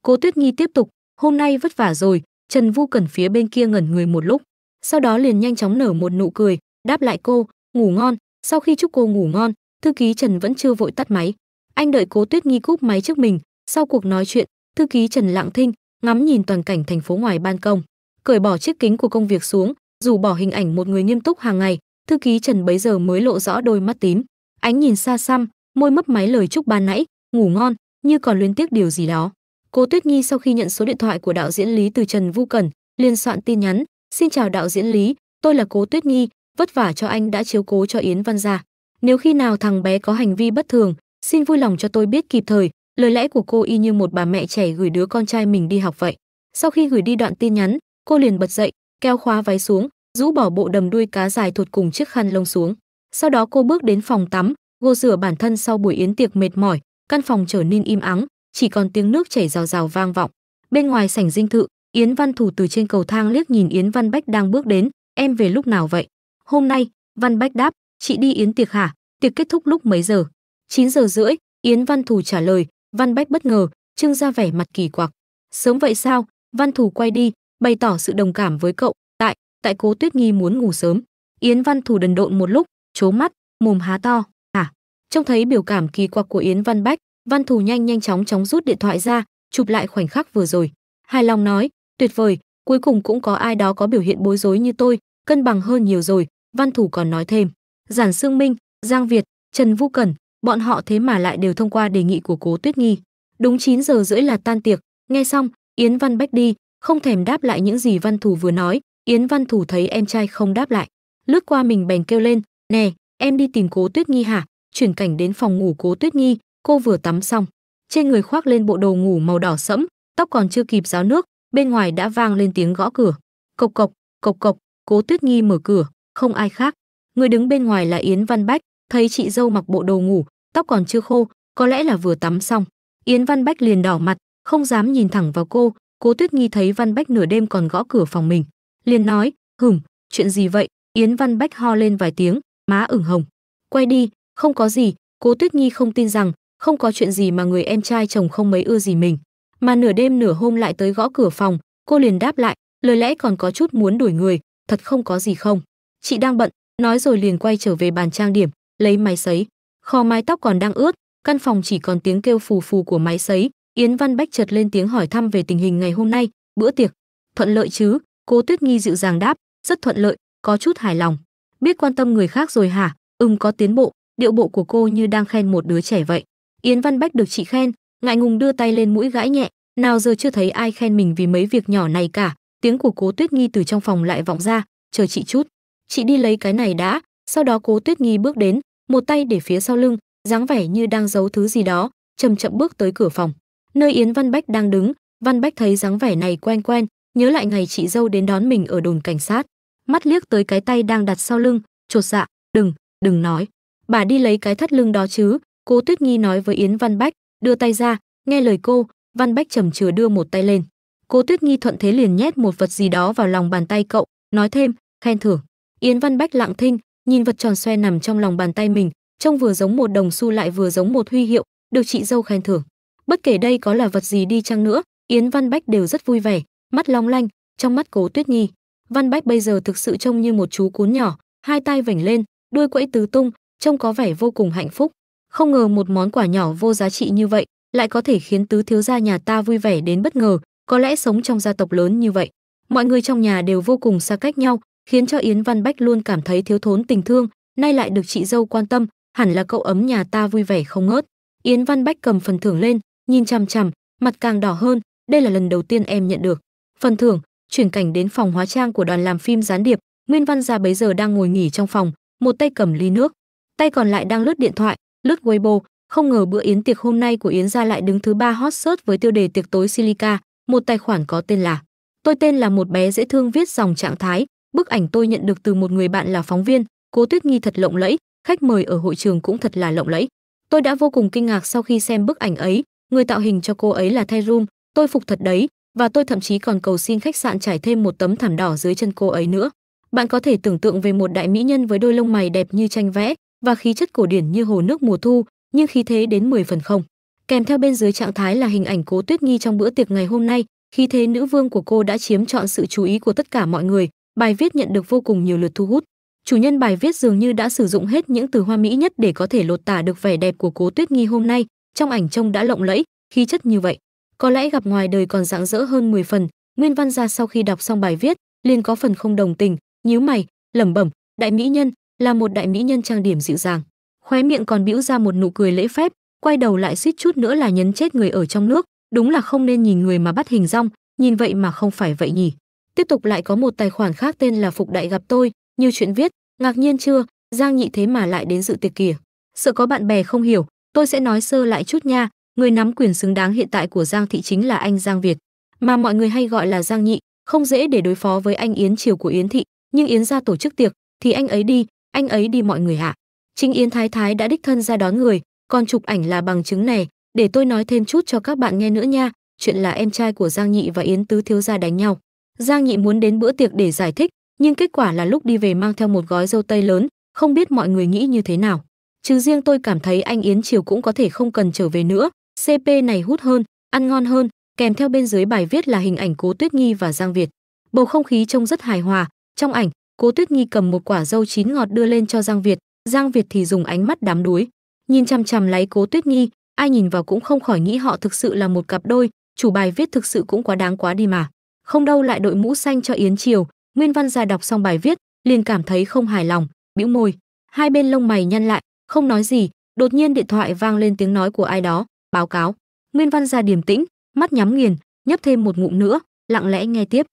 Cố Tuyết Nghi tiếp tục, hôm nay vất vả rồi, Trần Vu cần phía bên kia ngẩn người một lúc, sau đó liền nhanh chóng nở một nụ cười, đáp lại cô, ngủ ngon, sau khi chúc cô ngủ ngon, thư ký Trần vẫn chưa vội tắt máy. Anh đợi Cố Tuyết Nghi cúp máy trước mình, sau cuộc nói chuyện, thư ký Trần lặng thinh, ngắm nhìn toàn cảnh thành phố ngoài ban công, cởi bỏ chiếc kính của công việc xuống, dù bỏ hình ảnh một người nghiêm túc hàng ngày, thư ký Trần bấy giờ mới lộ rõ đôi mắt tím ánh nhìn xa xăm môi mấp máy lời chúc ban nãy ngủ ngon như còn liên tiếc điều gì đó Cô tuyết nhi sau khi nhận số điện thoại của đạo diễn lý từ trần vu cẩn liền soạn tin nhắn xin chào đạo diễn lý tôi là cố tuyết nhi vất vả cho anh đã chiếu cố cho yến văn gia nếu khi nào thằng bé có hành vi bất thường xin vui lòng cho tôi biết kịp thời lời lẽ của cô y như một bà mẹ trẻ gửi đứa con trai mình đi học vậy sau khi gửi đi đoạn tin nhắn cô liền bật dậy kéo khóa váy xuống rũ bỏ bộ đầm đuôi cá dài thụt cùng chiếc khăn lông xuống sau đó cô bước đến phòng tắm, gô rửa bản thân sau buổi yến tiệc mệt mỏi, căn phòng trở nên im ắng, chỉ còn tiếng nước chảy rào rào vang vọng. Bên ngoài sảnh dinh thự, Yến Văn Thủ từ trên cầu thang liếc nhìn Yến Văn Bách đang bước đến, "Em về lúc nào vậy?" "Hôm nay," Văn Bách đáp, "Chị đi yến tiệc hả? Tiệc kết thúc lúc mấy giờ?" "9 giờ rưỡi," Yến Văn Thủ trả lời. Văn Bách bất ngờ, trưng ra vẻ mặt kỳ quặc. "Sớm vậy sao?" Văn Thủ quay đi, bày tỏ sự đồng cảm với cậu, "Tại, tại Cố Tuyết Nghi muốn ngủ sớm." Yến Văn Thủ đần độn một lúc, trố mắt, mồm há to, à. Trông thấy biểu cảm kỳ quặc của Yến Văn Bách, Văn Thù nhanh nhanh chóng chóng rút điện thoại ra, chụp lại khoảnh khắc vừa rồi. Hài lòng nói, tuyệt vời, cuối cùng cũng có ai đó có biểu hiện bối rối như tôi, cân bằng hơn nhiều rồi, Văn Thù còn nói thêm. Giản Sương Minh, Giang Việt, Trần Vũ Cẩn, bọn họ thế mà lại đều thông qua đề nghị của Cố Tuyết Nghi. Đúng 9 giờ rưỡi là tan tiệc, nghe xong, Yến Văn Bách đi, không thèm đáp lại những gì Văn Thù vừa nói, Yến Văn Thù thấy em trai không đáp lại, lướt qua mình bèn kêu lên, Nè, em đi tìm Cố Tuyết nghi hả? Chuyển cảnh đến phòng ngủ Cố Tuyết nghi cô vừa tắm xong. Trên người khoác lên bộ đồ ngủ màu đỏ sẫm, tóc còn chưa kịp ráo nước, bên ngoài đã vang lên tiếng gõ cửa. Cộc cộc, cộc cộc, Cố Tuyết nghi mở cửa, không ai khác. Người đứng bên ngoài là Yến Văn Bách, thấy chị dâu mặc bộ đồ ngủ, tóc còn chưa khô, có lẽ là vừa tắm xong. Yến Văn Bách liền đỏ mặt, không dám nhìn thẳng vào cô, Cố Tuyết nghi thấy Văn Bách nửa đêm còn gõ cửa phòng mình, liền nói, "Hửm, chuyện gì vậy?" Yến Văn Bách ho lên vài tiếng, má ửng hồng. Quay đi, không có gì, Cố Tuyết Nhi không tin rằng không có chuyện gì mà người em trai chồng không mấy ưa gì mình, mà nửa đêm nửa hôm lại tới gõ cửa phòng, cô liền đáp lại, lời lẽ còn có chút muốn đuổi người, thật không có gì không. Chị đang bận, nói rồi liền quay trở về bàn trang điểm, lấy máy sấy. Kho mái tóc còn đang ướt, căn phòng chỉ còn tiếng kêu phù phù của máy sấy, Yến Văn Bách chợt lên tiếng hỏi thăm về tình hình ngày hôm nay, bữa tiệc thuận lợi chứ? Cô Tuyết Nhi dịu dàng đáp, rất thuận lợi, có chút hài lòng biết quan tâm người khác rồi hả ừm có tiến bộ điệu bộ của cô như đang khen một đứa trẻ vậy yến văn bách được chị khen ngại ngùng đưa tay lên mũi gãi nhẹ nào giờ chưa thấy ai khen mình vì mấy việc nhỏ này cả tiếng của cố tuyết nghi từ trong phòng lại vọng ra chờ chị chút chị đi lấy cái này đã sau đó cố tuyết nghi bước đến một tay để phía sau lưng dáng vẻ như đang giấu thứ gì đó chậm chậm bước tới cửa phòng nơi yến văn bách đang đứng văn bách thấy dáng vẻ này quen quen nhớ lại ngày chị dâu đến đón mình ở đồn cảnh sát mắt liếc tới cái tay đang đặt sau lưng chột dạ đừng đừng nói bà đi lấy cái thắt lưng đó chứ cô tuyết nghi nói với yến văn bách đưa tay ra nghe lời cô văn bách trầm chừa đưa một tay lên cô tuyết nghi thuận thế liền nhét một vật gì đó vào lòng bàn tay cậu nói thêm khen thưởng yến văn bách lặng thinh nhìn vật tròn xoe nằm trong lòng bàn tay mình trông vừa giống một đồng xu lại vừa giống một huy hiệu được chị dâu khen thưởng bất kể đây có là vật gì đi chăng nữa yến văn bách đều rất vui vẻ mắt long lanh trong mắt cố tuyết nghi Văn Bách bây giờ thực sự trông như một chú cún nhỏ, hai tay vảnh lên, đuôi quẫy tứ tung, trông có vẻ vô cùng hạnh phúc. Không ngờ một món quả nhỏ vô giá trị như vậy lại có thể khiến tứ thiếu gia nhà ta vui vẻ đến bất ngờ, có lẽ sống trong gia tộc lớn như vậy. Mọi người trong nhà đều vô cùng xa cách nhau, khiến cho Yến Văn Bách luôn cảm thấy thiếu thốn tình thương, nay lại được chị dâu quan tâm, hẳn là cậu ấm nhà ta vui vẻ không ngớt. Yến Văn Bách cầm phần thưởng lên, nhìn chằm chằm, mặt càng đỏ hơn, đây là lần đầu tiên em nhận được. Phần thưởng, chuyển cảnh đến phòng hóa trang của đoàn làm phim gián điệp nguyên văn gia bấy giờ đang ngồi nghỉ trong phòng một tay cầm ly nước tay còn lại đang lướt điện thoại lướt weibo không ngờ bữa yến tiệc hôm nay của yến gia lại đứng thứ ba hot search với tiêu đề tiệc tối silica một tài khoản có tên là tôi tên là một bé dễ thương viết dòng trạng thái bức ảnh tôi nhận được từ một người bạn là phóng viên cố tuyết nghi thật lộng lẫy khách mời ở hội trường cũng thật là lộng lẫy tôi đã vô cùng kinh ngạc sau khi xem bức ảnh ấy người tạo hình cho cô ấy là thay room tôi phục thật đấy và tôi thậm chí còn cầu xin khách sạn trải thêm một tấm thảm đỏ dưới chân cô ấy nữa. Bạn có thể tưởng tượng về một đại mỹ nhân với đôi lông mày đẹp như tranh vẽ và khí chất cổ điển như hồ nước mùa thu, nhưng khí thế đến 10 phần không. Kèm theo bên dưới trạng thái là hình ảnh Cố Tuyết Nghi trong bữa tiệc ngày hôm nay, khí thế nữ vương của cô đã chiếm trọn sự chú ý của tất cả mọi người, bài viết nhận được vô cùng nhiều lượt thu hút. Chủ nhân bài viết dường như đã sử dụng hết những từ hoa mỹ nhất để có thể lột tả được vẻ đẹp của Cố Tuyết Nghi hôm nay, trong ảnh trông đã lộng lẫy, khí chất như vậy có lẽ gặp ngoài đời còn rạng rỡ hơn 10 phần nguyên văn gia sau khi đọc xong bài viết liền có phần không đồng tình nhíu mày lẩm bẩm đại mỹ nhân là một đại mỹ nhân trang điểm dịu dàng khóe miệng còn bĩu ra một nụ cười lễ phép quay đầu lại suýt chút nữa là nhấn chết người ở trong nước đúng là không nên nhìn người mà bắt hình rong nhìn vậy mà không phải vậy nhỉ tiếp tục lại có một tài khoản khác tên là phục đại gặp tôi như chuyện viết ngạc nhiên chưa giang nhị thế mà lại đến dự tiệc kìa sợ có bạn bè không hiểu tôi sẽ nói sơ lại chút nha người nắm quyền xứng đáng hiện tại của Giang thị chính là anh Giang Việt, mà mọi người hay gọi là Giang Nhị, không dễ để đối phó với anh Yến Triều của Yến thị, nhưng Yến gia tổ chức tiệc thì anh ấy đi, anh ấy đi mọi người hạ. Chính Yến Thái Thái đã đích thân ra đón người, còn chụp ảnh là bằng chứng này, để tôi nói thêm chút cho các bạn nghe nữa nha, chuyện là em trai của Giang Nhị và Yến Tứ thiếu gia đánh nhau. Giang Nhị muốn đến bữa tiệc để giải thích, nhưng kết quả là lúc đi về mang theo một gói dâu tây lớn, không biết mọi người nghĩ như thế nào. Chứ riêng tôi cảm thấy anh Yến Triều cũng có thể không cần trở về nữa, CP này hút hơn, ăn ngon hơn, kèm theo bên dưới bài viết là hình ảnh Cố Tuyết Nhi và Giang Việt. Bầu không khí trông rất hài hòa, trong ảnh, Cố Tuyết Nhi cầm một quả dâu chín ngọt đưa lên cho Giang Việt, Giang Việt thì dùng ánh mắt đám đuối, nhìn chằm chằm lấy Cố Tuyết Nhi, ai nhìn vào cũng không khỏi nghĩ họ thực sự là một cặp đôi, chủ bài viết thực sự cũng quá đáng quá đi mà. Không đâu lại đội mũ xanh cho Yến Triều, Nguyên Văn gia đọc xong bài viết, liền cảm thấy không hài lòng, bĩu môi, hai bên lông mày nhăn lại, không nói gì, đột nhiên điện thoại vang lên tiếng nói của ai đó, báo cáo nguyên văn ra điềm tĩnh mắt nhắm nghiền nhấp thêm một ngụm nữa lặng lẽ nghe tiếp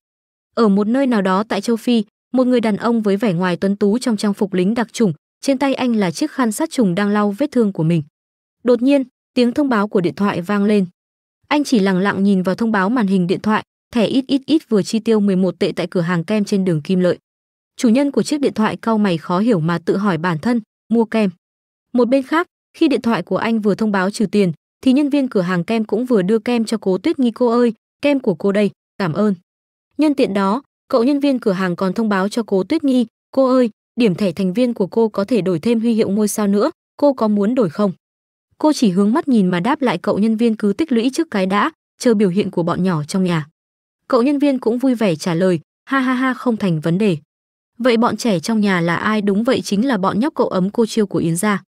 ở một nơi nào đó tại châu phi một người đàn ông với vẻ ngoài tuấn tú trong trang phục lính đặc trùng trên tay anh là chiếc khăn sát trùng đang lau vết thương của mình đột nhiên tiếng thông báo của điện thoại vang lên anh chỉ lặng lặng nhìn vào thông báo màn hình điện thoại thẻ ít ít ít vừa chi tiêu 11 tệ tại cửa hàng kem trên đường Kim Lợi. Chủ nhân của chiếc điện thoại cau mày khó hiểu mà tự hỏi bản thân, mua kem. Một bên khác, khi điện thoại của anh vừa thông báo trừ tiền, thì nhân viên cửa hàng kem cũng vừa đưa kem cho Cố Tuyết Nghi cô ơi, kem của cô đây, cảm ơn. Nhân tiện đó, cậu nhân viên cửa hàng còn thông báo cho Cố Tuyết Nghi, cô ơi, điểm thẻ thành viên của cô có thể đổi thêm huy hiệu ngôi sao nữa, cô có muốn đổi không? Cô chỉ hướng mắt nhìn mà đáp lại cậu nhân viên cứ tích lũy trước cái đã, chờ biểu hiện của bọn nhỏ trong nhà. Cậu nhân viên cũng vui vẻ trả lời, ha ha ha không thành vấn đề. Vậy bọn trẻ trong nhà là ai đúng vậy chính là bọn nhóc cậu ấm cô chiêu của Yến gia.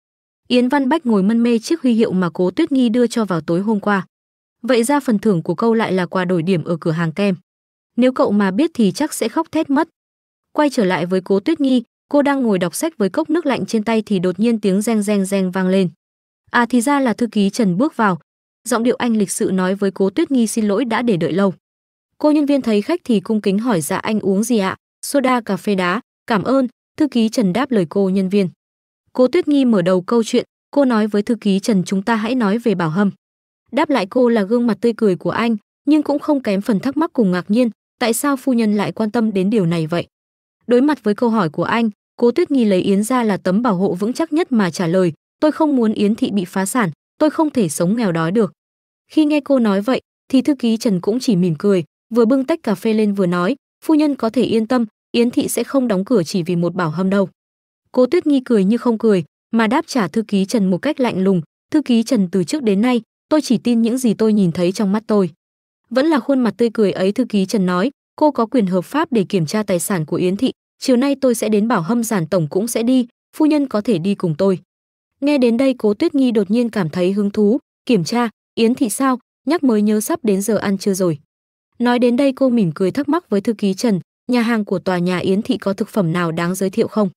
Yến Văn Bách ngồi mân mê chiếc huy hiệu mà Cố Tuyết Nghi đưa cho vào tối hôm qua. Vậy ra phần thưởng của câu lại là quà đổi điểm ở cửa hàng kem. Nếu cậu mà biết thì chắc sẽ khóc thét mất. Quay trở lại với Cố Tuyết Nghi, cô đang ngồi đọc sách với cốc nước lạnh trên tay thì đột nhiên tiếng reng reng reng vang lên. À thì ra là thư ký Trần bước vào. Giọng điệu anh lịch sự nói với Cố Tuyết Nghi xin lỗi đã để đợi lâu. Cô nhân viên thấy khách thì cung kính hỏi dạ anh uống gì ạ? Soda cà phê đá, cảm ơn, thư ký Trần đáp lời cô nhân viên. Cô Tuyết Nghi mở đầu câu chuyện, cô nói với thư ký Trần chúng ta hãy nói về Bảo Hâm. Đáp lại cô là gương mặt tươi cười của anh, nhưng cũng không kém phần thắc mắc cùng ngạc nhiên, tại sao phu nhân lại quan tâm đến điều này vậy? Đối mặt với câu hỏi của anh, cô Tuyết Nghi lấy Yến ra là tấm bảo hộ vững chắc nhất mà trả lời, tôi không muốn Yến thị bị phá sản, tôi không thể sống nghèo đói được. Khi nghe cô nói vậy, thì thư ký Trần cũng chỉ mỉm cười, vừa bưng tách cà phê lên vừa nói, phu nhân có thể yên tâm, Yến thị sẽ không đóng cửa chỉ vì một bảo hâm đâu. Cô Tuyết Nghi cười như không cười, mà đáp trả thư ký Trần một cách lạnh lùng, "Thư ký Trần từ trước đến nay, tôi chỉ tin những gì tôi nhìn thấy trong mắt tôi." Vẫn là khuôn mặt tươi cười ấy thư ký Trần nói, "Cô có quyền hợp pháp để kiểm tra tài sản của Yến thị, chiều nay tôi sẽ đến bảo Hâm Giản tổng cũng sẽ đi, phu nhân có thể đi cùng tôi." Nghe đến đây Cố Tuyết Nghi đột nhiên cảm thấy hứng thú, kiểm tra, Yến thị sao, nhắc mới nhớ sắp đến giờ ăn chưa rồi. Nói đến đây cô mỉm cười thắc mắc với thư ký Trần, nhà hàng của tòa nhà Yến thị có thực phẩm nào đáng giới thiệu không?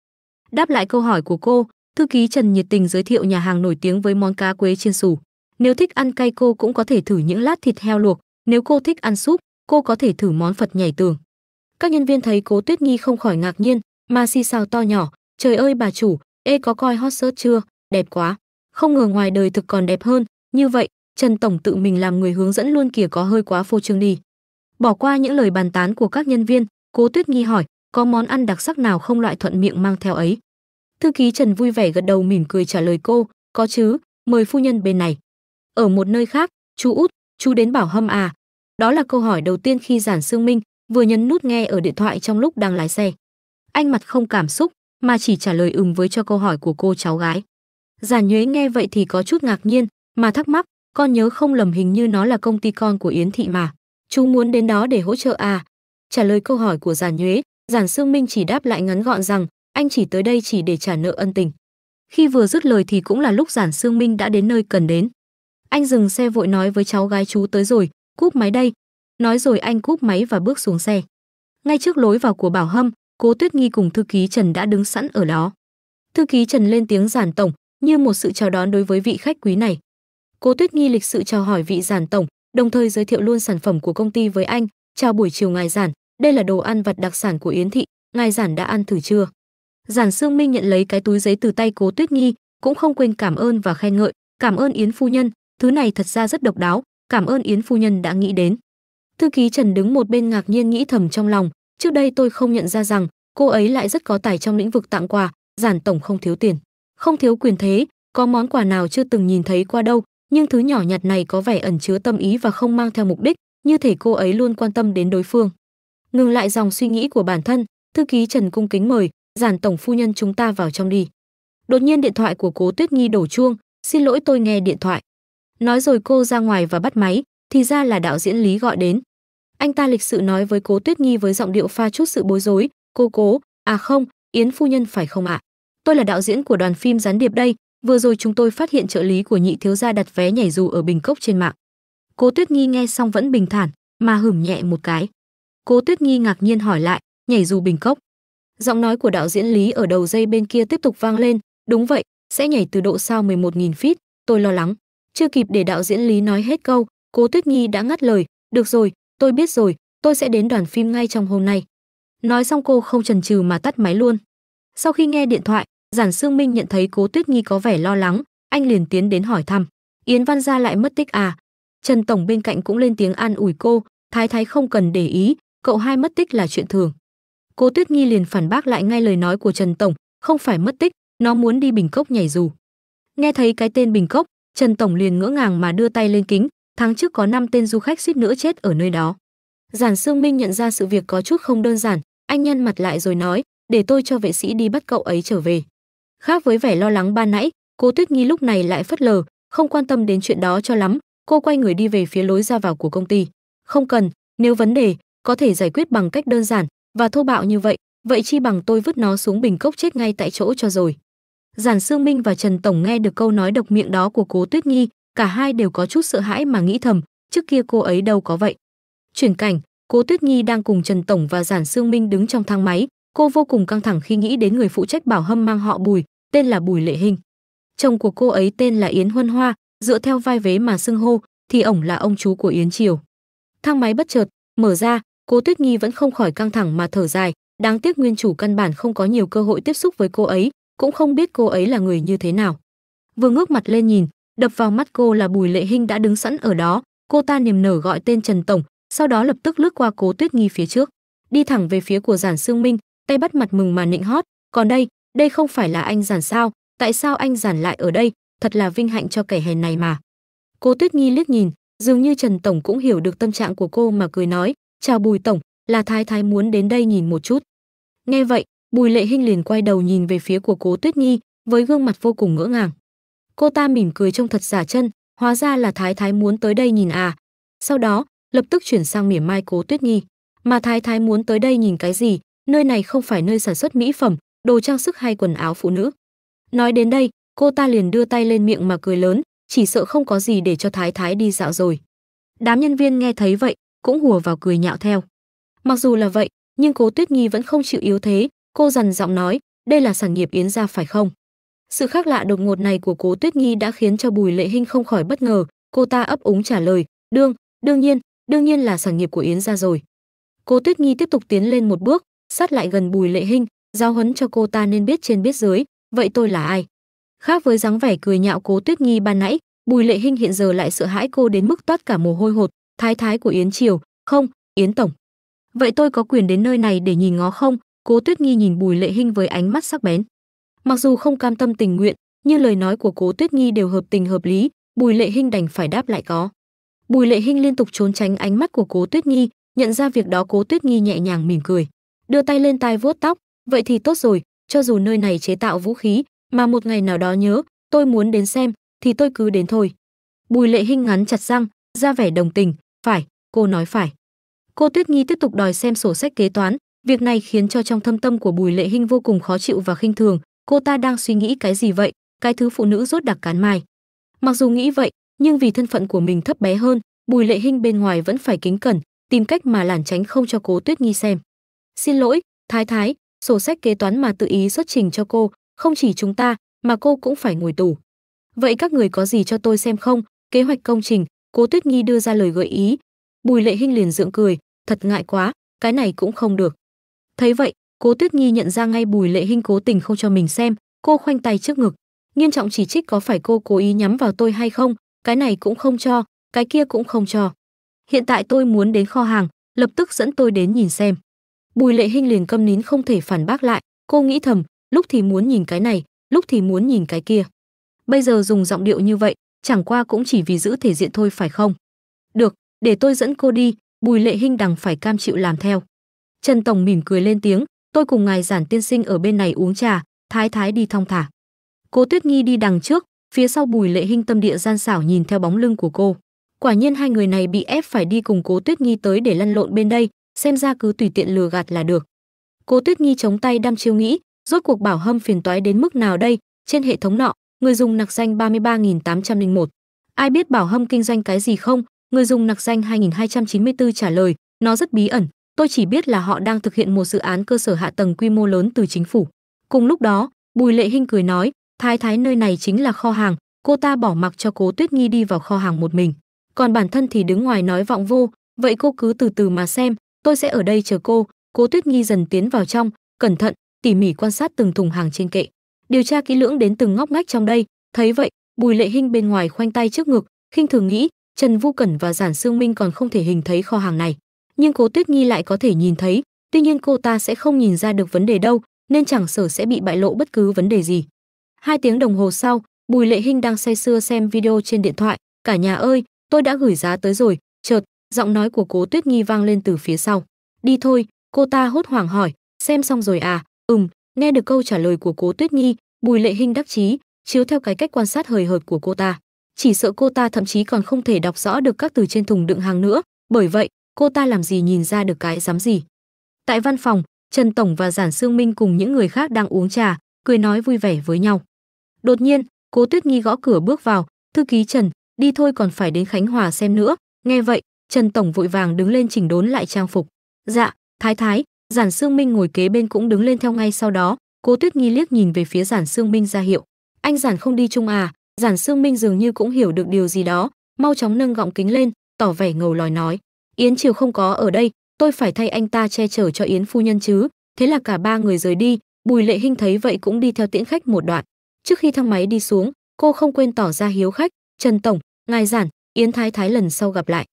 Đáp lại câu hỏi của cô, thư ký Trần nhiệt tình giới thiệu nhà hàng nổi tiếng với món cá quế chiên xù. Nếu thích ăn cay cô cũng có thể thử những lát thịt heo luộc, nếu cô thích ăn súp, cô có thể thử món Phật nhảy tường. Các nhân viên thấy Cố Tuyết Nhi không khỏi ngạc nhiên, mà si sao to nhỏ, trời ơi bà chủ, ê có coi hot search chưa, đẹp quá. Không ngờ ngoài đời thực còn đẹp hơn, như vậy, Trần Tổng tự mình làm người hướng dẫn luôn kìa có hơi quá phô trương đi. Bỏ qua những lời bàn tán của các nhân viên, Cố Tuyết Nghi hỏi, có món ăn đặc sắc nào không loại thuận miệng mang theo ấy. Thư ký Trần vui vẻ gật đầu mỉm cười trả lời cô, có chứ, mời phu nhân bên này. Ở một nơi khác, chú út, chú đến bảo hâm à. Đó là câu hỏi đầu tiên khi Giản Sương Minh vừa nhấn nút nghe ở điện thoại trong lúc đang lái xe. Anh mặt không cảm xúc, mà chỉ trả lời ừm với cho câu hỏi của cô cháu gái. Giản Nhuế nghe vậy thì có chút ngạc nhiên, mà thắc mắc, con nhớ không lầm hình như nó là công ty con của Yến Thị mà. Chú muốn đến đó để hỗ trợ à? Trả lời câu hỏi của Giản Nhuế, Giản Sương Minh chỉ đáp lại ngắn gọn rằng, anh chỉ tới đây chỉ để trả nợ ân tình. Khi vừa dứt lời thì cũng là lúc Giản Sương Minh đã đến nơi cần đến. Anh dừng xe vội nói với cháu gái chú tới rồi, cúp máy đây. Nói rồi anh cúp máy và bước xuống xe. Ngay trước lối vào của Bảo Hâm, Cố Tuyết Nghi cùng thư ký Trần đã đứng sẵn ở đó. Thư ký Trần lên tiếng giản tổng, như một sự chào đón đối với vị khách quý này. Cố Tuyết Nghi lịch sự chào hỏi vị giản tổng, đồng thời giới thiệu luôn sản phẩm của công ty với anh, "Chào buổi chiều ngài giản, đây là đồ ăn vặt đặc sản của Yến thị, ngài giản đã ăn thử chưa? Giản Sương Minh nhận lấy cái túi giấy từ tay Cố Tuyết Nhi, cũng không quên cảm ơn và khen ngợi, cảm ơn Yến phu nhân, thứ này thật ra rất độc đáo, cảm ơn Yến phu nhân đã nghĩ đến. Thư ký Trần đứng một bên ngạc nhiên nghĩ thầm trong lòng, trước đây tôi không nhận ra rằng cô ấy lại rất có tài trong lĩnh vực tặng quà, giản tổng không thiếu tiền, không thiếu quyền thế, có món quà nào chưa từng nhìn thấy qua đâu, nhưng thứ nhỏ nhặt này có vẻ ẩn chứa tâm ý và không mang theo mục đích, như thể cô ấy luôn quan tâm đến đối phương ngừng lại dòng suy nghĩ của bản thân thư ký trần cung kính mời giản tổng phu nhân chúng ta vào trong đi đột nhiên điện thoại của cố tuyết nghi đổ chuông xin lỗi tôi nghe điện thoại nói rồi cô ra ngoài và bắt máy thì ra là đạo diễn lý gọi đến anh ta lịch sự nói với cố tuyết nghi với giọng điệu pha chút sự bối rối cô cố à không yến phu nhân phải không ạ tôi là đạo diễn của đoàn phim gián điệp đây vừa rồi chúng tôi phát hiện trợ lý của nhị thiếu gia đặt vé nhảy dù ở bình cốc trên mạng cố tuyết nghi nghe xong vẫn bình thản mà hửm nhẹ một cái Cố Tuyết nghi ngạc nhiên hỏi lại, nhảy dù bình cốc. Giọng nói của đạo diễn Lý ở đầu dây bên kia tiếp tục vang lên, đúng vậy, sẽ nhảy từ độ sao 11.000 feet, tôi lo lắng. Chưa kịp để đạo diễn Lý nói hết câu, Cố Tuyết nghi đã ngắt lời, được rồi, tôi biết rồi, tôi sẽ đến đoàn phim ngay trong hôm nay. Nói xong cô không chần chừ mà tắt máy luôn. Sau khi nghe điện thoại, Giản Sương Minh nhận thấy Cố Tuyết nghi có vẻ lo lắng, anh liền tiến đến hỏi thăm. Yến Văn Gia lại mất tích à? Trần Tổng bên cạnh cũng lên tiếng an ủi cô, Thái Thái không cần để ý, cậu hai mất tích là chuyện thường. Cô Tuyết Nghi liền phản bác lại ngay lời nói của Trần Tổng, không phải mất tích, nó muốn đi Bình Cốc nhảy dù. Nghe thấy cái tên Bình Cốc, Trần Tổng liền ngỡ ngàng mà đưa tay lên kính, tháng trước có 5 tên du khách suýt nữa chết ở nơi đó. Giản Sương Minh nhận ra sự việc có chút không đơn giản, anh nhân mặt lại rồi nói, để tôi cho vệ sĩ đi bắt cậu ấy trở về. Khác với vẻ lo lắng ban nãy, cô Tuyết Nghi lúc này lại phất lờ, không quan tâm đến chuyện đó cho lắm, cô quay người đi về phía lối ra vào của công ty. Không cần, nếu vấn đề, có thể giải quyết bằng cách đơn giản và thô bạo như vậy vậy chi bằng tôi vứt nó xuống bình cốc chết ngay tại chỗ cho rồi giản sương minh và trần tổng nghe được câu nói độc miệng đó của cố tuyết nghi cả hai đều có chút sợ hãi mà nghĩ thầm trước kia cô ấy đâu có vậy chuyển cảnh cố tuyết nghi đang cùng trần tổng và giản sương minh đứng trong thang máy cô vô cùng căng thẳng khi nghĩ đến người phụ trách bảo hâm mang họ bùi tên là bùi lệ hình chồng của cô ấy tên là yến huân hoa dựa theo vai vế mà xưng hô thì ổng là ông chú của yến triều thang máy bất chợt mở ra Cô Tuyết Nhi vẫn không khỏi căng thẳng mà thở dài, đáng tiếc nguyên chủ căn bản không có nhiều cơ hội tiếp xúc với cô ấy, cũng không biết cô ấy là người như thế nào. Vừa ngước mặt lên nhìn, đập vào mắt cô là Bùi Lệ Hinh đã đứng sẵn ở đó, cô ta niềm nở gọi tên Trần tổng, sau đó lập tức lướt qua Cố Tuyết Nhi phía trước, đi thẳng về phía của Giản Sương Minh, tay bắt mặt mừng mà nịnh hót, "Còn đây, đây không phải là anh Giản sao? Tại sao anh Giản lại ở đây? Thật là vinh hạnh cho kẻ hèn này mà." Cố Tuyết Nhi liếc nhìn, dường như Trần tổng cũng hiểu được tâm trạng của cô mà cười nói, chào bùi tổng là thái thái muốn đến đây nhìn một chút nghe vậy bùi lệ hinh liền quay đầu nhìn về phía của cố tuyết nhi với gương mặt vô cùng ngỡ ngàng cô ta mỉm cười trông thật giả chân hóa ra là thái thái muốn tới đây nhìn à sau đó lập tức chuyển sang mỉa mai cố tuyết nhi mà thái thái muốn tới đây nhìn cái gì nơi này không phải nơi sản xuất mỹ phẩm đồ trang sức hay quần áo phụ nữ nói đến đây cô ta liền đưa tay lên miệng mà cười lớn chỉ sợ không có gì để cho thái thái đi dạo rồi đám nhân viên nghe thấy vậy cũng hùa vào cười nhạo theo. Mặc dù là vậy, nhưng Cố Tuyết Nghi vẫn không chịu yếu thế, cô dằn giọng nói, "Đây là sản nghiệp yến gia phải không?" Sự khác lạ đột ngột này của Cố Tuyết Nghi đã khiến cho Bùi Lệ Hinh không khỏi bất ngờ, cô ta ấp úng trả lời, "Đương, đương nhiên, đương nhiên là sản nghiệp của yến gia rồi." Cố Tuyết Nghi tiếp tục tiến lên một bước, sát lại gần Bùi Lệ Hinh, giao huấn cho cô ta nên biết trên biết dưới, vậy tôi là ai? Khác với dáng vẻ cười nhạo Cố Tuyết Nghi ban nãy, Bùi Lệ Hinh hiện giờ lại sợ hãi cô đến mức toát cả mồ hôi hột, thái thái của yến triều không yến tổng vậy tôi có quyền đến nơi này để nhìn ngó không cố tuyết nghi nhìn bùi lệ hinh với ánh mắt sắc bén mặc dù không cam tâm tình nguyện nhưng lời nói của cố tuyết nghi đều hợp tình hợp lý bùi lệ hinh đành phải đáp lại có bùi lệ hinh liên tục trốn tránh ánh mắt của cố tuyết nghi nhận ra việc đó cố tuyết nghi nhẹ nhàng mỉm cười đưa tay lên tai vuốt tóc vậy thì tốt rồi cho dù nơi này chế tạo vũ khí mà một ngày nào đó nhớ tôi muốn đến xem thì tôi cứ đến thôi bùi lệ hinh ngắn chặt răng ra vẻ đồng tình phải, cô nói phải. Cô Tuyết nghi tiếp tục đòi xem sổ sách kế toán, việc này khiến cho trong thâm tâm của Bùi Lệ Hinh vô cùng khó chịu và khinh thường, cô ta đang suy nghĩ cái gì vậy, cái thứ phụ nữ rốt đặc cán mai. Mặc dù nghĩ vậy, nhưng vì thân phận của mình thấp bé hơn, Bùi Lệ Hinh bên ngoài vẫn phải kính cẩn, tìm cách mà lản tránh không cho Cố Tuyết nghi xem. "Xin lỗi, Thái Thái, sổ sách kế toán mà tự ý xuất trình cho cô, không chỉ chúng ta mà cô cũng phải ngồi tù. Vậy các người có gì cho tôi xem không? Kế hoạch công trình, Cố Tuyết Nhi đưa ra lời gợi ý. Bùi Lệ Hinh liền dưỡng cười, thật ngại quá, cái này cũng không được. Thấy vậy, Cố Tuyết Nhi nhận ra ngay Bùi Lệ Hinh cố tình không cho mình xem, cô khoanh tay trước ngực, nghiêm trọng chỉ trích có phải cô cố ý nhắm vào tôi hay không, cái này cũng không cho, cái kia cũng không cho. Hiện tại tôi muốn đến kho hàng, lập tức dẫn tôi đến nhìn xem. Bùi Lệ Hinh liền câm nín không thể phản bác lại, cô nghĩ thầm, lúc thì muốn nhìn cái này, lúc thì muốn nhìn cái kia. Bây giờ dùng giọng điệu như vậy, chẳng qua cũng chỉ vì giữ thể diện thôi phải không? Được, để tôi dẫn cô đi, Bùi Lệ Hinh đằng phải cam chịu làm theo. Trần Tổng mỉm cười lên tiếng, tôi cùng ngài giản tiên sinh ở bên này uống trà, thái thái đi thong thả. Cô Tuyết Nghi đi đằng trước, phía sau Bùi Lệ Hinh tâm địa gian xảo nhìn theo bóng lưng của cô. Quả nhiên hai người này bị ép phải đi cùng Cố Tuyết Nghi tới để lăn lộn bên đây, xem ra cứ tùy tiện lừa gạt là được. Cố Tuyết Nghi chống tay đăm chiêu nghĩ, rốt cuộc Bảo Hâm phiền toái đến mức nào đây, trên hệ thống nọ, người dùng nặc danh 33.801. Ai biết Bảo Hâm kinh doanh cái gì không? Người dùng nặc danh 2294 trả lời, nó rất bí ẩn, tôi chỉ biết là họ đang thực hiện một dự án cơ sở hạ tầng quy mô lớn từ chính phủ. Cùng lúc đó, Bùi Lệ Hinh cười nói, thái thái nơi này chính là kho hàng, cô ta bỏ mặc cho Cố Tuyết Nghi đi vào kho hàng một mình, còn bản thân thì đứng ngoài nói vọng vô, vậy cô cứ từ từ mà xem, tôi sẽ ở đây chờ cô. Cố Tuyết Nghi dần tiến vào trong, cẩn thận, tỉ mỉ quan sát từng thùng hàng trên kệ điều tra kỹ lưỡng đến từng ngóc ngách trong đây thấy vậy bùi lệ hinh bên ngoài khoanh tay trước ngực khinh thường nghĩ trần vu cẩn và giản sương minh còn không thể hình thấy kho hàng này nhưng cố tuyết nghi lại có thể nhìn thấy tuy nhiên cô ta sẽ không nhìn ra được vấn đề đâu nên chẳng sở sẽ bị bại lộ bất cứ vấn đề gì hai tiếng đồng hồ sau bùi lệ hinh đang say sưa xem video trên điện thoại cả nhà ơi tôi đã gửi giá tới rồi chợt giọng nói của cố tuyết nghi vang lên từ phía sau đi thôi cô ta hốt hoảng hỏi xem xong rồi à ừm nghe được câu trả lời của cố tuyết nhi bùi lệ hinh đắc chí chiếu theo cái cách quan sát hời hợt của cô ta chỉ sợ cô ta thậm chí còn không thể đọc rõ được các từ trên thùng đựng hàng nữa bởi vậy cô ta làm gì nhìn ra được cái dám gì tại văn phòng trần tổng và giản sương minh cùng những người khác đang uống trà cười nói vui vẻ với nhau đột nhiên cố tuyết nhi gõ cửa bước vào thư ký trần đi thôi còn phải đến khánh hòa xem nữa nghe vậy trần tổng vội vàng đứng lên chỉnh đốn lại trang phục dạ thái thái giản sương minh ngồi kế bên cũng đứng lên theo ngay sau đó cố tuyết nghi liếc nhìn về phía giản sương minh ra hiệu anh giản không đi chung à giản sương minh dường như cũng hiểu được điều gì đó mau chóng nâng gọng kính lên tỏ vẻ ngầu lòi nói yến triều không có ở đây tôi phải thay anh ta che chở cho yến phu nhân chứ thế là cả ba người rời đi bùi lệ hinh thấy vậy cũng đi theo tiễn khách một đoạn trước khi thang máy đi xuống cô không quên tỏ ra hiếu khách trần tổng ngài giản yến thái thái lần sau gặp lại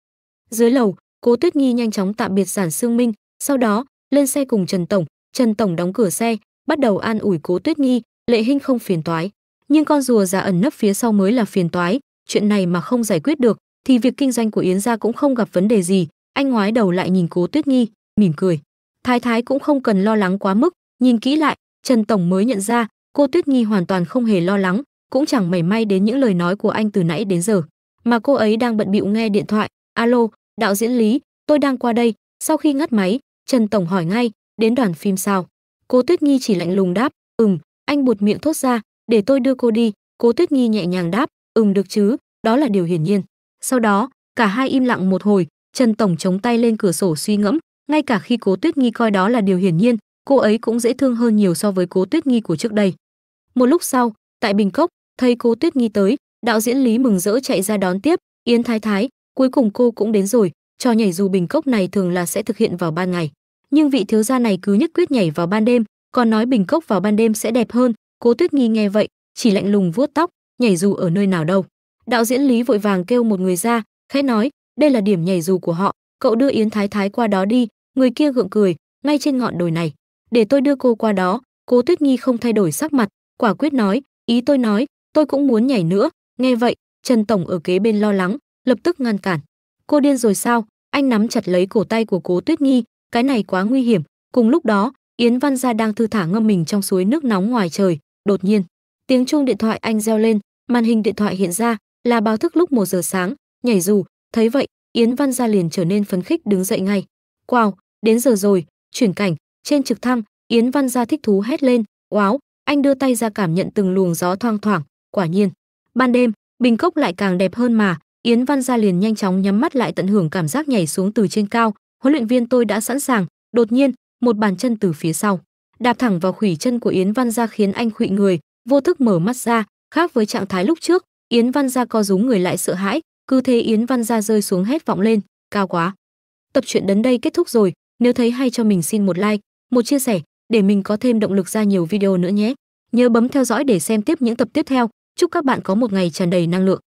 dưới lầu cố tuyết nghi nhanh chóng tạm biệt giản sương minh sau đó lên xe cùng Trần Tổng, Trần Tổng đóng cửa xe, bắt đầu an ủi Cố Tuyết Nghi, Lệ Hinh không phiền toái, nhưng con rùa già ẩn nấp phía sau mới là phiền toái, chuyện này mà không giải quyết được thì việc kinh doanh của Yến gia cũng không gặp vấn đề gì, anh ngoái đầu lại nhìn Cố Tuyết Nghi, mỉm cười. Thái thái cũng không cần lo lắng quá mức, nhìn kỹ lại, Trần tổng mới nhận ra, cô Tuyết Nghi hoàn toàn không hề lo lắng, cũng chẳng mảy may đến những lời nói của anh từ nãy đến giờ, mà cô ấy đang bận bịu nghe điện thoại. "Alo, đạo diễn Lý, tôi đang qua đây." Sau khi ngắt máy, Trần Tổng hỏi ngay, đến đoàn phim sao? Cố Tuyết Nhi chỉ lạnh lùng đáp, ừm, anh buột miệng thốt ra, để tôi đưa cô đi. Cố Tuyết Nhi nhẹ nhàng đáp, ừm được chứ, đó là điều hiển nhiên. Sau đó, cả hai im lặng một hồi, Trần Tổng chống tay lên cửa sổ suy ngẫm, ngay cả khi Cố Tuyết Nhi coi đó là điều hiển nhiên, cô ấy cũng dễ thương hơn nhiều so với Cố Tuyết Nhi của trước đây. Một lúc sau, tại Bình Cốc, thấy Cố Tuyết Nhi tới, đạo diễn Lý mừng rỡ chạy ra đón tiếp, Yến Thái Thái, cuối cùng cô cũng đến rồi, cho nhảy dù bình cốc này thường là sẽ thực hiện vào ban ngày nhưng vị thiếu gia này cứ nhất quyết nhảy vào ban đêm còn nói bình cốc vào ban đêm sẽ đẹp hơn cố tuyết nghi nghe vậy chỉ lạnh lùng vuốt tóc nhảy dù ở nơi nào đâu đạo diễn lý vội vàng kêu một người ra khẽ nói đây là điểm nhảy dù của họ cậu đưa yến thái thái qua đó đi người kia gượng cười ngay trên ngọn đồi này để tôi đưa cô qua đó cố tuyết nghi không thay đổi sắc mặt quả quyết nói ý tôi nói tôi cũng muốn nhảy nữa nghe vậy trần tổng ở kế bên lo lắng lập tức ngăn cản cô điên rồi sao anh nắm chặt lấy cổ tay của cố tuyết nghi cái này quá nguy hiểm cùng lúc đó yến văn gia đang thư thả ngâm mình trong suối nước nóng ngoài trời đột nhiên tiếng chuông điện thoại anh reo lên màn hình điện thoại hiện ra là báo thức lúc một giờ sáng nhảy dù thấy vậy yến văn gia liền trở nên phấn khích đứng dậy ngay wow đến giờ rồi chuyển cảnh trên trực thăng yến văn gia thích thú hét lên wow anh đưa tay ra cảm nhận từng luồng gió thoang thoảng quả nhiên ban đêm bình cốc lại càng đẹp hơn mà Yến Văn Gia liền nhanh chóng nhắm mắt lại tận hưởng cảm giác nhảy xuống từ trên cao, huấn luyện viên tôi đã sẵn sàng, đột nhiên, một bàn chân từ phía sau, đạp thẳng vào khủy chân của Yến Văn Gia khiến anh khuỵu người, vô thức mở mắt ra, khác với trạng thái lúc trước, Yến Văn Gia co rúm người lại sợ hãi, cứ thế Yến Văn Gia rơi xuống hét vọng lên, cao quá. Tập truyện đến đây kết thúc rồi, nếu thấy hay cho mình xin một like, một chia sẻ để mình có thêm động lực ra nhiều video nữa nhé. Nhớ bấm theo dõi để xem tiếp những tập tiếp theo. Chúc các bạn có một ngày tràn đầy năng lượng.